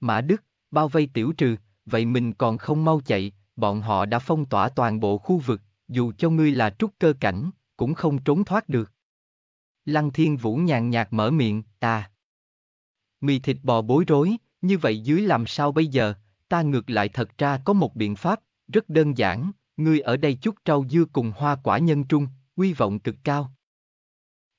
Mã Đức, bao vây tiểu trừ, vậy mình còn không mau chạy, bọn họ đã phong tỏa toàn bộ khu vực, dù cho ngươi là trúc cơ cảnh, cũng không trốn thoát được. Lăng thiên vũ nhàn nhạt mở miệng, ta. Mì thịt bò bối rối, như vậy dưới làm sao bây giờ, ta ngược lại thật ra có một biện pháp, rất đơn giản, ngươi ở đây chút trâu dưa cùng hoa quả nhân trung, uy vọng cực cao.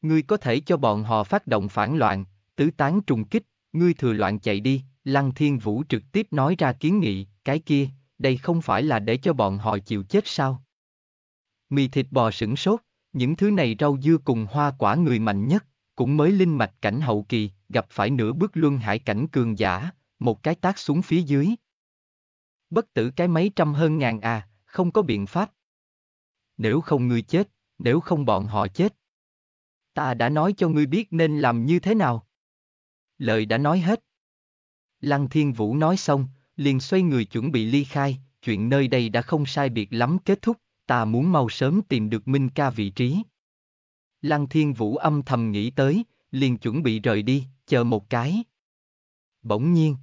Ngươi có thể cho bọn họ phát động phản loạn, tứ tán trùng kích, ngươi thừa loạn chạy đi, Lăng Thiên Vũ trực tiếp nói ra kiến nghị, cái kia, đây không phải là để cho bọn họ chịu chết sao? Mì thịt bò sửng sốt. Những thứ này rau dưa cùng hoa quả người mạnh nhất, cũng mới linh mạch cảnh hậu kỳ, gặp phải nửa bước luân hải cảnh cường giả, một cái tác xuống phía dưới. Bất tử cái mấy trăm hơn ngàn à, không có biện pháp. Nếu không ngươi chết, nếu không bọn họ chết. Ta đã nói cho ngươi biết nên làm như thế nào. Lời đã nói hết. Lăng Thiên Vũ nói xong, liền xoay người chuẩn bị ly khai, chuyện nơi đây đã không sai biệt lắm kết thúc ta muốn mau sớm tìm được Minh ca vị trí. Lăng thiên vũ âm thầm nghĩ tới, liền chuẩn bị rời đi, chờ một cái. Bỗng nhiên.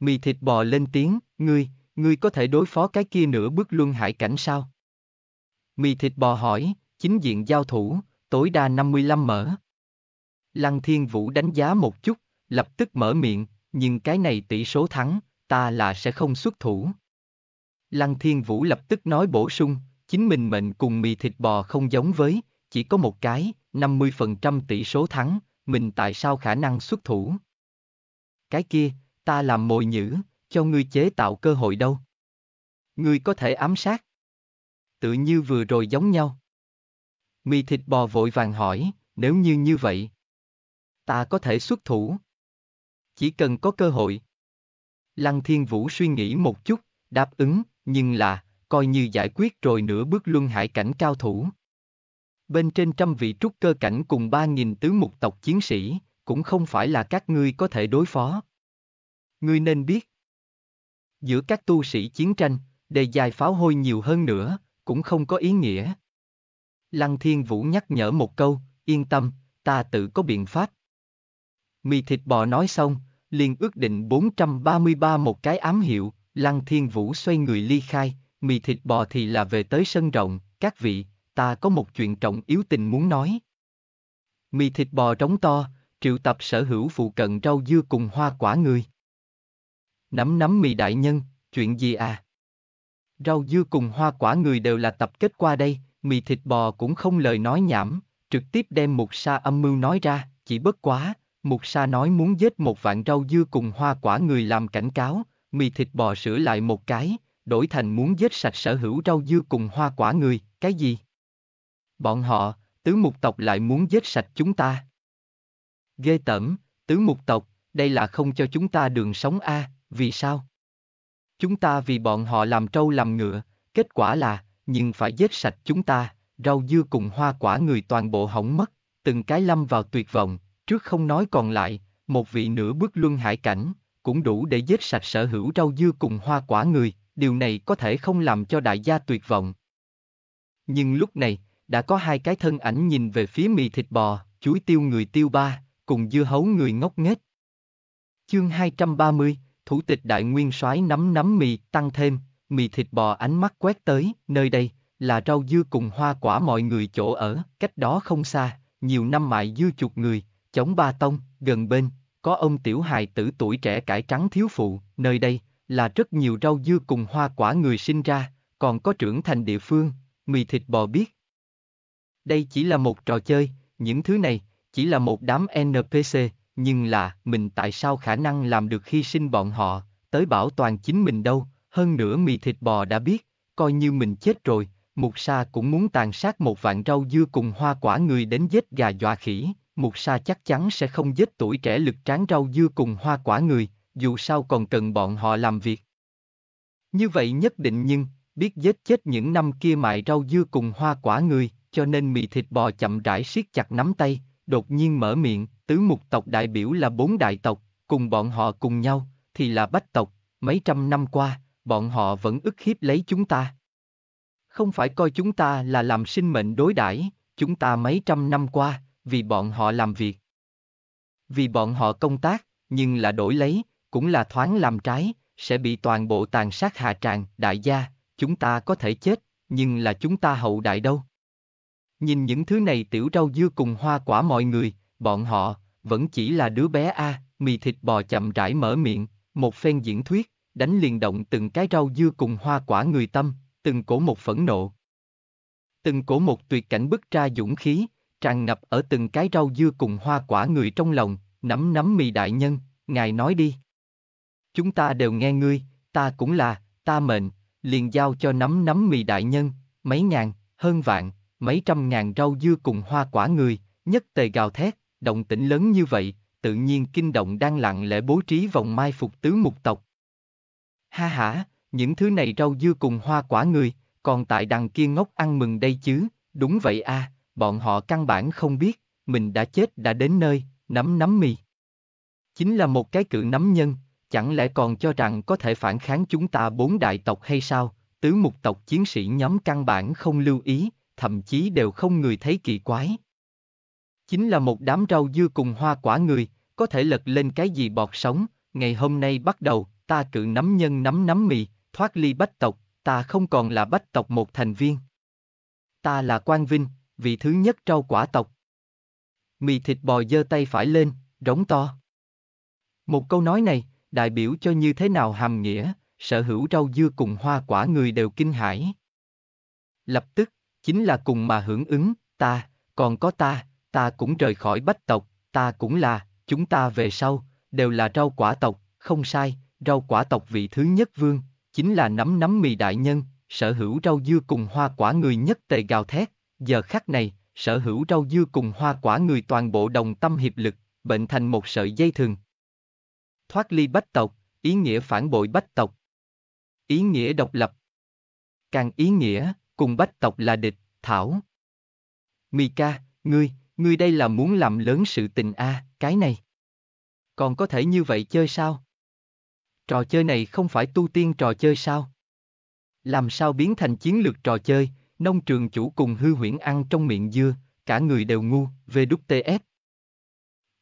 Mì thịt bò lên tiếng, ngươi, ngươi có thể đối phó cái kia nửa bước luân hải cảnh sao? Mì thịt bò hỏi, chính diện giao thủ, tối đa 55 mở. Lăng thiên vũ đánh giá một chút, lập tức mở miệng, nhưng cái này tỷ số thắng, ta là sẽ không xuất thủ. Lăng Thiên Vũ lập tức nói bổ sung, chính mình mệnh cùng mì thịt bò không giống với, chỉ có một cái, 50% tỷ số thắng, mình tại sao khả năng xuất thủ? Cái kia, ta làm mồi nhữ, cho ngươi chế tạo cơ hội đâu. Ngươi có thể ám sát. Tự như vừa rồi giống nhau. Mì thịt bò vội vàng hỏi, nếu như như vậy, ta có thể xuất thủ. Chỉ cần có cơ hội. Lăng Thiên Vũ suy nghĩ một chút, đáp ứng, nhưng là, coi như giải quyết rồi nửa bước luân hải cảnh cao thủ. Bên trên trăm vị trúc cơ cảnh cùng ba nghìn tứ mục tộc chiến sĩ, cũng không phải là các ngươi có thể đối phó. Ngươi nên biết, giữa các tu sĩ chiến tranh, đề dài pháo hôi nhiều hơn nữa, cũng không có ý nghĩa. Lăng Thiên Vũ nhắc nhở một câu, yên tâm, ta tự có biện pháp. Mì thịt bò nói xong, liền ước định 433 một cái ám hiệu, Lăng Thiên Vũ xoay người ly khai, mì thịt bò thì là về tới sân rộng, các vị, ta có một chuyện trọng yếu tình muốn nói. Mì thịt bò trống to, triệu tập sở hữu phụ cận rau dưa cùng hoa quả người. Nắm nắm mì đại nhân, chuyện gì à? Rau dưa cùng hoa quả người đều là tập kết qua đây, mì thịt bò cũng không lời nói nhảm, trực tiếp đem một sa âm mưu nói ra, chỉ bất quá, Mục Sa nói muốn giết một vạn rau dưa cùng hoa quả người làm cảnh cáo, mì thịt bò sữa lại một cái, đổi thành muốn giết sạch sở hữu rau dưa cùng hoa quả người, cái gì? Bọn họ, tứ mục tộc lại muốn giết sạch chúng ta. Ghê tẩm tứ mục tộc, đây là không cho chúng ta đường sống a, à, vì sao? Chúng ta vì bọn họ làm trâu làm ngựa, kết quả là, nhưng phải giết sạch chúng ta, rau dưa cùng hoa quả người toàn bộ hỏng mất, từng cái lâm vào tuyệt vọng, trước không nói còn lại, một vị nửa bước luân hải cảnh, cũng đủ để giết sạch sở hữu rau dưa cùng hoa quả người, điều này có thể không làm cho đại gia tuyệt vọng. Nhưng lúc này, đã có hai cái thân ảnh nhìn về phía mì thịt bò, chuối tiêu người tiêu ba, cùng dưa hấu người ngốc nghếch. Chương 230, Thủ tịch Đại Nguyên soái nắm nắm mì, tăng thêm, mì thịt bò ánh mắt quét tới, nơi đây, là rau dưa cùng hoa quả mọi người chỗ ở, cách đó không xa, nhiều năm mại dưa chuột người, chống ba tông, gần bên, có ông tiểu hài tử tuổi trẻ cải trắng thiếu phụ, nơi đây, là rất nhiều rau dưa cùng hoa quả người sinh ra, còn có trưởng thành địa phương, mì thịt bò biết. Đây chỉ là một trò chơi, những thứ này, chỉ là một đám NPC, nhưng là, mình tại sao khả năng làm được khi sinh bọn họ, tới bảo toàn chính mình đâu, hơn nữa mì thịt bò đã biết, coi như mình chết rồi, mục sa cũng muốn tàn sát một vạn rau dưa cùng hoa quả người đến giết gà dọa khỉ, Mục Sa chắc chắn sẽ không giết tuổi trẻ lực tráng rau dưa cùng hoa quả người, dù sao còn cần bọn họ làm việc. Như vậy nhất định nhưng, biết giết chết những năm kia mại rau dưa cùng hoa quả người, cho nên mì thịt bò chậm rãi siết chặt nắm tay, đột nhiên mở miệng, tứ mục tộc đại biểu là bốn đại tộc, cùng bọn họ cùng nhau, thì là bách tộc, mấy trăm năm qua, bọn họ vẫn ức hiếp lấy chúng ta. Không phải coi chúng ta là làm sinh mệnh đối đãi, chúng ta mấy trăm năm qua, vì bọn họ làm việc. Vì bọn họ công tác, nhưng là đổi lấy, cũng là thoáng làm trái, sẽ bị toàn bộ tàn sát hạ tràng, đại gia, chúng ta có thể chết, nhưng là chúng ta hậu đại đâu. Nhìn những thứ này tiểu rau dưa cùng hoa quả mọi người, bọn họ, vẫn chỉ là đứa bé A, mì thịt bò chậm rãi mở miệng, một phen diễn thuyết, đánh liền động từng cái rau dưa cùng hoa quả người tâm, từng cổ một phẫn nộ. Từng cổ một tuyệt cảnh bức ra dũng khí, tràn ngập ở từng cái rau dưa cùng hoa quả người trong lòng, nắm nắm mì đại nhân, ngài nói đi. Chúng ta đều nghe ngươi, ta cũng là, ta mệnh, liền giao cho nắm nắm mì đại nhân, mấy ngàn, hơn vạn, mấy trăm ngàn rau dưa cùng hoa quả người, nhất tề gào thét, động tĩnh lớn như vậy, tự nhiên kinh động đang lặng lẽ bố trí vòng mai phục tứ mục tộc. Ha ha, những thứ này rau dưa cùng hoa quả người, còn tại đằng kia ngốc ăn mừng đây chứ, đúng vậy a, à, bọn họ căn bản không biết, mình đã chết đã đến nơi, nắm nắm mì. Chính là một cái cự nắm nhân, chẳng lẽ còn cho rằng có thể phản kháng chúng ta bốn đại tộc hay sao, tứ mục tộc chiến sĩ nhóm căn bản không lưu ý, thậm chí đều không người thấy kỳ quái. Chính là một đám rau dưa cùng hoa quả người, có thể lật lên cái gì bọt sống, ngày hôm nay bắt đầu, ta cự nắm nhân nắm nắm mì, thoát ly bách tộc, ta không còn là bách tộc một thành viên. Ta là quan Vinh, vị thứ nhất rau quả tộc. Mì thịt bò giơ tay phải lên, rống to. Một câu nói này, đại biểu cho như thế nào hàm nghĩa, sở hữu rau dưa cùng hoa quả người đều kinh hãi. Lập tức, chính là cùng mà hưởng ứng, ta, còn có ta, ta cũng rời khỏi bách tộc, ta cũng là, chúng ta về sau, đều là rau quả tộc, không sai, rau quả tộc vị thứ nhất vương, chính là nắm nắm mì đại nhân, sở hữu rau dưa cùng hoa quả người nhất tề gào thét, Giờ khắc này, sở hữu rau dưa cùng hoa quả người toàn bộ đồng tâm hiệp lực, bệnh thành một sợi dây thừng. Thoát ly bách tộc, ý nghĩa phản bội bách tộc. Ý nghĩa độc lập. Càng ý nghĩa, cùng bách tộc là địch, thảo. Mika, ngươi, ngươi đây là muốn làm lớn sự tình a, à, cái này. Còn có thể như vậy chơi sao? Trò chơi này không phải tu tiên trò chơi sao? Làm sao biến thành chiến lược trò chơi, Nông trường chủ cùng hư huyễn ăn trong miệng dưa, cả người đều ngu, VWTF.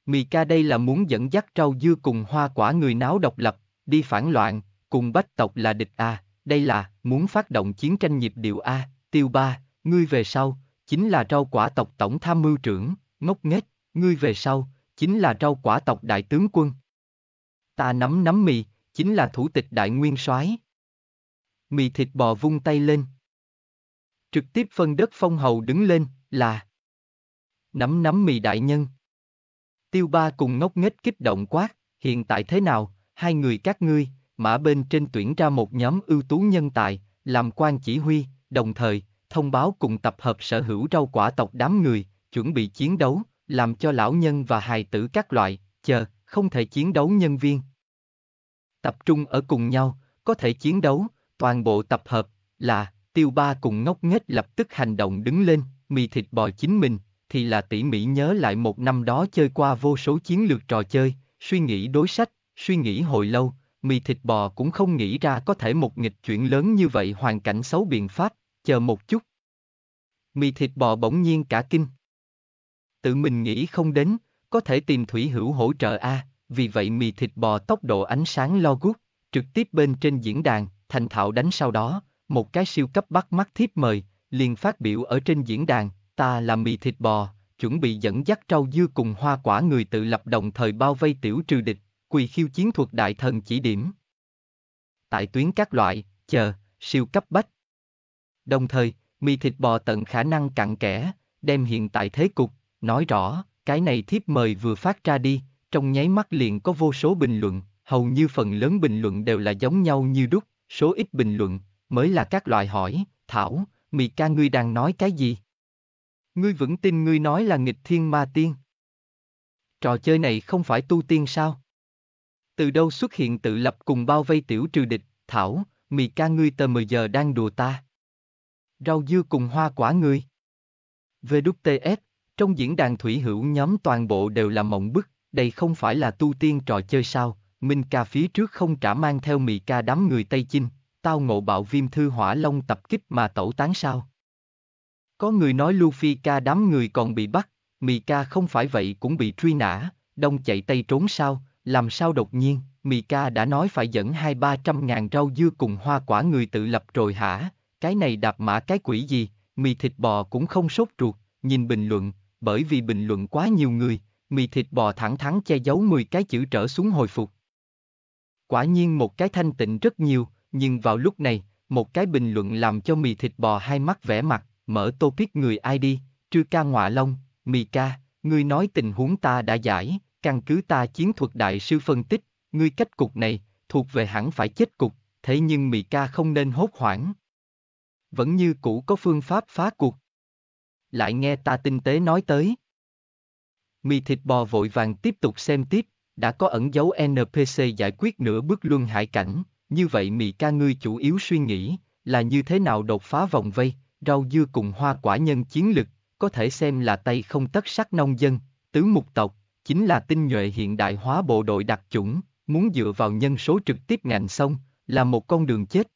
Mì ca đây là muốn dẫn dắt rau dưa cùng hoa quả người náo độc lập, đi phản loạn, cùng bách tộc là địch A, đây là, muốn phát động chiến tranh nhịp điệu A, tiêu ba, ngươi về sau, chính là rau quả tộc tổng tham mưu trưởng, ngốc nghếch, ngươi về sau, chính là rau quả tộc đại tướng quân. Ta nắm nắm mì, chính là thủ tịch đại nguyên soái. Mì thịt bò vung tay lên, trực tiếp phân đất phong hầu đứng lên, là Nắm nắm mì đại nhân. Tiêu ba cùng ngốc nghếch kích động quá hiện tại thế nào, hai người các ngươi, mã bên trên tuyển ra một nhóm ưu tú nhân tài, làm quan chỉ huy, đồng thời, thông báo cùng tập hợp sở hữu rau quả tộc đám người, chuẩn bị chiến đấu, làm cho lão nhân và hài tử các loại, chờ, không thể chiến đấu nhân viên. Tập trung ở cùng nhau, có thể chiến đấu, toàn bộ tập hợp, là, Tiêu ba cùng ngốc nghếch lập tức hành động đứng lên, mì thịt bò chính mình, thì là tỉ mỉ nhớ lại một năm đó chơi qua vô số chiến lược trò chơi, suy nghĩ đối sách, suy nghĩ hồi lâu, mì thịt bò cũng không nghĩ ra có thể một nghịch chuyện lớn như vậy hoàn cảnh xấu biện pháp, chờ một chút. Mì thịt bò bỗng nhiên cả kinh. Tự mình nghĩ không đến, có thể tìm thủy hữu hỗ trợ A, vì vậy mì thịt bò tốc độ ánh sáng lo gút, trực tiếp bên trên diễn đàn, thành thạo đánh sau đó, một cái siêu cấp bắt mắt thiếp mời, liền phát biểu ở trên diễn đàn, ta là mì thịt bò, chuẩn bị dẫn dắt trâu dưa cùng hoa quả người tự lập đồng thời bao vây tiểu trừ địch, quỳ khiêu chiến thuật đại thần chỉ điểm. Tại tuyến các loại, chờ, siêu cấp bách. Đồng thời, mì thịt bò tận khả năng cặn kẽ, đem hiện tại thế cục, nói rõ, cái này thiếp mời vừa phát ra đi, trong nháy mắt liền có vô số bình luận, hầu như phần lớn bình luận đều là giống nhau như đúc, số ít bình luận, mới là các loại hỏi, Thảo, mì ca ngươi đang nói cái gì? Ngươi vẫn tin ngươi nói là nghịch thiên ma tiên. Trò chơi này không phải tu tiên sao? Từ đâu xuất hiện tự lập cùng bao vây tiểu trừ địch, Thảo, mì ca ngươi tờ mờ giờ đang đùa ta. Rau dưa cùng hoa quả ngươi. VWTF, trong diễn đàn thủy hữu nhóm toàn bộ đều là mộng bức, đây không phải là tu tiên trò chơi sao, Minh ca phía trước không trả mang theo mì ca đám người Tây Chinh, tao ngộ bạo viêm thư hỏa long tập kích mà tẩu tán sao? Có người nói Luffy ca đám người còn bị bắt, Mì ca không phải vậy cũng bị truy nã, đông chạy tây trốn sao, làm sao đột nhiên, Mì ca đã nói phải dẫn hai ba trăm ngàn rau dưa cùng hoa quả người tự lập rồi hả, cái này đạp mã cái quỷ gì, mì thịt bò cũng không sốt ruột, nhìn bình luận, bởi vì bình luận quá nhiều người, mì thịt bò thẳng thắn che giấu 10 cái chữ trở xuống hồi phục. Quả nhiên một cái thanh tịnh rất nhiều, nhưng vào lúc này, một cái bình luận làm cho mì thịt bò hai mắt vẽ mặt, mở topic người ai đi, trư ca ngọa long, mì ca, ngươi nói tình huống ta đã giải, căn cứ ta chiến thuật đại sư phân tích, ngươi cách cục này, thuộc về hẳn phải chết cục, thế nhưng mì ca không nên hốt hoảng. Vẫn như cũ có phương pháp phá cuộc. Lại nghe ta tinh tế nói tới. Mì thịt bò vội vàng tiếp tục xem tiếp, đã có ẩn dấu NPC giải quyết nửa bước luân hải cảnh, như vậy Mị ca ngươi chủ yếu suy nghĩ là như thế nào đột phá vòng vây, rau dưa cùng hoa quả nhân chiến lực, có thể xem là tay không tất sắc nông dân, tứ mục tộc, chính là tinh nhuệ hiện đại hóa bộ đội đặc chủng, muốn dựa vào nhân số trực tiếp ngạnh sông, là một con đường chết.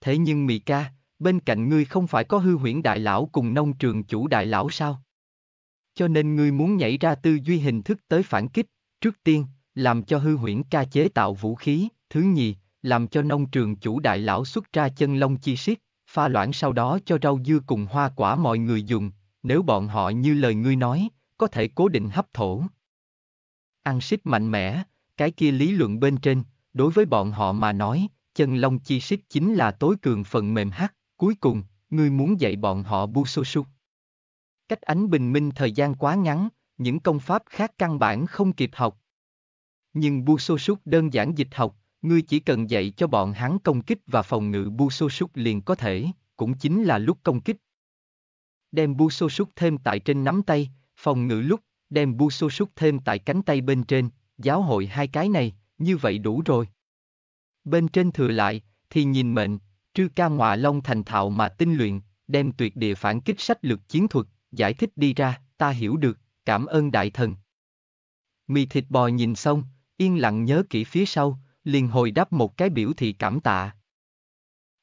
Thế nhưng Mị ca, bên cạnh ngươi không phải có hư huyễn đại lão cùng nông trường chủ đại lão sao? Cho nên ngươi muốn nhảy ra tư duy hình thức tới phản kích, trước tiên, làm cho hư huyễn ca chế tạo vũ khí, thứ nhì, làm cho nông trường chủ đại lão xuất ra chân lông chi siết, pha loãng sau đó cho rau dưa cùng hoa quả mọi người dùng, nếu bọn họ như lời ngươi nói, có thể cố định hấp thổ. Ăn xích mạnh mẽ, cái kia lý luận bên trên, đối với bọn họ mà nói, chân lông chi xích chính là tối cường phần mềm hắc, cuối cùng, ngươi muốn dạy bọn họ bu su su. Cách ánh bình minh thời gian quá ngắn, những công pháp khác căn bản không kịp học. Nhưng bu su súc đơn giản dịch học, Ngươi chỉ cần dạy cho bọn hắn công kích và phòng ngự bu Busoshuk liền có thể, cũng chính là lúc công kích. Đem bu Busoshuk thêm tại trên nắm tay, phòng ngự lúc, đem bu Busoshuk thêm tại cánh tay bên trên, giáo hội hai cái này, như vậy đủ rồi. Bên trên thừa lại, thì nhìn mệnh, trư ca ngọa long thành thạo mà tinh luyện, đem tuyệt địa phản kích sách lược chiến thuật, giải thích đi ra, ta hiểu được, cảm ơn đại thần. Mì thịt bò nhìn xong, yên lặng nhớ kỹ phía sau, liền hồi đáp một cái biểu thị cảm tạ.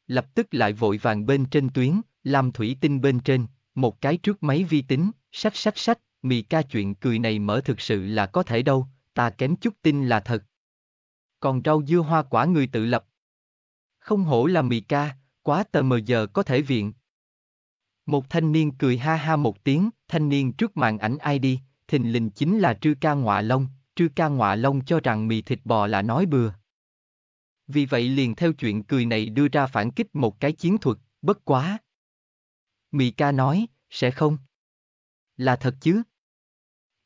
Lập tức lại vội vàng bên trên tuyến, làm thủy tinh bên trên, một cái trước máy vi tính, sách sách sách, mì ca chuyện cười này mở thực sự là có thể đâu, ta kém chút tin là thật. Còn rau dưa hoa quả người tự lập. Không hổ là mì ca, quá tờ mờ giờ có thể viện. Một thanh niên cười ha ha một tiếng, thanh niên trước màn ảnh ai đi, thình lình chính là Trư Ca Ngọa Long, Trư Ca Ngọa Long cho rằng mì thịt bò là nói bừa. Vì vậy liền theo chuyện cười này đưa ra phản kích một cái chiến thuật, bất quá. mị ca nói, sẽ không. Là thật chứ?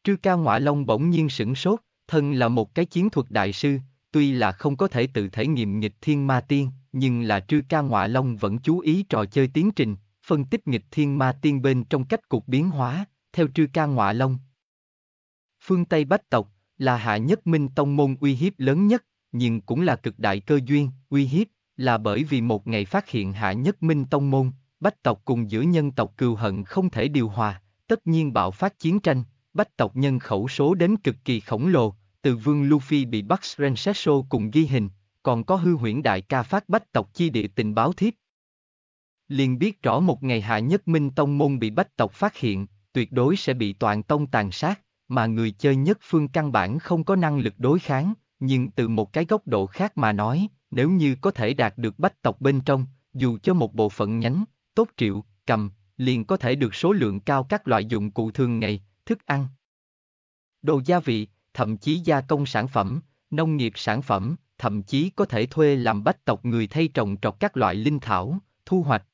Trư ca ngọa long bỗng nhiên sửng sốt, thân là một cái chiến thuật đại sư, tuy là không có thể tự thể nghiệm nghịch thiên ma tiên, nhưng là trư ca ngọa long vẫn chú ý trò chơi tiến trình, phân tích nghịch thiên ma tiên bên trong cách cục biến hóa, theo trư ca ngọa long. Phương Tây Bách Tộc là hạ nhất minh tông môn uy hiếp lớn nhất, nhưng cũng là cực đại cơ duyên, uy hiếp, là bởi vì một ngày phát hiện hạ nhất minh tông môn, bách tộc cùng giữa nhân tộc cừu hận không thể điều hòa, tất nhiên bạo phát chiến tranh, bách tộc nhân khẩu số đến cực kỳ khổng lồ, từ vương Luffy bị bắt Rensesso cùng ghi hình, còn có hư huyễn đại ca phát bách tộc chi địa tình báo thiếp. Liền biết rõ một ngày hạ nhất minh tông môn bị bách tộc phát hiện, tuyệt đối sẽ bị toàn tông tàn sát, mà người chơi nhất phương căn bản không có năng lực đối kháng, nhưng từ một cái góc độ khác mà nói, nếu như có thể đạt được bách tộc bên trong, dù cho một bộ phận nhánh, tốt triệu, cầm, liền có thể được số lượng cao các loại dụng cụ thường ngày, thức ăn, đồ gia vị, thậm chí gia công sản phẩm, nông nghiệp sản phẩm, thậm chí có thể thuê làm bách tộc người thay trồng trọt các loại linh thảo, thu hoạch,